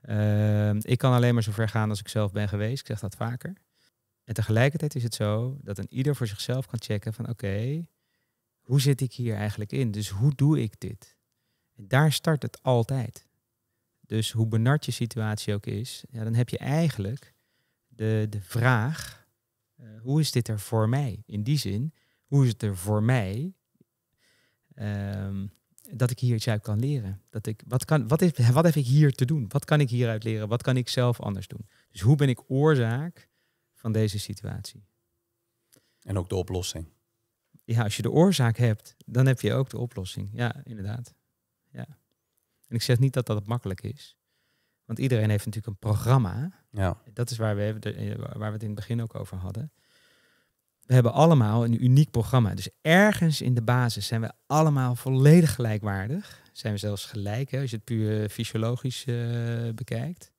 Ehm, ik kan alleen maar zover gaan als ik zelf ben geweest. Ik zeg dat vaker. En tegelijkertijd is het zo dat een ieder voor zichzelf kan checken van oké, hoe zit ik hier eigenlijk in? Dus hoe doe ik dit? En daar start het altijd. Dus hoe benard je situatie ook is, ja, dan heb je eigenlijk de, de vraag, eh, hoe is dit er voor mij? In die zin, hoe is het er voor mij? Ehm, dat ik hier iets uit kan leren. Dat ik, wat, kan, wat, is, wat heb ik hier te doen? Wat kan ik hieruit leren? Wat kan ik zelf anders doen? Dus hoe ben ik oorzaak van deze situatie? En ook de oplossing. Ja, als je de oorzaak hebt, dan heb je ook de oplossing. Ja, inderdaad. Ja. En ik zeg niet dat dat makkelijk is. Want iedereen heeft natuurlijk een programma. Ja. Dat is waar we, waar we het in het begin ook over hadden. We hebben allemaal een uniek programma. Dus ergens in de basis zijn we allemaal volledig gelijkwaardig. Zijn we zelfs gelijk, hè, als je het puur eh, fysiologisch eh, bekijkt.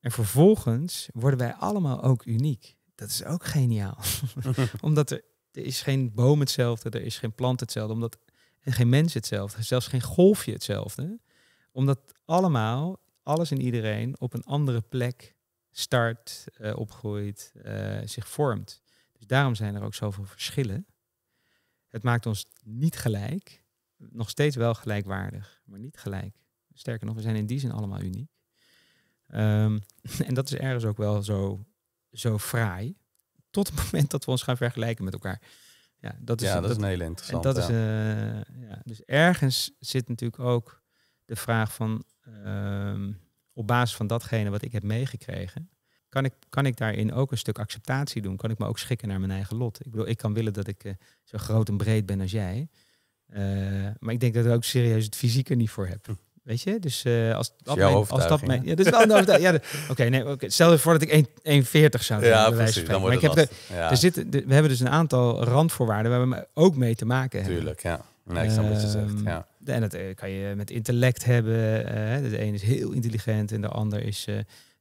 En vervolgens worden wij allemaal ook uniek. Dat is ook geniaal. [laughs] Omdat er, is geen boom hetzelfde, er is geen plant hetzelfde, omdat, en geen mens hetzelfde, zelfs geen golfje hetzelfde. Omdat allemaal, alles en iedereen, op een andere plek start, eh, opgroeit, zich vormt daarom zijn er ook zoveel verschillen. Het maakt ons niet gelijk, nog steeds wel gelijkwaardig, maar niet gelijk. Sterker nog, we zijn in die zin allemaal uniek. Ehm, [laughs] en dat is ergens ook wel zo, zo fraai. Tot het [laughs] moment dat we ons gaan vergelijken met elkaar. Ja, dat is, ja, dat, is een hele interessante. Dat is, eh, ja, dus ergens zit natuurlijk ook de vraag van... Ehm, op basis van datgene wat ik heb meegekregen kan ik, kan ik daarin ook een stuk acceptatie doen? Kan ik me ook schikken naar mijn eigen lot? Ik bedoel, ik kan willen dat ik eh, zo groot en breed ben als jij. Eh, maar ik denk dat ik ook serieus het fysieke niet voor heb. Hm. Weet je? Dus eh, als, dat als dat mijn. Ja, dat wel een ja, Oké, nee, oké stel je voor dat ik 1,40 zou zijn. Ja, precies. ik heb er we hebben dus een aantal randvoorwaarden waar we ook mee te maken hebben. Tuurlijk, ja. Nee, ehm, Ja. En dat kan je met intellect hebben. Dus de een is heel intelligent en de ander is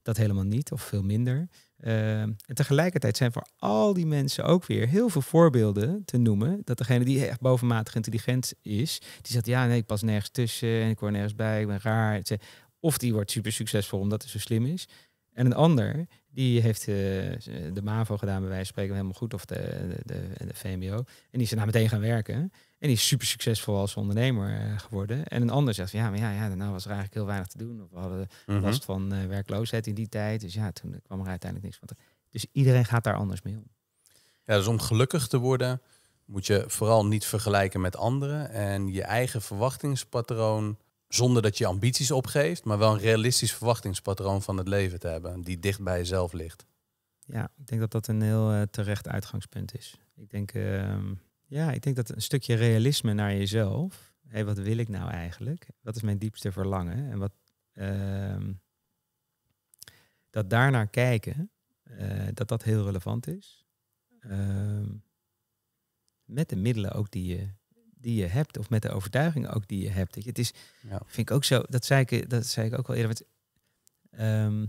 dat helemaal niet of veel minder. Ehm, en tegelijkertijd zijn voor al die mensen ook weer heel veel voorbeelden te noemen. Dat degene die echt bovenmatig intelligent is, die zegt ja, nee, ik pas nergens tussen en ik hoor nergens bij, ik ben raar. Of die wordt super succesvol omdat hij zo slim is. En een ander, die heeft eh, de MAVO gedaan bij wijze van spreken, helemaal goed, of de, de, de, de VMBO. En die ze daarna nou meteen gaan werken. En die is super succesvol als ondernemer eh, geworden. En een ander zegt, ja, maar ja, ja, daarna was er eigenlijk heel weinig te doen. Of we hadden mhm. last van eh, werkloosheid in die tijd. Dus ja, toen kwam er uiteindelijk niks van. Dus iedereen gaat daar anders mee om. Ja, dus om gelukkig te worden moet je vooral niet vergelijken met anderen. En je eigen verwachtingspatroon, zonder dat je ambities opgeeft, maar wel een realistisch verwachtingspatroon van het leven te hebben, die dicht bij jezelf ligt. Ja, ik denk dat dat een heel eh, terecht uitgangspunt is. Ik denk... Ehm, ja, ik denk dat een stukje realisme naar jezelf. Hé, wat wil ik nou eigenlijk? Wat is mijn diepste verlangen? En wat. Ehm, dat daarnaar kijken, eh, dat dat heel relevant is. Ehm, met de middelen ook die je, die je hebt, of met de overtuigingen ook die je hebt. Het is, vind ik ook zo, dat zei ik, dat zei ik ook al eerder. Want, ehm,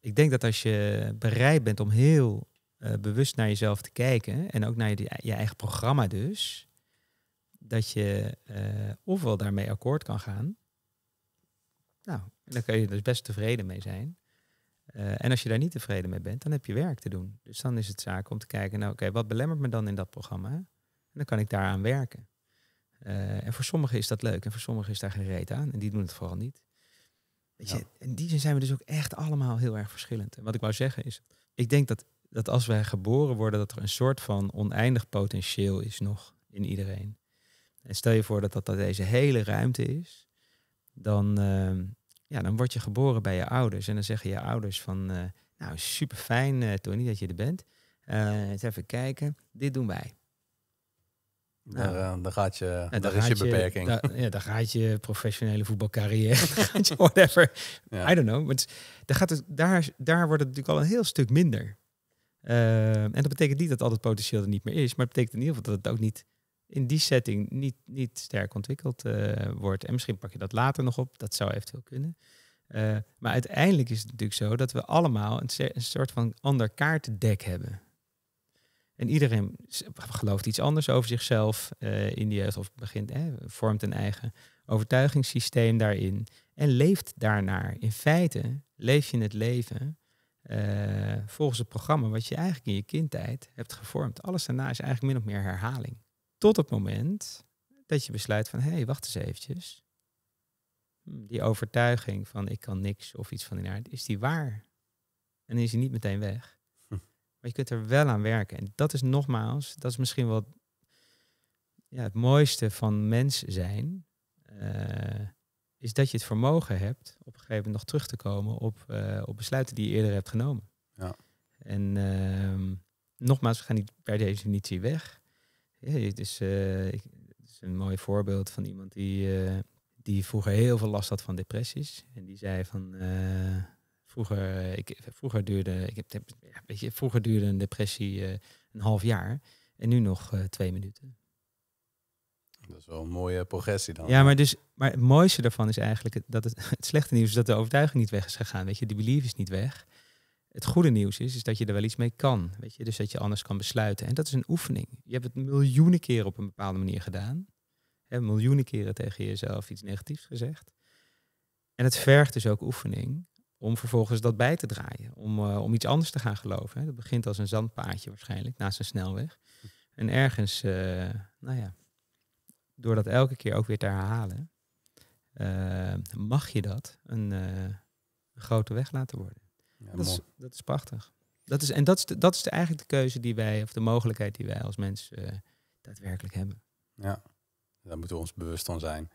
ik denk dat als je bereid bent om heel eh, bewust naar jezelf te kijken en ook naar je, je eigen programma dus, dat je eh, ofwel daarmee akkoord kan gaan. Nou, dan kun je dus best tevreden mee zijn. Eh, en als je daar niet tevreden mee bent, dan heb je werk te doen. Dus dan is het zaak om te kijken, nou oké, wat belemmert me dan in dat programma? En dan kan ik daaraan werken. en voor sommigen is dat leuk en voor sommigen is daar geen reet aan. En die doen het vooral niet. Weet in die zin zijn we dus ook echt allemaal heel erg verschillend. En wat ik wou zeggen is, ik denk dat dat als wij geboren worden, dat er een soort van oneindig potentieel is nog in iedereen. En stel je voor dat dat, dat deze hele ruimte is, dan, ehm, ja, dan word je geboren bij je ouders. En dan zeggen je ouders van, eh, nou super fijn eh, Tony dat je er bent. Eh, eens even kijken, dit doen wij. Nou, nou. daar, gaat je, daar, is je beperking. Daar, ja, daar gaat je professionele voetbalcarrière, [laughs] whatever. I don't know. Maar gaat daar, daar wordt het natuurlijk al een heel stuk minder. Ehm, en dat betekent niet dat al het potentieel er niet meer is, maar het betekent in ieder geval dat het ook niet in die setting niet, niet sterk ontwikkeld eh, wordt. En misschien pak je dat later nog op, dat zou eventueel kunnen. Eh, maar uiteindelijk is het natuurlijk zo dat we allemaal een, soort van ander kaartendek hebben. En iedereen gelooft iets anders over zichzelf eh, in die jeugd of begint, vormt een eigen overtuigingssysteem daarin en leeft daarnaar. In feite leef je het leven uh, volgens het programma wat je eigenlijk in je kindtijd hebt gevormd. Alles daarna is eigenlijk min of meer herhaling. Tot het moment dat je besluit van, hé, hey, wacht eens eventjes. Hmm, die overtuiging van ik kan niks of iets van die aard, is die waar? En is die niet meteen weg. Hm. Maar je kunt er wel aan werken. En dat is nogmaals, dat is misschien wel ja, het mooiste van mens zijn. Eh, is dat je het vermogen hebt op een gegeven moment nog terug te komen op, eh, op besluiten die je eerder hebt genomen. Ja. En ehm, nogmaals, we gaan niet per definitie weg. Ja, dus, het, eh, is, het, is, een mooi voorbeeld van iemand die, eh, die vroeger heel veel last had van depressies. En die zei van vroeger, ik, vroeger duurde, ik heb, weet je, vroeger duurde een depressie een half jaar en nu nog twee minuten. Dat is wel een mooie progressie dan. Ja, maar, dus, maar het mooiste daarvan is eigenlijk dat het, [laughs] het slechte nieuws is dat de overtuiging niet weg is gegaan. Weet je, die belief is niet weg. Het goede nieuws is, is dat je er wel iets mee kan. Weet je? Dus dat je anders kan besluiten. En dat is een oefening. Je hebt het miljoenen keren op een bepaalde manier gedaan. Hè, miljoenen keren tegen jezelf iets negatiefs gezegd. En het vergt dus ook oefening om vervolgens dat bij te draaien. Om, eh, om iets anders te gaan geloven. Hè. Dat begint als een zandpaadje waarschijnlijk, naast een snelweg. En ergens, eh, nou ja, door dat elke keer ook weer te herhalen, eh, mag je dat een, eh, grote weg laten worden. Ja, dat, is, dat, is, prachtig. Dat is, en dat is, dat is eigenlijk de keuze die wij, of de mogelijkheid die wij als mens eh, daadwerkelijk hebben. Ja, daar moeten we ons bewust van zijn.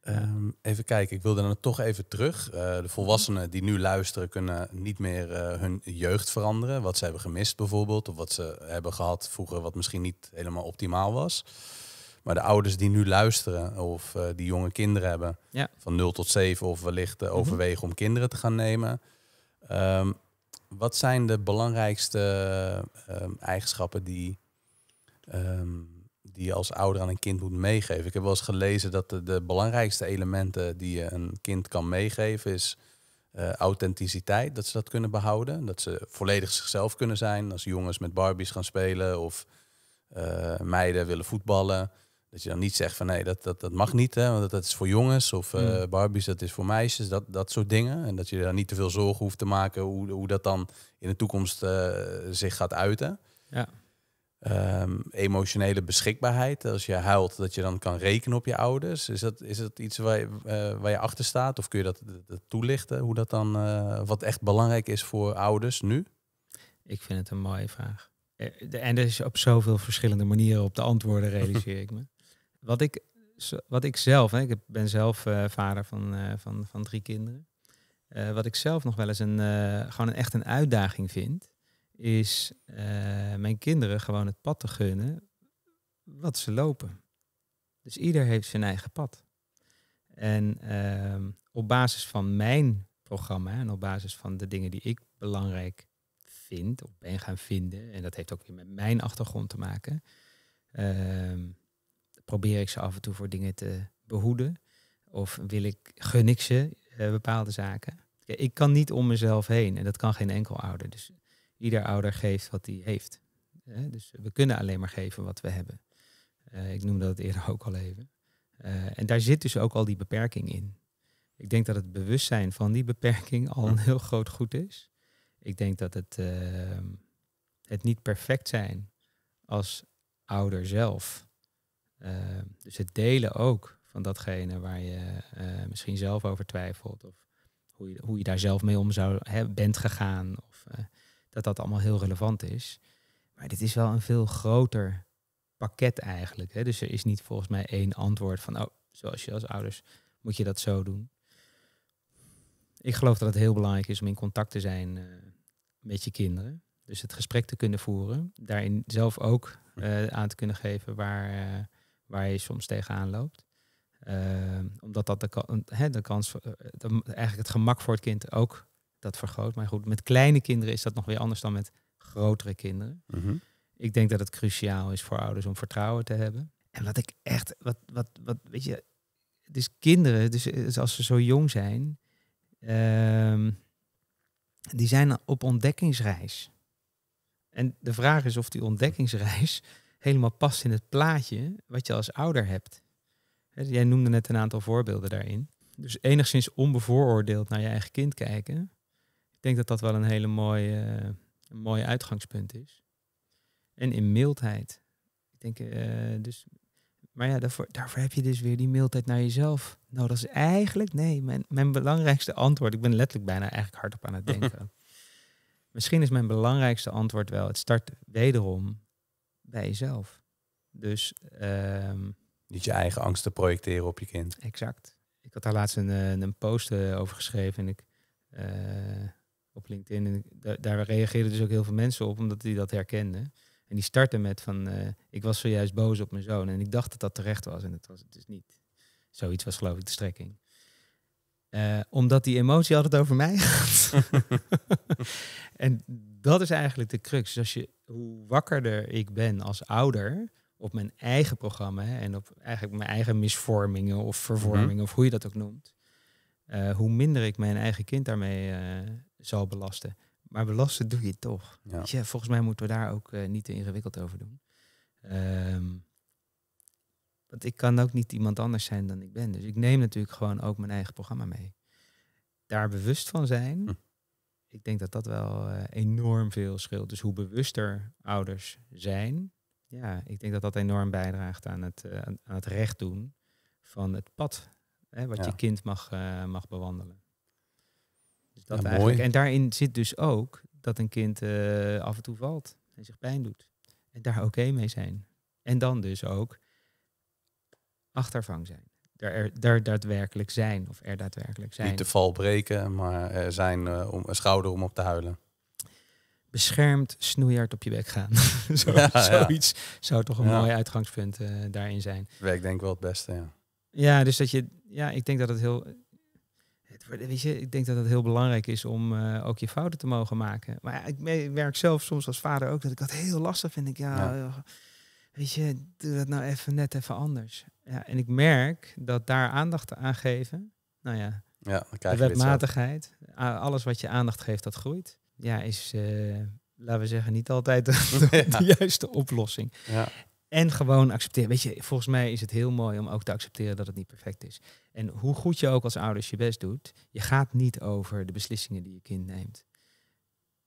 Ehm, even kijken, ik wilde dan toch even terug. de volwassenen die nu luisteren kunnen niet meer hun jeugd veranderen. Wat ze hebben gemist bijvoorbeeld, of wat ze hebben gehad vroeger wat misschien niet helemaal optimaal was. Maar de ouders die nu luisteren of eh, die jonge kinderen hebben, van 0 tot 7 of wellicht eh, mhm. overwegen om kinderen te gaan nemen. Ehm, wat zijn de belangrijkste ehm, eigenschappen die, ehm, die je als ouder aan een kind moet meegeven? Ik heb wel eens gelezen dat de, belangrijkste elementen die je een kind kan meegeven is eh, authenticiteit, dat ze dat kunnen behouden. Dat ze volledig zichzelf kunnen zijn als jongens met Barbies gaan spelen of meiden willen voetballen. Dat je dan niet zegt van nee, dat, dat, dat mag niet, hè, want dat, is voor jongens of eh, mm. Barbies, dat is voor meisjes, dat, dat soort dingen. En dat je daar niet te veel zorgen hoeft te maken hoe, hoe dat dan in de toekomst eh, zich gaat uiten. Ja. Ehm, emotionele beschikbaarheid, als je huilt, dat je dan kan rekenen op je ouders. Is dat, is dat iets waar je, eh, waar je achter staat? Of kun je dat, toelichten, hoe dat dan, wat echt belangrijk is voor ouders nu? Ik vind het een mooie vraag. En er is op zoveel verschillende manieren op de antwoorden, realiseer ik me wat ik, wat ik zelf, hè, ik ben zelf eh, vader van, eh, van, van drie kinderen. Eh, wat ik zelf nog wel eens een, gewoon een, echt een uitdaging vind, is mijn kinderen gewoon het pad te gunnen wat ze lopen. Dus ieder heeft zijn eigen pad. En ehm, op basis van mijn programma en op basis van de dingen die ik belangrijk vind of ben gaan vinden, en dat heeft ook weer met mijn achtergrond te maken, ehm, probeer ik ze af en toe voor dingen te behoeden? Of wil ik, gun ik ze eh, bepaalde zaken? Ik kan niet om mezelf heen en dat kan geen enkel ouder. Dus ieder ouder geeft wat hij heeft. Dus we kunnen alleen maar geven wat we hebben. Eh, ik noemde dat eerder ook al even. Eh, en daar zit dus ook al die beperking in. Ik denk dat het bewustzijn van die beperking al een heel groot goed is. Ik denk dat het, ehm, het niet perfect zijn als ouder zelf Ehm, dus het delen ook van datgene waar je eh, misschien zelf over twijfelt. Of hoe je, hoe je daar zelf mee om zou, hè, bent gegaan. Of eh, dat dat allemaal heel relevant is. Maar dit is wel een veel groter pakket eigenlijk. Hè? Dus er is niet volgens mij één antwoord van, oh, zoals je als ouders moet je dat zo doen. Ik geloof dat het heel belangrijk is om in contact te zijn eh, met je kinderen. Dus het gesprek te kunnen voeren. Daarin zelf ook aan te kunnen geven waar, waar je soms tegenaan loopt. Ehm, omdat dat de, kans, eh, de, eigenlijk het gemak voor het kind ook dat vergroot. Maar goed, met kleine kinderen is dat nog weer anders dan met grotere kinderen. Mhm. Ik denk dat het cruciaal is voor ouders om vertrouwen te hebben. En wat ik echt, wat, wat, wat weet je, dus kinderen, eh, dus als ze zo jong zijn, ehm, die zijn op ontdekkingsreis. En de vraag is of die ontdekkingsreis helemaal past in het plaatje wat je als ouder hebt. Jij noemde net een aantal voorbeelden daarin. Dus enigszins onbevooroordeeld naar je eigen kind kijken. Ik denk dat dat wel een hele mooie, eh, een mooie uitgangspunt is. En in mildheid. Ik denk, eh, dus, maar ja, daarvoor, daarvoor heb je dus weer die mildheid naar jezelf. Nou, dat is eigenlijk, nee, mijn, mijn belangrijkste antwoord. Ik ben letterlijk bijna eigenlijk hardop aan het denken. [laughs] Misschien is mijn belangrijkste antwoord wel, het start wederom bij jezelf. Dus. Ehm, niet je eigen angsten projecteren op je kind. Exact. Ik had daar laatst een, eh, een post eh, over geschreven en ik. Eh, op LinkedIn. En daar, daar reageerden dus ook heel veel mensen op, omdat die dat herkenden. En die starten met van, ik was zojuist boos op mijn zoon. En ik dacht dat dat terecht was. En dat was het dus niet. Zoiets was geloof ik de strekking. omdat die emotie altijd over mij [laughs] gaat. [laughs] en dat is eigenlijk de crux. Dus als je hoe wakkerder ik ben als ouder op mijn eigen programma en op eigenlijk mijn eigen misvormingen of mhm. vervormingen, of hoe je dat ook noemt, eh, hoe minder ik mijn eigen kind daarmee eh, zal belasten. Maar belasten doe je toch. Ja. volgens mij moeten we daar ook eh, niet te ingewikkeld over doen. Ehm, want ik kan ook niet iemand anders zijn dan ik ben. Dus ik neem natuurlijk gewoon ook mijn eigen programma mee. Daar bewust van zijn, hm ik denk dat dat wel eh, enorm veel scheelt. Dus hoe bewuster ouders zijn, ja, ik denk dat dat enorm bijdraagt aan het, eh, aan het recht doen van het pad hè, wat je kind mag, eh, mag bewandelen. Dus dat eigenlijk. En daarin zit dus ook dat een kind af en toe valt en zich pijn doet. En daar oké mee zijn. En dan dus ook achtervang zijn er, daadwerkelijk zijn of er daadwerkelijk zijn. Niet te val breken, maar er zijn eh, om, een schouder om op te huilen. Beschermd snoeihard op je bek gaan. [laughs] Zo, zoiets zou toch een mooi uitgangspunt eh, daarin zijn. Ik denk ik wel het beste, ja. Ja, dus dat je, ja, ik denk dat het heel, weet je, ik denk dat het heel belangrijk is om eh, ook je fouten te mogen maken. Maar ik werk zelf soms als vader ook dat ik dat heel lastig vind. Ik, ja, weet je, doe dat nou even net even anders. Ja, en ik merk dat daar aandacht aan geven, nou ja, ja dan krijg de wetmatigheid, alles wat je aandacht geeft, dat groeit. Ja, is, eh, laten we zeggen, niet altijd [laughs] de, [laughs] juiste oplossing. Ja. En gewoon accepteren. Weet je, volgens mij is het heel mooi om ook te accepteren dat het niet perfect is. En hoe goed je ook als ouders je best doet, je gaat niet over de beslissingen die je kind neemt.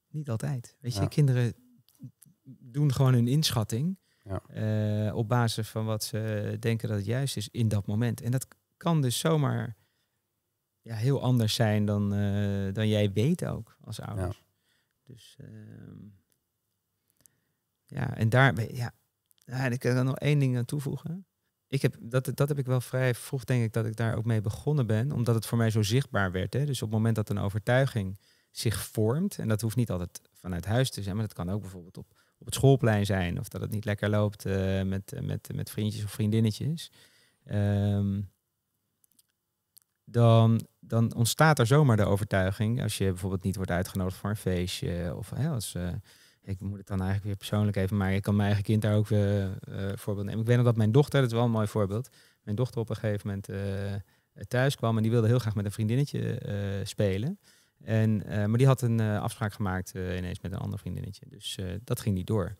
Niet altijd. Weet je, kinderen doen gewoon hun inschatting. Eh, op basis van wat ze denken dat het juist is in dat moment. En dat kan dus zomaar ja, heel anders zijn dan, eh, dan jij weet ook als ouders. Ja. Dus ehm, ja, en daar ja, nou, ik kan nog één ding aan toevoegen. Ik heb, dat, dat heb ik wel vrij vroeg, denk ik, dat ik daar ook mee begonnen ben, omdat het voor mij zo zichtbaar werd. Hè. Dus op het moment dat een overtuiging zich vormt, en dat hoeft niet altijd vanuit huis te zijn, maar dat kan ook bijvoorbeeld op op het schoolplein zijn of dat het niet lekker loopt eh, met, eh, met, eh, met vriendjes of vriendinnetjes, ehm, dan, dan ontstaat er zomaar de overtuiging, als je bijvoorbeeld niet wordt uitgenodigd voor een feestje of als... ik moet het dan eigenlijk weer persoonlijk even maken. Ik kan mijn eigen kind daar ook weer voorbeeld nemen. Ik weet nog dat mijn dochter, dat is wel een mooi voorbeeld. Mijn dochter op een gegeven moment thuis kwam en die wilde heel graag met een vriendinnetje spelen. En, eh, maar die had een eh, afspraak gemaakt eh, ineens met een ander vriendinnetje. Dus dat ging niet door.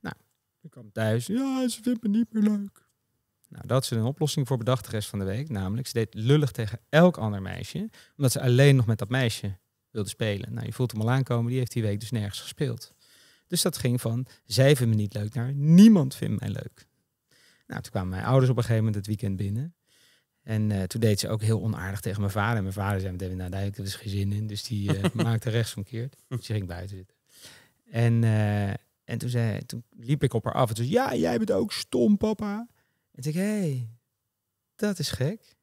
Nou, ik kwam thuis. Ja, ze vindt me niet meer leuk. Nou, dat ze een oplossing voor bedacht de rest van de week. Namelijk, ze deed lullig tegen elk ander meisje. Omdat ze alleen nog met dat meisje wilde spelen. Nou, je voelt hem al aankomen. Die heeft die week dus nergens gespeeld. Dus dat ging van, zij vindt me niet leuk naar niemand vindt mij leuk. Nou, toen kwamen mijn ouders op een gegeven moment het weekend binnen. En eh, toen deed ze ook heel onaardig tegen mijn vader. En mijn vader zei meteen, nou daar heb ik dus geen zin in. Dus die uh, [laughs] maakte rechtsomkeerd. Hm. Dus die ging buiten zitten. En, eh, en toen, zei, toen liep ik op haar af. En toen zei ja, jij bent ook stom, papa. En toen zei ik, hey, dat is gek.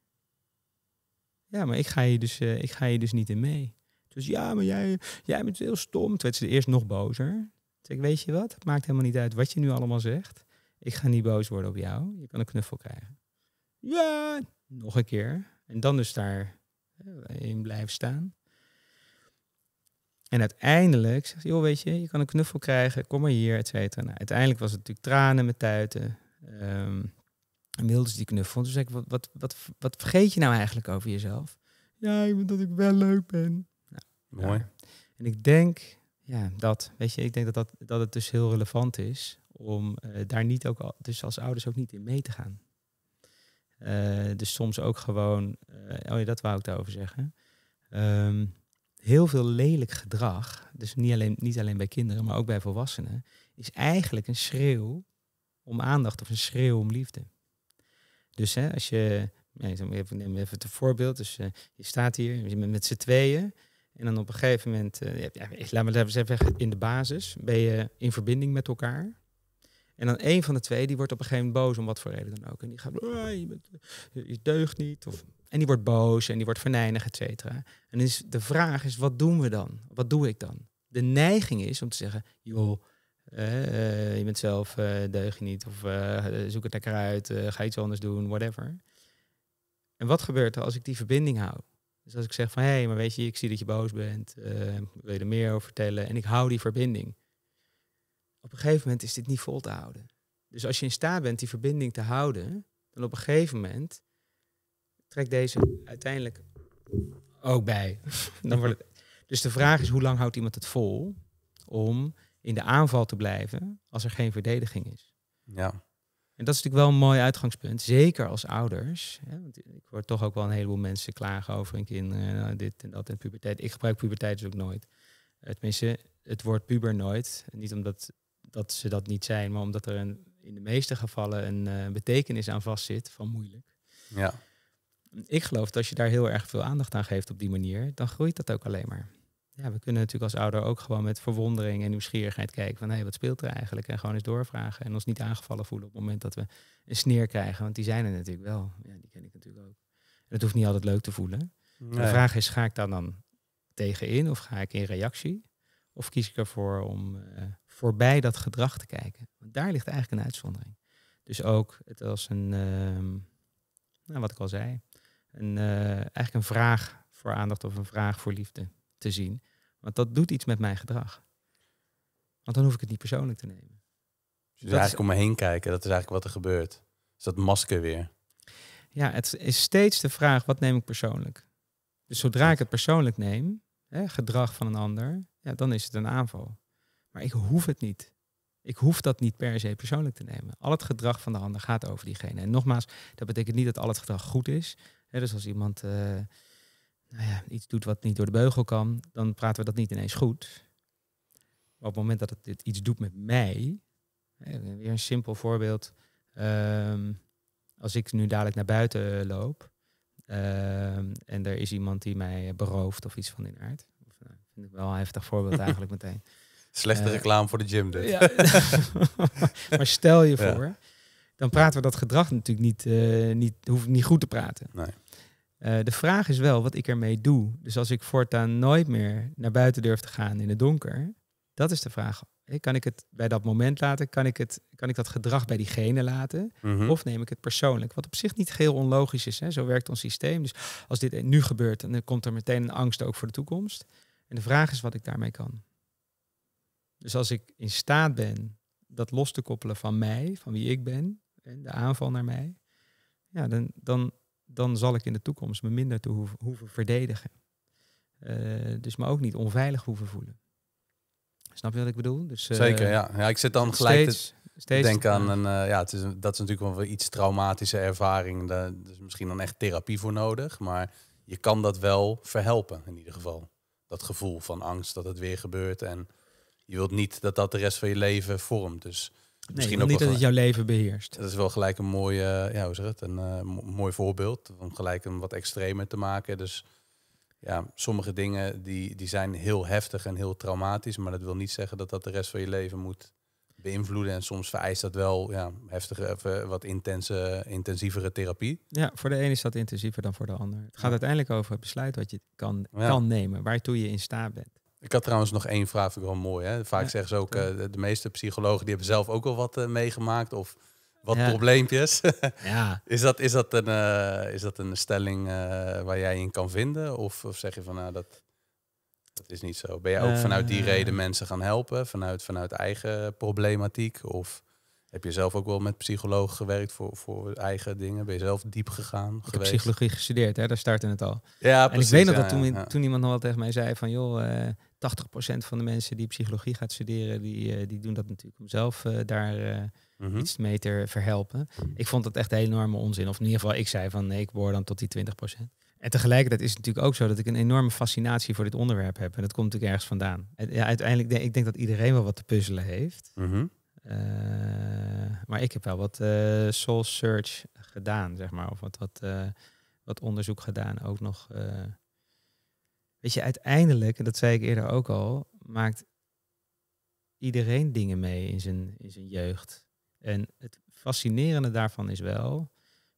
Ja, maar ik ga je dus, ik ga je dus niet in mee. Dus ja, maar jij, jij bent heel stom. Toen werd ze eerst nog bozer. Toen zei ik, weet je wat? Het maakt helemaal niet uit wat je nu allemaal zegt. Ik ga niet boos worden op jou. Je kan een knuffel krijgen. Ja, nog een keer. En dan dus daarin eh, blijven staan. En uiteindelijk zegt hij, joh, weet je, je kan een knuffel krijgen, kom maar hier, et cetera. Nou, uiteindelijk was het natuurlijk tranen met tuiten. Ehm, en wilde ze die knuffel. Toen zei ik, wat, wat, wat, wat vergeet je nou eigenlijk over jezelf? Ja, ik dat ik wel leuk ben. Nou, Mooi. En ik denk, ja, dat, weet je, ik denk dat, dat, dat het dus heel relevant is om eh, daar niet ook, al, dus als ouders ook niet in mee te gaan. Eh, dus soms ook gewoon, eh, oh ja, dat wou ik daarover zeggen. Ehm, heel veel lelijk gedrag, dus niet alleen, niet alleen bij kinderen, maar ook bij volwassenen, is eigenlijk een schreeuw om aandacht of een schreeuw om liefde. Dus hè, als je, neem even het voorbeeld, dus eh, je staat hier, met z'n tweeën, en dan op een gegeven moment, uh, ja, laten we even zeggen, in de basis ben je in verbinding met elkaar. En dan een van de twee, die wordt op een gegeven moment boos om wat voor reden dan ook. En die gaat, ah, je, bent, eh, je deugt niet. Of, en die wordt boos en die wordt verneinigd, et cetera. En is, de vraag is, wat doen we dan? Wat doe ik dan? De neiging is om te zeggen, joh, eh, je bent zelf, uh, deug je niet. Of zoek het lekker uit, ga iets anders doen, whatever. En wat gebeurt er als ik die verbinding hou? Dus als ik zeg van, hé, hey, maar weet je, ik zie dat je boos bent. wil je er meer over vertellen? En ik hou die verbinding op een gegeven moment is dit niet vol te houden. Dus als je in staat bent die verbinding te houden, dan op een gegeven moment trekt deze uiteindelijk ook bij. [laughs] dan wordt Dus de vraag is, hoe lang houdt iemand het vol om in de aanval te blijven als er geen verdediging is? Ja. En dat is natuurlijk wel een mooi uitgangspunt, zeker als ouders. Hè, want ik hoor toch ook wel een heleboel mensen klagen over hun kinderen, eh, nou, dit en dat en puberteit. Ik gebruik puberteit dus ook nooit. Eh, tenminste, het woord puber nooit. Niet omdat dat ze dat niet zijn, maar omdat er een, in de meeste gevallen een eh, betekenis aan vastzit van moeilijk. Ja. Ik geloof dat als je daar heel erg veel aandacht aan geeft op die manier, dan groeit dat ook alleen maar. Ja, we kunnen natuurlijk als ouder ook gewoon met verwondering en nieuwsgierigheid kijken van hé, wat speelt er eigenlijk? En gewoon eens doorvragen en ons niet aangevallen voelen op het moment dat we een sneer krijgen, want die zijn er natuurlijk wel. Ja, die ken ik natuurlijk ook. het hoeft niet altijd leuk te voelen. De vraag is, ga ik daar dan tegenin of ga ik in reactie? Of kies ik ervoor om eh, voorbij dat gedrag te kijken? Want daar ligt eigenlijk een uitzondering. Dus ook het als een, ehm, nou, wat ik al zei, een, eh, eigenlijk een vraag voor aandacht of een vraag voor liefde te zien. Want dat doet iets met mijn gedrag. Want dan hoef ik het niet persoonlijk te nemen. Dus, eigenlijk om me heen kijken, dat is eigenlijk wat er gebeurt. Is dat masker weer? Ja, het is steeds de vraag, wat neem ik persoonlijk? Dus zodra ik het persoonlijk neem, hè, gedrag van een ander, ja, dan is het een aanval. Maar ik hoef het niet. Ik hoef dat niet per se persoonlijk te nemen. Al het gedrag van de ander gaat over diegene. En nogmaals, dat betekent niet dat al het gedrag goed is. Hè, dus als iemand eh, nou ja, iets doet wat niet door de beugel kan, dan praten we dat niet ineens goed. Maar op het moment dat het iets doet met mij, hè, weer een simpel voorbeeld. Ehm, als ik nu dadelijk naar buiten loop Ehm, en er is iemand die mij eh, berooft of iets van die aard. Of, nou, vind ik wel een heftig voorbeeld [laughs] eigenlijk meteen. Slechte eh, reclame voor de gym dus. Ja. [laughs] maar stel je voor, dan praten we dat gedrag natuurlijk niet, eh, niet, hoef niet goed te praten. Nee. de vraag is wel wat ik ermee doe. Dus als ik voortaan nooit meer naar buiten durf te gaan in het donker, dat is de vraag. Kan ik het bij dat moment laten? Kan ik, het, kan ik dat gedrag bij diegene laten? Mhm. Of neem ik het persoonlijk? Wat op zich niet heel onlogisch is. Hè? Zo werkt ons systeem. Dus als dit nu gebeurt, dan komt er meteen een angst ook voor de toekomst. En de vraag is wat ik daarmee kan. Dus als ik in staat ben dat los te koppelen van mij, van wie ik ben, en de aanval naar mij, ja, dan, dan, dan zal ik in de toekomst me minder te hoeven, hoeven verdedigen. Eh, dus me ook niet onveilig hoeven voelen. Snap je wat ik bedoel? Dus, eh, Zeker, ja. ja. Ik zit dan gelijk steeds, te steeds aan een... Eh, ja, het is dat is natuurlijk wel een iets traumatische ervaring. Daar is misschien dan echt therapie voor nodig. Maar je kan dat wel verhelpen, in ieder geval. Dat gevoel van angst dat het weer gebeurt. En je wilt niet dat dat de rest van je leven vormt. Dus nee, misschien ook niet dat het jouw leven beheerst. Dat is wel gelijk een mooie, ja, hoe zeg het, een eh, mooi voorbeeld om gelijk een wat extremer te maken. Dus ja, sommige dingen die, die zijn heel heftig en heel traumatisch, maar dat wil niet zeggen dat dat de rest van je leven moet beïnvloeden. En soms vereist dat wel ja, heftige, eh, wat intense, intensievere therapie. Ja, voor de een is dat intensiever dan voor de ander. Het gaat uiteindelijk over het besluit wat je kan, kan nemen, waartoe je in staat bent. Ik had trouwens nog één vraag, vind ik wel mooi. Hè? Vaak zeggen ze ook, eh, de meeste psychologen die hebben zelf ook wel wat eh, meegemaakt of wat probleempjes. [laughs] ja. Is dat, is, dat een, eh, is dat een stelling eh, waar jij in kan vinden? Of, of zeg je van, nou, dat, dat is niet zo. Ben jij ook vanuit die eh. reden mensen gaan helpen? Vanuit, vanuit eigen problematiek? Of heb je zelf ook wel met psycholoog gewerkt voor, voor eigen dingen? Ben je zelf diep gegaan? Ik geweest? heb psychologie gestudeerd, hè? daar startte het al. Ja, precies, En ik weet nog dat toen, toen iemand nog wel tegen mij zei van... joh, uh, 80% van de mensen die psychologie gaat studeren... die, die doen dat natuurlijk om zelf daar Mhm. iets mee te verhelpen. Ik vond dat echt een enorme onzin. Of in ieder geval, ik zei van nee, ik word dan tot die 20%. En tegelijkertijd is het natuurlijk ook zo dat ik een enorme fascinatie voor dit onderwerp heb. En dat komt natuurlijk ergens vandaan. ja, uiteindelijk denk ik denk dat iedereen wel wat te puzzelen heeft. Mhm. Eh, maar ik heb wel wat uh, soul search gedaan, zeg maar. Of wat, wat, eh, wat onderzoek gedaan ook nog. weet je, uiteindelijk, en dat zei ik eerder ook al, maakt iedereen dingen mee in zijn, in zijn jeugd. En het fascinerende daarvan is wel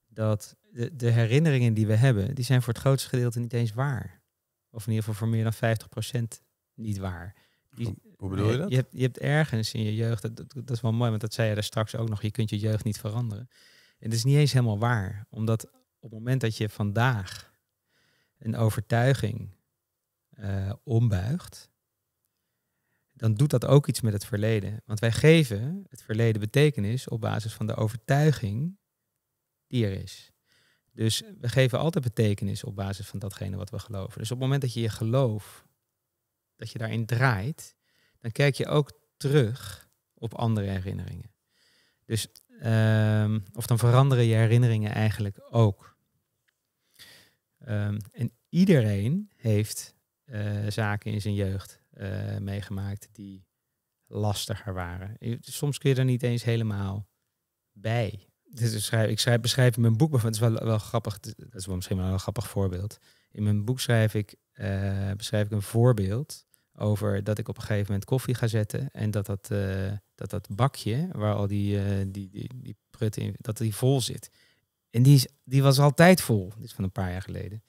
dat de, de herinneringen die we hebben, die zijn voor het grootste gedeelte niet eens waar. Of in ieder geval voor meer dan 50% niet waar. Die, Hoe bedoel je dat? Je hebt, je hebt ergens in je jeugd, dat, dat, is wel mooi, want dat zei je daar straks ook nog, je kunt je jeugd niet veranderen. En het is niet eens helemaal waar, omdat op het moment dat je vandaag een overtuiging eh, ombuigt, dan doet dat ook iets met het verleden. Want wij geven het verleden betekenis op basis van de overtuiging die er is. Dus we geven altijd betekenis op basis van datgene wat we geloven. Dus op het moment dat je je geloof, dat je daarin draait, dan kijk je ook terug op andere herinneringen. Dus, ehm, of dan veranderen je herinneringen eigenlijk ook. Ehm, en iedereen heeft eh, zaken in zijn jeugd uh, meegemaakt die lastiger waren. Soms kun je er niet eens helemaal bij. Dus schrijf, ik schrijf, beschrijf in mijn boek, maar het is wel, wel grappig, dat is wel misschien wel een grappig voorbeeld. In mijn boek schrijf ik, eh, beschrijf ik een voorbeeld over dat ik op een gegeven moment koffie ga zetten en dat dat, eh, dat, dat bakje waar al die, uh, die, die, die prut in, dat die vol zit. En die, die was altijd vol, dit is van een paar jaar geleden.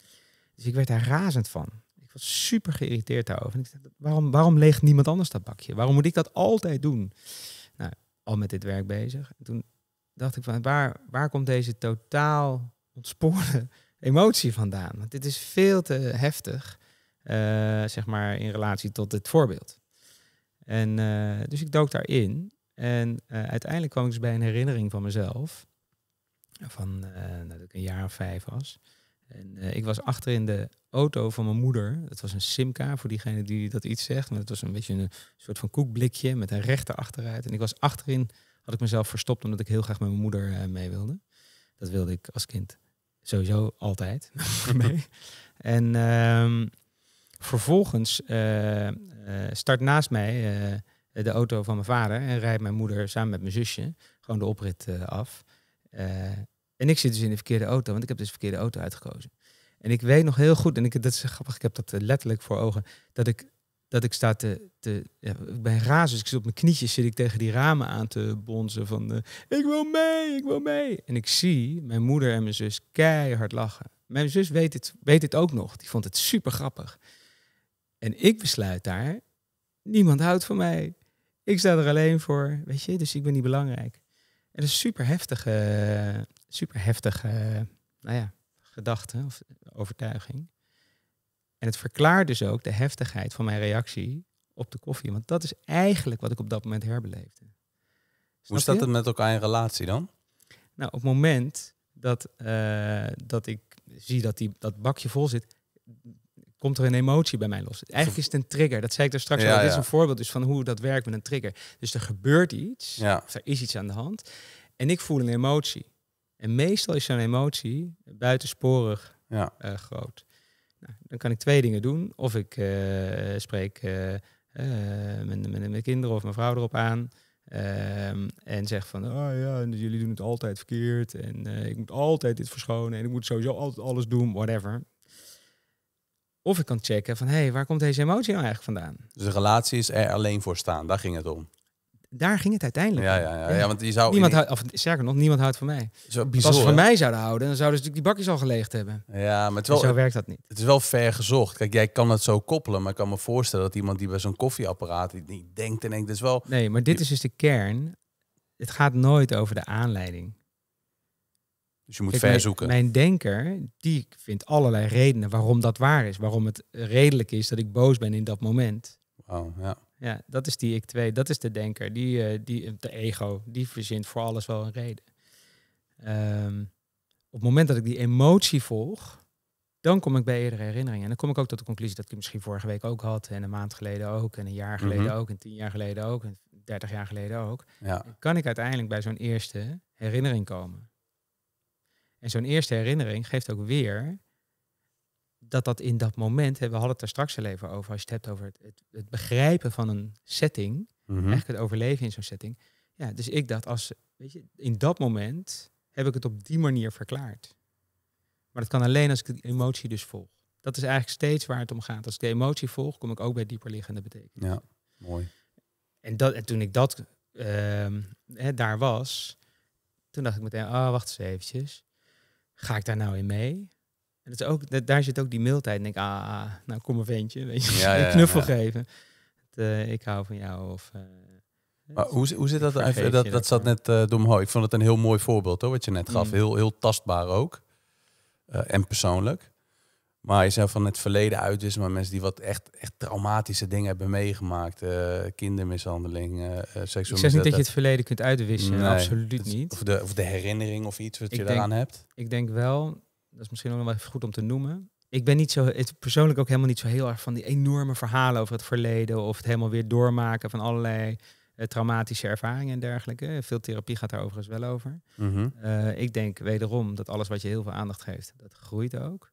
Dus ik werd daar razend van was super geïrriteerd daarover. ik waarom, waarom leegt niemand anders dat bakje? Waarom moet ik dat altijd doen? Nou, al met dit werk bezig. toen dacht ik van waar, waar komt deze totaal ontsporen [laughs] emotie vandaan? Want dit is veel te heftig, eh, zeg maar, in relatie tot dit voorbeeld. En uh, dus ik dook daarin. En eh, uiteindelijk kwam ik dus bij een herinnering van mezelf. Van dat ik een jaar of vijf was. En eh, ik was achter in de auto van mijn moeder. Dat was een Simca, voor diegene die dat iets zegt. Maar het was een beetje een soort van koekblikje met een rechter achteruit. En ik was achterin, had ik mezelf verstopt omdat ik heel graag met mijn moeder eh, mee wilde. Dat wilde ik als kind sowieso altijd mee. [laughs] En ehm, vervolgens eh, start naast mij de auto van mijn vader en rijdt mijn moeder samen met mijn zusje gewoon de oprit af. En ik zit dus in de verkeerde auto, want ik heb dus de verkeerde auto uitgekozen. En ik weet nog heel goed, en ik, dat is grappig, ik heb dat eh, letterlijk voor ogen, dat ik, dat ik sta te, te ik ben razen. dus ik zit op mijn knietjes, zit ik tegen die ramen aan te bonzen van, eh, ik wil mee, ik wil mee. En ik zie mijn moeder en mijn zus keihard lachen. Mijn zus weet het, weet het ook nog, die vond het super grappig. En ik besluit daar, niemand houdt van mij. Ik sta er alleen voor, weet je, dus ik ben niet belangrijk. En dat is super heftig. Eh, super heftige nou ja, gedachte of overtuiging. En het verklaart dus ook de heftigheid van mijn reactie op de koffie. Want dat is eigenlijk wat ik op dat moment herbeleefde. Hoe staat het met elkaar in relatie dan? Nou, op het moment dat, eh, dat ik zie dat die, dat bakje vol zit, komt er een emotie bij mij los. Eigenlijk is het een trigger. Dat zei ik daar straks ja, al. Dit is een voorbeeld dus van hoe dat werkt met een trigger. Dus er gebeurt iets, er is iets aan de hand. En ik voel een emotie. En meestal is zo'n emotie buitensporig ja. Eh, groot. Nou, dan kan ik twee dingen doen. Of ik uh, spreek eh, mijn, kinderen of mijn vrouw erop aan. Ehm, en zeg van, oh ja, jullie doen het altijd verkeerd. En ik moet altijd dit verschonen. En ik moet sowieso altijd alles doen, whatever. Of ik kan checken van, hé, hey, waar komt deze emotie nou eigenlijk vandaan? Dus de relatie is er alleen voor staan, daar ging het om daar ging het uiteindelijk. Ja, ja, ja, ja. want die zou niemand houdt, of zeker nog, niemand houdt van mij. Zo bizar, Als ze van mij zouden houden, dan zouden ze natuurlijk die bakjes al geleegd hebben. Ja, maar zo werkt dat niet. Het is wel ver gezocht. Kijk, jij kan het zo koppelen, maar ik kan me voorstellen dat iemand die bij zo'n koffieapparaat niet denkt en denkt, dat is wel. Nee, maar dit is dus de kern. Het gaat nooit over de aanleiding. Dus je moet ver zoeken. Mijn, mijn, denker, die vindt allerlei redenen waarom dat waar is. Waarom het redelijk is dat ik boos ben in dat moment. Oh, ja ja, dat is die ik twee Dat is de denker. Die, eh, die, de ego. Die verzint voor alles wel een reden. Ehm, op het moment dat ik die emotie volg, dan kom ik bij eerdere herinneringen. En dan kom ik ook tot de conclusie dat ik het misschien vorige week ook had. En een maand geleden ook. En een jaar mhm. geleden ook. En tien jaar geleden ook. En dertig jaar geleden ook. Ja. kan ik uiteindelijk bij zo'n eerste herinnering komen. En zo'n eerste herinnering geeft ook weer dat dat in dat moment, we hadden het daar straks al even over, als je het hebt over het, het, begrijpen van een setting, mhm. eigenlijk het overleven in zo'n setting. Ja, dus ik dacht, als, weet je, in dat moment heb ik het op die manier verklaard. Maar dat kan alleen als ik de emotie dus volg. Dat is eigenlijk steeds waar het om gaat. Als ik de emotie volg, kom ik ook bij dieperliggende betekenis. Ja, mooi. En, dat, en toen ik dat ehm, hè, daar was, toen dacht ik meteen, ah, oh, wacht eens eventjes. Ga ik daar nou in mee? En dat is ook, dat, daar zit ook die mildheid. denk, ah, ah, ah, nou kom een ventje, [laughs] weet je, ja, een knuffel geven. Eh, ik hou van jou. Of, eh, maar hoe, hoe zit dat? dat, dat zat net uh, door mijn Ik vond het een heel mooi voorbeeld, hoor, wat je net gaf. Mm. Heel, heel tastbaar ook. en persoonlijk. Maar je zei van het verleden uitwissen maar mensen die wat echt, echt traumatische dingen hebben meegemaakt. kindermishandeling, uh, seksueel Ik niet dat je het verleden kunt uitwissen, absoluut niet. Of de, of de herinnering of iets wat je denk, daaraan hebt. Ik denk wel, dat is misschien ook nog wel even goed om te noemen. Ik ben niet zo, persoonlijk ook helemaal niet zo heel erg van die enorme verhalen over het verleden of het helemaal weer doormaken van allerlei eh, traumatische ervaringen en dergelijke. Veel therapie gaat daar overigens wel over. Mhm. Eh, ik denk wederom dat alles wat je heel veel aandacht geeft, dat groeit ook.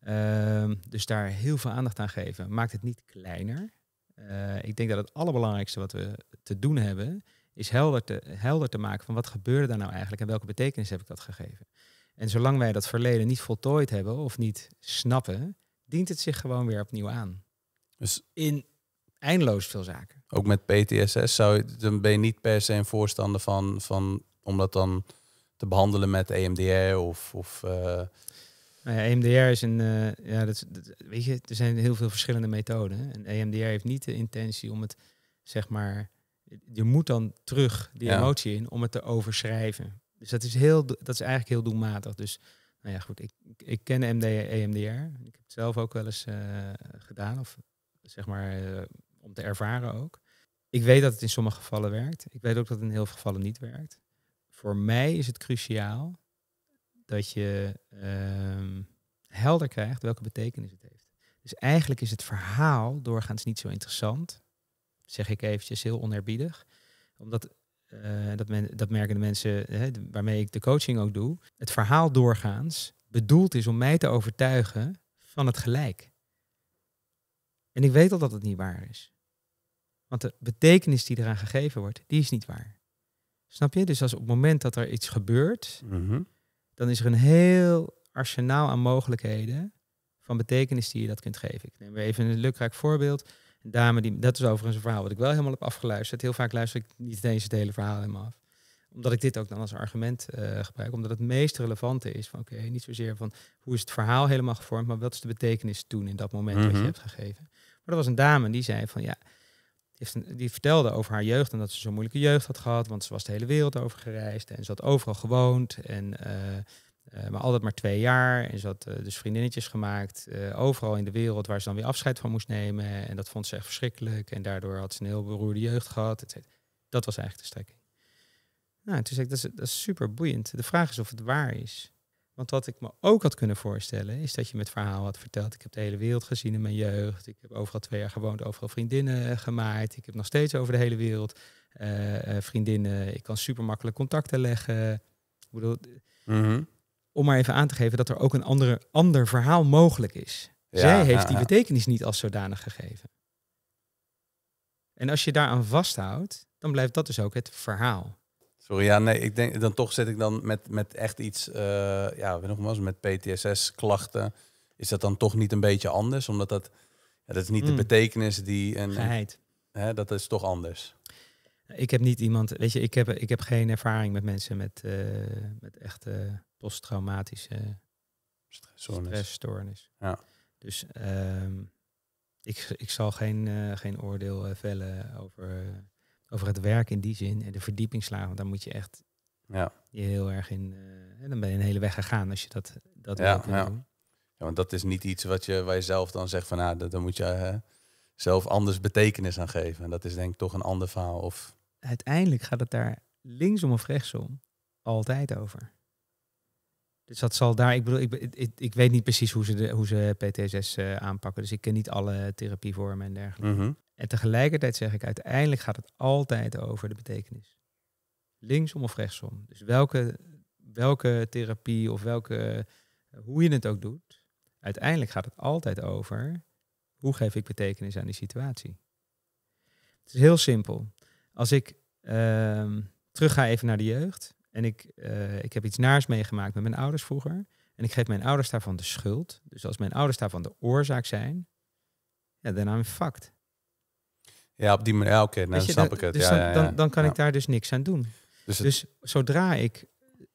Ehm, dus daar heel veel aandacht aan geven maakt het niet kleiner. Eh, ik denk dat het allerbelangrijkste wat we te doen hebben, is helder te, helder te maken van wat gebeurde daar nou eigenlijk en welke betekenis heb ik dat gegeven. En zolang wij dat verleden niet voltooid hebben of niet snappen, dient het zich gewoon weer opnieuw aan. Dus in eindeloos veel zaken. Ook met PTSS zou je, dan ben je niet per se een voorstander van, van om dat dan te behandelen met EMDR of. of uh... ja, EMDR is een. Eh, ja, dat, weet je, er zijn heel veel verschillende methoden. En EMDR heeft niet de intentie om het, zeg maar. Je moet dan terug die emotie in om het te overschrijven. Dus dat is, heel, dat is eigenlijk heel doelmatig. Dus nou ja, goed, ik, ik ken MD, EMDR. Ik heb het zelf ook wel eens eh, gedaan, of zeg maar eh, om te ervaren ook. Ik weet dat het in sommige gevallen werkt. Ik weet ook dat het in heel veel gevallen niet werkt. Voor mij is het cruciaal dat je ehm, helder krijgt welke betekenis het heeft. Dus eigenlijk is het verhaal doorgaans niet zo interessant. zeg ik eventjes heel onerbiedig. Omdat uh, dat, men, dat merken de mensen hè, waarmee ik de coaching ook doe, het verhaal doorgaans bedoeld is om mij te overtuigen van het gelijk. En ik weet al dat het niet waar is. Want de betekenis die eraan gegeven wordt, die is niet waar. Snap je? Dus als op het moment dat er iets gebeurt, mhm. dan is er een heel arsenaal aan mogelijkheden van betekenis die je dat kunt geven. Ik neem even een lukraak voorbeeld. Een dame die, dat is overigens een verhaal wat ik wel helemaal heb afgeluisterd. Heel vaak luister ik niet deze het hele verhaal helemaal af. Omdat ik dit ook dan als argument eh, gebruik. Omdat het meest relevante is van oké, niet zozeer van hoe is het verhaal helemaal gevormd, maar wat is de betekenis toen in dat moment wat je mhm. hebt gegeven. Maar er was een dame die zei van ja, die vertelde over haar jeugd en dat ze zo'n moeilijke jeugd had gehad, want ze was de hele wereld over gereisd en ze had overal gewoond en eh, eh, maar altijd maar twee jaar. En ze had eh, dus vriendinnetjes gemaakt. Eh, overal in de wereld waar ze dan weer afscheid van moest nemen. En dat vond ze echt verschrikkelijk. En daardoor had ze een heel beroerde jeugd gehad. Etc. Dat was eigenlijk de strekking. Nou, toen zei ik, dat is, super boeiend. De vraag is of het waar is. Want wat ik me ook had kunnen voorstellen, is dat je met verhaal had verteld. Ik heb de hele wereld gezien in mijn jeugd. Ik heb overal twee jaar gewoond, overal vriendinnen gemaakt. Ik heb nog steeds over de hele wereld vriendinnen. Ik kan super makkelijk contacten leggen. Ik bedoel, mm om maar even aan te geven dat er ook een andere, ander verhaal mogelijk is. Zij heeft die betekenis niet als zodanig gegeven. En als je daaraan vasthoudt, dan blijft dat dus ook het verhaal. Sorry, ja, nee, ik denk dan toch zit ik dan met, met echt iets, uh, ja, nogmaals, met PTSS-klachten. Is dat dan toch niet een beetje anders? Omdat dat, ja, dat is niet de mm. betekenis die een. Hè, dat is toch anders. Ik heb niet iemand, weet je, ik heb, ik heb geen ervaring met mensen met, uh, met echte posttraumatische stressstoornis. Ja. Dus ehm, ik, ik zal geen, eh, geen oordeel eh, vellen over, over het werk in die zin en de verdiepingslagen. want daar moet je echt ja. je heel erg in. en dan ben je een hele weg gegaan als je dat, dat ja, Doen. Ja, want dat is niet iets wat je, waar je zelf dan zegt van nou, dan moet je zelf anders betekenis aan geven. En dat is denk ik toch een ander verhaal. Of uiteindelijk gaat het daar linksom of rechtsom altijd over. Dus dat zal daar, ik bedoel, ik, ik, weet niet precies hoe ze, de, hoe ze PTSS eh, aanpakken. Dus ik ken niet alle therapievormen en dergelijke. Mhm. En tegelijkertijd zeg ik, uiteindelijk gaat het altijd over de betekenis. Linksom of rechtsom. Dus welke, welke therapie of welke, eh, hoe je het ook doet, uiteindelijk gaat het altijd over hoe geef ik betekenis aan die situatie. Het is heel simpel als ik uh, terug ga even naar de jeugd en ik, eh, ik heb iets naars meegemaakt met mijn ouders vroeger en ik geef mijn ouders daarvan de schuld. Dus als mijn ouders daarvan de oorzaak zijn, ja, dan I'm fucked. Ja, op die manier. Ja, oké, nou, dan snap ik het. Dus ja, dan, dan, dan, kan ik daar dus niks aan doen. Dus, dus zodra ik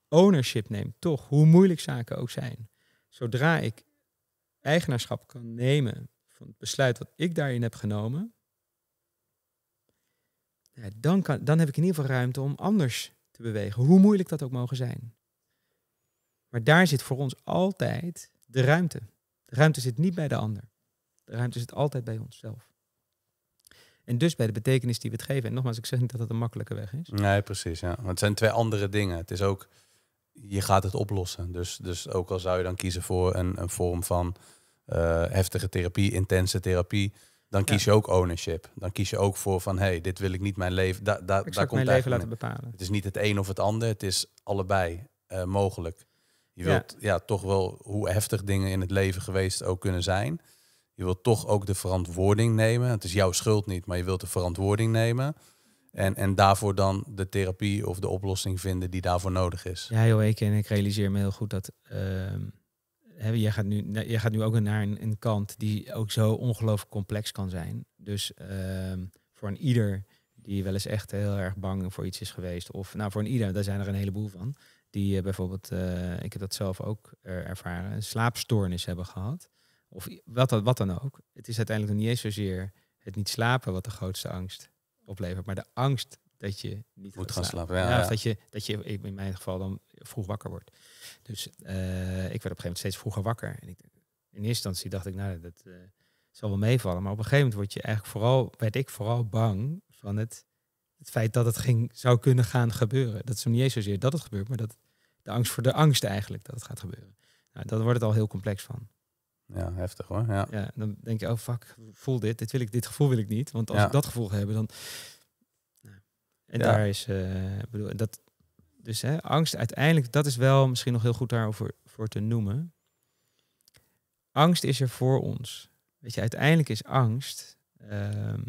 ownership neem, toch, hoe moeilijk zaken ook zijn, zodra ik eigenaarschap kan nemen van het besluit wat ik daarin heb genomen, dan, dan heb ik in ieder geval ruimte om anders te bewegen. Hoe moeilijk dat ook mogen zijn. Maar daar zit voor ons altijd de ruimte. De ruimte zit niet bij de ander. De ruimte zit altijd bij onszelf. En dus bij de betekenis die we het geven. En nogmaals, ik zeg niet dat dat een makkelijke weg is. Nee, precies. Ja. Want het zijn twee andere dingen. Het is ook, je gaat het oplossen. Dus, dus ook al zou je dan kiezen voor een, een vorm van eh, heftige therapie, intense therapie. Dan kies je ook ownership. Dan kies je ook voor van, hé, hey, dit wil ik niet mijn leven... Da, da, daar komt mijn leven laten bepalen. Het is niet het een of het ander, het is allebei eh, mogelijk. Je wilt ja. toch wel, hoe heftig dingen in het leven geweest ook kunnen zijn. Je wilt toch ook de verantwoording nemen. Het is jouw schuld niet, maar je wilt de verantwoording nemen. En, en daarvoor dan de therapie of de oplossing vinden die daarvoor nodig is. Ja, joh, ik en ik realiseer me heel goed dat ehm, hè, jij, gaat nu, gaat nu ook naar een, een kant die ook zo ongelooflijk complex kan zijn. Dus ehm, voor een ieder die wel eens echt heel erg bang voor iets is geweest. Of nou, voor een ieder, daar zijn er een heleboel van. Die eh, bijvoorbeeld, eh, ik heb dat zelf ook eh, ervaren, een slaapstoornis hebben gehad. Of wat, wat dan ook. Het is uiteindelijk niet eens zozeer het niet slapen wat de grootste angst oplevert. Maar de angst dat je niet moet gaan slapen. Ja, Dat, je, dat je in mijn geval dan vroeg wakker wordt. Dus eh, ik werd op een gegeven moment steeds vroeger wakker. En ik, in eerste instantie dacht ik, nou, dat eh, zal wel meevallen. Maar op een gegeven moment word je eigenlijk vooral, werd ik vooral bang van het, het feit dat het ging, zou kunnen gaan gebeuren. Dat is niet eens zozeer dat het gebeurt, maar dat de angst voor de angst eigenlijk dat het gaat gebeuren. Nou, dan wordt het al heel complex van. Ja, heftig hoor. Ja. ja. dan denk je, oh fuck, voel dit. Dit, wil ik, dit gevoel wil ik niet. Want als ik dat gevoel heb, dan... Nou. En daar is, uh, bedoel, dat, dus hè, angst uiteindelijk, dat is wel misschien nog heel goed daarover voor te noemen. Angst is er voor ons. Weet je, uiteindelijk is angst. Ehm,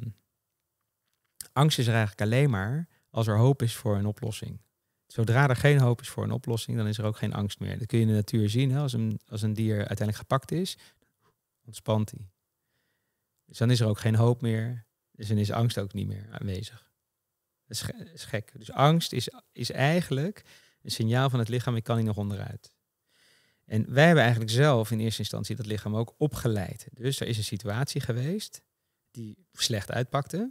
angst is er eigenlijk alleen maar als er hoop is voor een oplossing. Zodra er geen hoop is voor een oplossing, dan is er ook geen angst meer. Dat kun je in de natuur zien. Hè? Als, een, als een dier uiteindelijk gepakt is, ontspant hij. Dus dan is er ook geen hoop meer. Dus dan is angst ook niet meer aanwezig. Dat is, gek. Dus angst is, is eigenlijk een signaal van het lichaam, ik kan niet nog onderuit. En wij hebben eigenlijk zelf in eerste instantie dat lichaam ook opgeleid. Dus er is een situatie geweest die slecht uitpakte.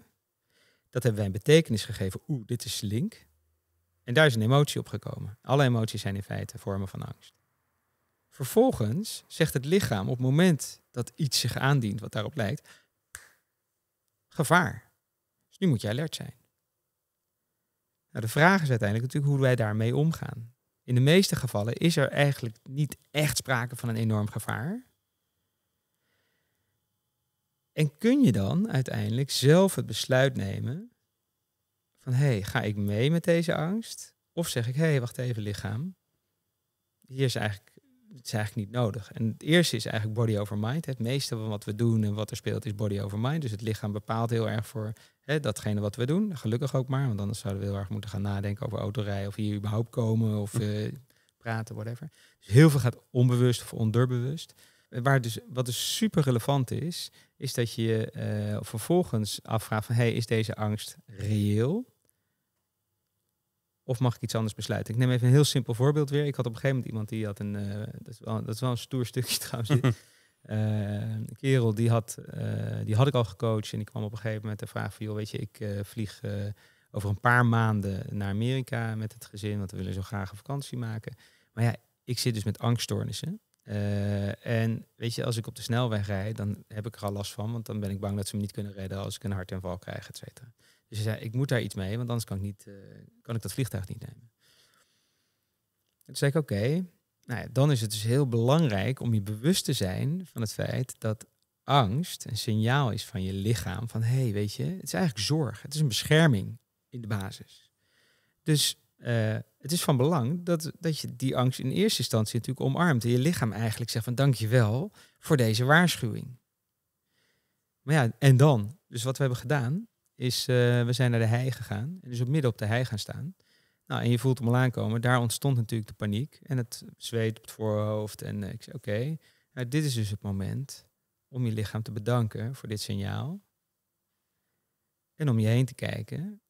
Dat hebben wij een betekenis gegeven. Oeh, dit is link. En daar is een emotie op gekomen. Alle emoties zijn in feite vormen van angst. Vervolgens zegt het lichaam op het moment dat iets zich aandient wat daarop lijkt, gevaar. Dus nu moet je alert zijn. Nou, de vraag is uiteindelijk natuurlijk hoe wij daarmee omgaan. In de meeste gevallen is er eigenlijk niet echt sprake van een enorm gevaar. En kun je dan uiteindelijk zelf het besluit nemen van hé, hey, ga ik mee met deze angst? Of zeg ik hé, hey, wacht even lichaam, hier is eigenlijk het is eigenlijk niet nodig. En het eerste is eigenlijk body over mind. Het meeste van wat we doen en wat er speelt is body over mind. Dus het lichaam bepaalt heel erg voor hè, datgene wat we doen. Gelukkig ook maar, want anders zouden we heel erg moeten gaan nadenken over autorijden of hier überhaupt komen of eh, praten, whatever. Dus heel veel gaat onbewust of onderbewust. Eh, waar dus, wat dus super relevant is, is dat je eh, vervolgens afvraagt van hey, is deze angst reëel? Of mag ik iets anders besluiten? Ik neem even een heel simpel voorbeeld weer. Ik had op een gegeven moment iemand die had een. Eh, dat, is wel, dat, is wel, een stoer [laughs] stukje trouwens. [laughs] Eh, een kerel die had, eh, die had ik al gecoacht. En die kwam op een gegeven moment de vraag van: weet je, ik vlieg over een paar maanden naar Amerika met het gezin. Want we willen zo graag een vakantie maken. Maar ja, ik zit dus met angststoornissen. en weet je, als ik op de snelweg rijd, dan heb ik er al last van, want dan ben ik bang dat ze me niet kunnen redden als ik een val krijg, et cetera. Dus ze zei, ik moet daar iets mee, want anders kan ik, niet, eh, kan ik dat vliegtuig niet nemen. Toen zei ik, oké, nou ja, dan is het dus heel belangrijk om je bewust te zijn van het feit dat angst een signaal is van je lichaam van, hé, hey, weet je, het is eigenlijk zorg, het is een bescherming in de basis. Dus eh, het is van belang dat, dat je die angst in eerste instantie natuurlijk omarmt en je lichaam eigenlijk zegt van, dankjewel voor deze waarschuwing. Maar ja, en dan? Dus wat we hebben gedaan, is eh, we zijn naar de hei gegaan. En dus op midden op de hei gaan staan. Nou, en je voelt hem al aankomen. Daar ontstond natuurlijk de paniek en het zweet op het voorhoofd. En eh, ik zei, oké, nou, dit is dus het moment om je lichaam te bedanken voor dit signaal. En om je heen te kijken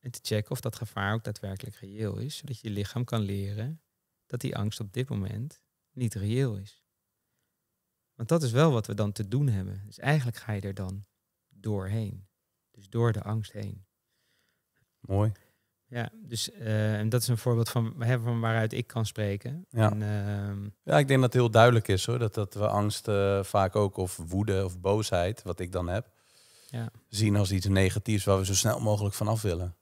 en te checken of dat gevaar ook daadwerkelijk reëel is. Zodat je lichaam kan leren dat die angst op dit moment niet reëel is. Want dat is wel wat we dan te doen hebben. Dus eigenlijk ga je er dan doorheen. Dus door de angst heen. Mooi. Ja, dus eh, en dat is een voorbeeld van, hebben van waaruit ik kan spreken. Ja. En, ehm, ja, ik denk dat het heel duidelijk is hoor. Dat, dat we angst eh, vaak ook, of woede of boosheid, wat ik dan heb, ja. zien als iets negatiefs waar we zo snel mogelijk vanaf willen.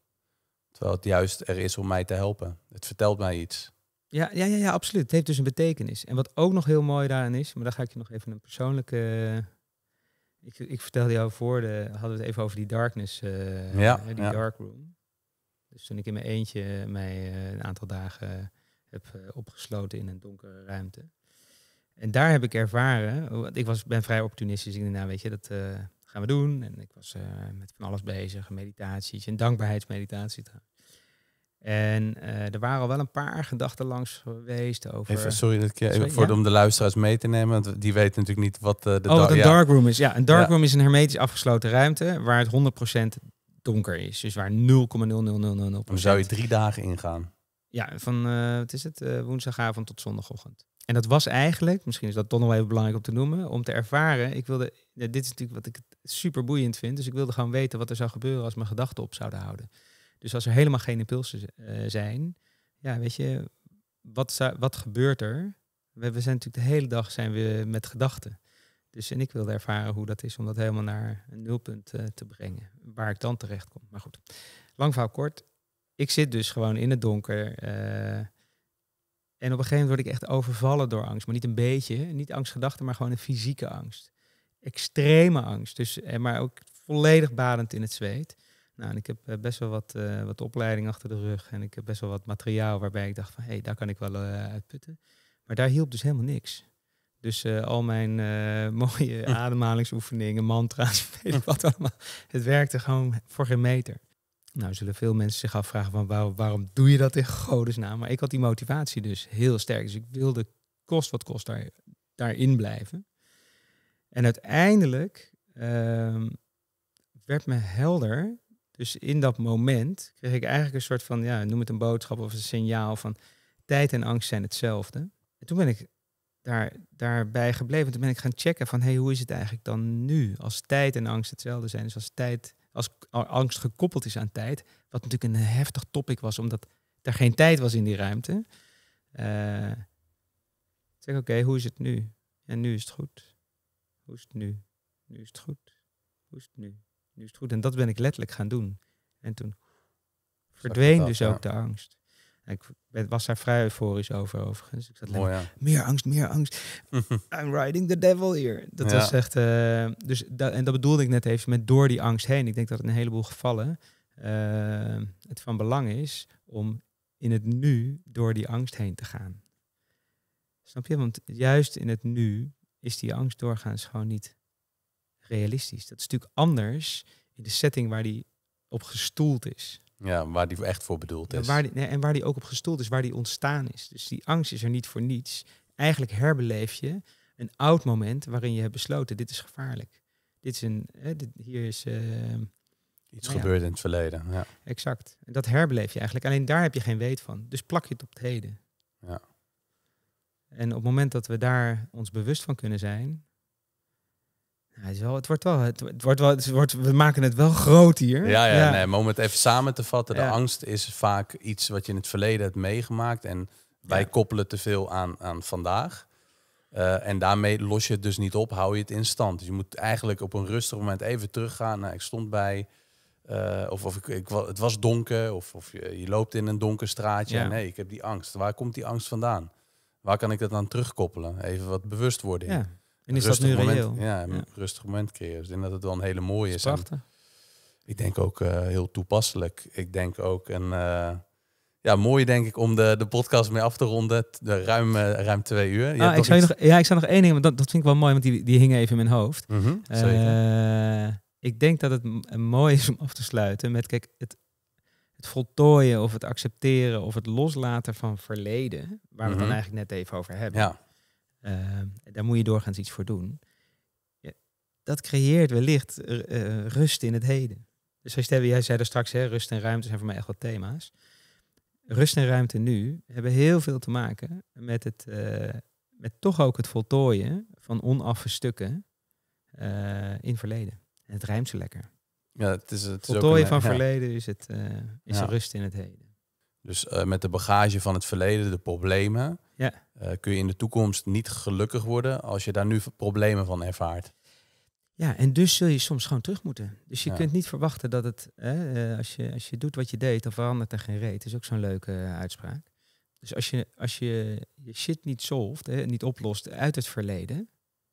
Terwijl het juist er is om mij te helpen. Het vertelt mij iets. Ja, ja, ja, ja absoluut. Het heeft dus een betekenis. En wat ook nog heel mooi daarin is, maar daar ga ik je nog even een persoonlijke ik, ik vertelde jou voor, de, hadden we het even over die darkness, uh, ja, die dark room. Dus toen ik in mijn eentje mij eh, een aantal dagen heb eh, opgesloten in een donkere ruimte. En daar heb ik ervaren, want ik was, ben vrij opportunistisch. Ik dacht, nou weet je, dat gaan we doen. En ik was met van alles bezig, meditaties en dankbaarheidsmeditatie en eh, er waren al wel een paar gedachten langs geweest over... Even, sorry, dat ik, even voor, om de luisteraars mee te nemen, want die weten natuurlijk niet wat eh, de... Oh, wat ja. is. Ja, een dark room is een hermetisch afgesloten ruimte waar het 100% donker is. Dus waar 0,0000%. Dan zou je drie dagen ingaan. Ja, van eh, wat is het? woensdagavond tot zondagochtend. En dat was eigenlijk, misschien is dat toch nog even belangrijk om te noemen, om te ervaren. Ik wilde, dit is natuurlijk wat ik super boeiend vind, dus ik wilde gewoon weten wat er zou gebeuren als mijn gedachten op zouden houden. Dus als er helemaal geen impulsen eh, zijn, ja, weet je, wat, wat gebeurt er? We, we, zijn natuurlijk de hele dag zijn we met gedachten. Dus en ik wilde ervaren hoe dat is om dat helemaal naar een nulpunt eh, te brengen, waar ik dan terecht kom. Maar goed, lang verhaal kort. Ik zit dus gewoon in het donker. Eh, en op een gegeven moment word ik echt overvallen door angst. Maar niet een beetje, niet angstgedachten, maar gewoon een fysieke angst. Extreme angst, dus, maar ook volledig badend in het zweet. Nou, en ik heb eh, best wel wat, eh, wat opleiding achter de rug en ik heb best wel wat materiaal waarbij ik dacht van hé, hey, daar kan ik wel uh, uit putten. Maar daar hielp dus helemaal niks. Dus al mijn [laughs] mooie ademhalingsoefeningen, mantra's, [laughs] weet ik wat allemaal. Het werkte gewoon voor geen meter. Nou, zullen veel mensen zich afvragen van waarom, waarom doe je dat in godesnaam? Maar ik had die motivatie dus heel sterk. Dus ik wilde kost wat kost daar, daarin blijven. En uiteindelijk ehm, werd me helder dus in dat moment kreeg ik eigenlijk een soort van, ja, noem het een boodschap of een signaal van tijd en angst zijn hetzelfde. En toen ben ik daar, daarbij gebleven. Toen ben ik gaan checken van, hey, hoe is het eigenlijk dan nu? Als tijd en angst hetzelfde zijn, dus als tijd, als angst gekoppeld is aan tijd, wat natuurlijk een heftig topic was, omdat er geen tijd was in die ruimte. Uh, zeg, oké, hoe is het nu? En nu is het goed. Hoe is het nu? Nu is het goed. Hoe is het nu? nu is het goed. En dat ben ik letterlijk gaan doen. En toen verdween dus ook de angst. ik was daar vrij euforisch over, overigens. Ik zat Mooi, meer angst, meer angst. [laughs] I'm riding the devil here. Dat ja. was echt... Eh, dus en dat bedoelde ik net even met door die angst heen. Ik denk dat in een heleboel gevallen eh, het van belang is om in het nu door die angst heen te gaan. Snap je? Want juist in het nu is die angst doorgaans gewoon niet realistisch. Dat is natuurlijk anders in de setting waar die op gestoeld is. Ja, waar die echt voor bedoeld is. En waar die, nee, en waar die ook op gestoeld is, waar die ontstaan is. Dus die angst is er niet voor niets. Eigenlijk herbeleef je een oud moment waarin je hebt besloten, dit is gevaarlijk. Dit is een, hè, dit, hier is... Eh, Iets nou gebeurd in het verleden. Ja. Exact. Dat herbeleef je eigenlijk. Alleen daar heb je geen weet van. Dus plak je het op het heden. Ja. En op het moment dat we daar ons bewust van kunnen zijn, het, wel, het, wordt wel, het, wordt wel, het wordt, we maken het wel groot hier. Ja, ja, Nee, maar om het even samen te vatten, de angst is vaak iets wat je in het verleden hebt meegemaakt en wij koppelen te veel aan, aan vandaag. Eh, en daarmee los je het dus niet op, hou je het in stand. Dus je moet eigenlijk op een rustig moment even teruggaan. Nou, ik stond bij, eh, of, of ik, ik, het was donker, of, of je, je loopt in een donker straatje. nee, ik heb die angst. Waar komt die angst vandaan? Waar kan ik dat aan terugkoppelen? Even wat bewustwording. Ja. En is dat nu reëel? Ja, een rustig moment creëren. Dus ik denk dat het wel een hele mooie is. ik denk ook eh, heel toepasselijk. Ik denk ook een... Eh, ja, mooi denk ik om de, de podcast mee af te ronden. De ruim, eh, ruim twee uur. Ah, ik zou nog, ja, ik zou nog één ding, want dat, dat vind ik wel mooi, want die, die hing even in mijn hoofd. Mhm, ik denk dat het mooi is om af te sluiten met, kijk, het, het voltooien of het accepteren of het loslaten van verleden, waar we het dan mhm. eigenlijk net even over hebben. Ja eh, daar moet je doorgaans iets voor doen. dat creëert wellicht eh, eh, rust in het heden. Dus als je, jij zei er straks, hè, rust en ruimte zijn voor mij echt wat thema's. Rust en ruimte nu hebben heel veel te maken met, het, met toch ook het voltooien van onaffe stukken uh, in verleden. En het rijmt ze lekker. Ja, het is, het voltooien ook van verleden is, het, is rust in het heden. Dus met de bagage van het verleden, de problemen, ja. Eh, kun je in de toekomst niet gelukkig worden als je daar nu problemen van ervaart. Ja, en dus zul je soms gewoon terug moeten. Dus je kunt niet verwachten dat het, hè, eh, als, je, als je doet wat je deed, dan verandert er geen reet. is ook zo'n leuke eh, uitspraak. Dus als je, als je je shit niet solft, hè, niet oplost uit het verleden.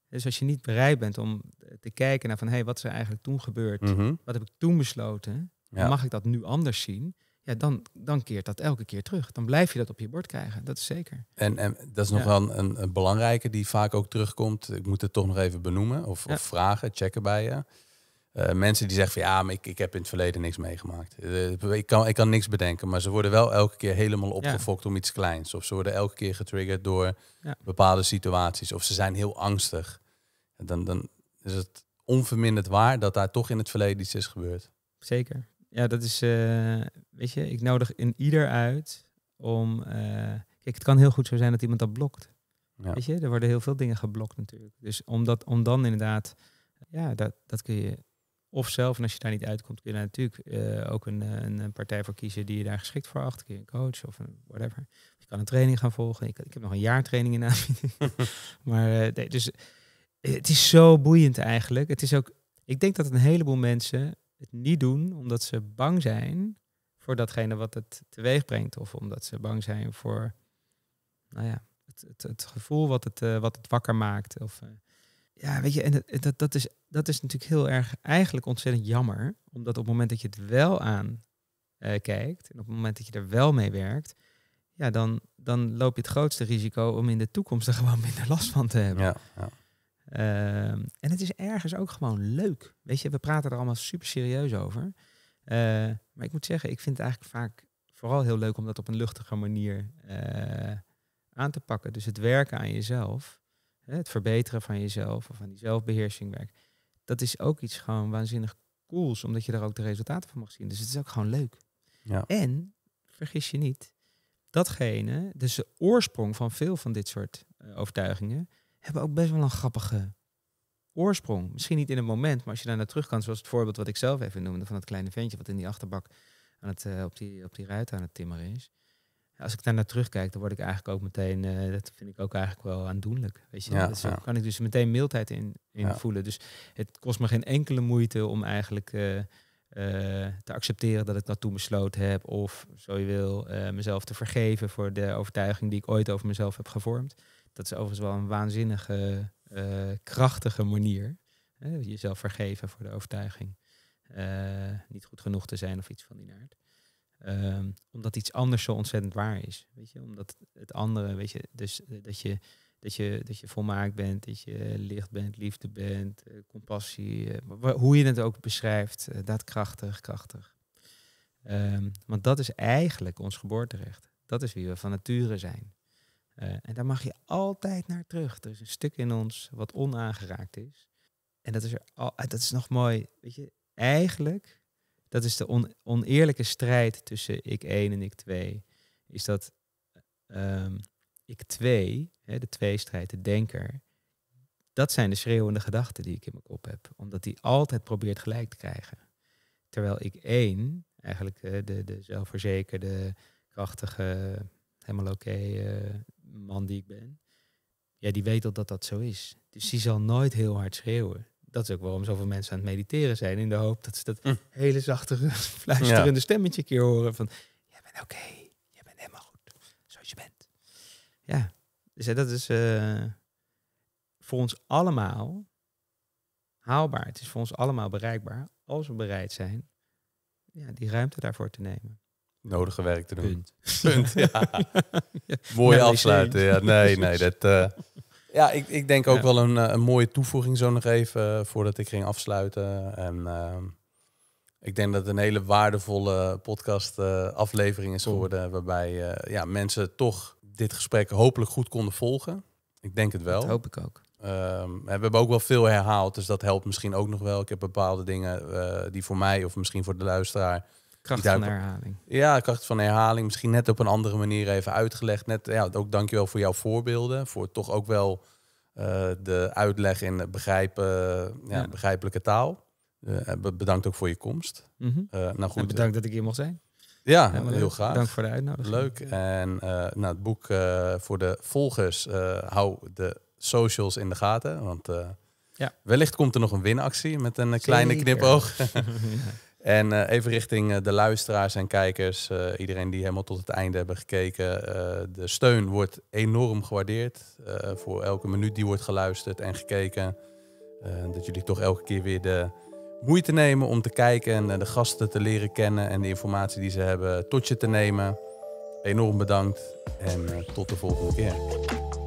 Dus als je niet bereid bent om te kijken naar van hé, hey, wat is er eigenlijk toen gebeurd? Mhm. Wat heb ik toen besloten? Mag ik dat nu anders zien? ja, dan, dan keert dat elke keer terug. Dan blijf je dat op je bord krijgen, dat is zeker. En, en dat is nog wel een, belangrijke die vaak ook terugkomt. Ik moet het toch nog even benoemen of, vragen, checken bij je. Eh, mensen die zeggen van ja, maar ik, ik heb in het verleden niks meegemaakt. Eh, ik, kan, ik kan niks bedenken, maar ze worden wel elke keer helemaal opgefokt om iets kleins. Of ze worden elke keer getriggerd door bepaalde situaties. Of ze zijn heel angstig. Dan, dan is het onverminderd waar dat daar toch in het verleden iets is gebeurd. Zeker, ja, dat is, eh, weet je, ik nodig in ieder uit om. Eh, kijk, het kan heel goed zo zijn dat iemand dat blokt. Ja. Weet je, er worden heel veel dingen geblokt natuurlijk. Dus om, dat, om dan inderdaad, ja, dat, dat kun je of zelf, en als je daar niet uitkomt, kun je natuurlijk eh, ook een, een, partij voor kiezen die je daar geschikt voor acht. Kun een coach of whatever. Je kan een training gaan volgen. Ik, ik heb nog een jaar training in aanbieding. [laughs] maar uh, nee, dus het is zo boeiend eigenlijk. Het is ook, ik denk dat een heleboel mensen het niet doen omdat ze bang zijn voor datgene wat het teweeg brengt. Of omdat ze bang zijn voor nou ja, het, het, gevoel wat het, eh, wat het wakker maakt. Of, eh. ja, weet je, en dat, dat, dat, is, dat is natuurlijk heel erg eigenlijk ontzettend jammer. Omdat op het moment dat je het wel aan eh, kijkt en op het moment dat je er wel mee werkt, ja, dan, dan loop je het grootste risico om in de toekomst er gewoon minder last van te hebben. ja. Ehm, en het is ergens ook gewoon leuk. Weet je, we praten er allemaal super serieus over. Eh, maar ik moet zeggen, ik vind het eigenlijk vaak vooral heel leuk om dat op een luchtige manier eh, aan te pakken. Dus het werken aan jezelf, het verbeteren van jezelf of aan die zelfbeheersing Dat is ook iets gewoon waanzinnig cools, omdat je daar ook de resultaten van mag zien. Dus het is ook gewoon leuk. Ja. En, vergis je niet, datgene, dus de oorsprong van veel van dit soort eh, overtuigingen, hebben ook best wel een grappige oorsprong. Misschien niet in het moment, maar als je daar naar terug kan, zoals het voorbeeld wat ik zelf even noemde van dat kleine ventje wat in die achterbak aan het, eh, op, die, op die ruit aan het timmeren is. Als ik daar naar terugkijk, dan word ik eigenlijk ook meteen, eh, dat vind ik ook eigenlijk wel aandoenlijk. Weet je, dus ja, kan ik dus meteen mildheid in, in voelen. Dus het kost me geen enkele moeite om eigenlijk eh, te accepteren dat ik dat toen besloten heb, of zo je wil, mezelf te vergeven voor de overtuiging die ik ooit over mezelf heb gevormd. Dat is overigens wel een waanzinnige, eh, krachtige manier. Hè? Jezelf vergeven voor de overtuiging. Eh, niet goed genoeg te zijn of iets van die aard. Ehm, omdat iets anders zo ontzettend waar is. Weet je? Omdat het andere, weet je, dus eh, dat je, dat, je, dat je volmaakt bent, dat je licht bent, liefde bent, compassie, hoe je het ook beschrijft, uh, daadkrachtig, krachtig. Ehm, want dat is eigenlijk ons geboorterecht. Dat is wie we van nature zijn. Eh, en daar mag je altijd naar terug. Er is een stuk in ons wat onaangeraakt is. En dat is, er al, eh, dat is nog mooi. Weet je, eigenlijk, dat is de oneerlijke strijd tussen ik 1 en ik 2. Is dat eh, ehm, ik 2, de tweestrijd, de denker, dat zijn de schreeuwende gedachten die ik in mijn kop heb. Omdat die altijd probeert gelijk te krijgen. Terwijl ik één, eigenlijk de, de zelfverzekerde, krachtige, helemaal oké man die ik ben, ja, die weet al dat dat zo is. Dus die zal nooit heel hard schreeuwen. Dat is ook waarom zoveel mensen aan het mediteren zijn. In de hoop dat ze dat hm. hele zachte, [laughs] fluisterende stemmetje een keer horen. Van, jij bent oké. je Jij bent helemaal goed. Zoals je bent. Ja. Dus dat is eh, voor ons allemaal haalbaar. Het is voor ons allemaal bereikbaar. Als we bereid zijn ja, die ruimte daarvoor te nemen nodige werk te doen. Punt. Punt ja. [laughs] Mooi afsluiten. Ja. Nee, [laughs] nee. Dat, eh, ja, ik, ik denk ook wel een, eh, een mooie toevoeging zo nog even eh, voordat ik ging afsluiten. En ehm, ik denk dat het een hele waardevolle podcast aflevering is geworden. Waarbij ja, mensen toch dit gesprek hopelijk goed konden volgen. Ik denk het wel. Dat hoop ik ook. Ehm, we hebben ook wel veel herhaald, dus dat helpt misschien ook nog wel. Ik heb bepaalde dingen die voor mij of misschien voor de luisteraar Kracht van herhaling. Ja, kracht van herhaling. Misschien net op een andere manier even uitgelegd. Net, ja, ook dankjewel voor jouw voorbeelden. Voor toch ook wel eh, de uitleg in begrijpen, ja, begrijpelijke taal. Eh, bedankt ook voor je komst. Mhm. Eh, nou goed, bedankt dat ik hier mocht zijn. Ja, heel graag. Dank voor de uitnodiging. Leuk. En nou, het boek voor de volgers, hou de socials in de gaten. Want ja. wellicht komt er nog een winactie met een kleine knipoog. [laughs] [laughs] En eh, even richting eh, de luisteraars en kijkers, eh, iedereen die helemaal tot het einde hebben gekeken. de steun wordt enorm gewaardeerd voor elke minuut die wordt geluisterd en gekeken. dat jullie toch elke keer weer de moeite nemen om te kijken en de gasten te leren kennen en de informatie die ze hebben tot je te nemen. Enorm bedankt en tot de volgende keer.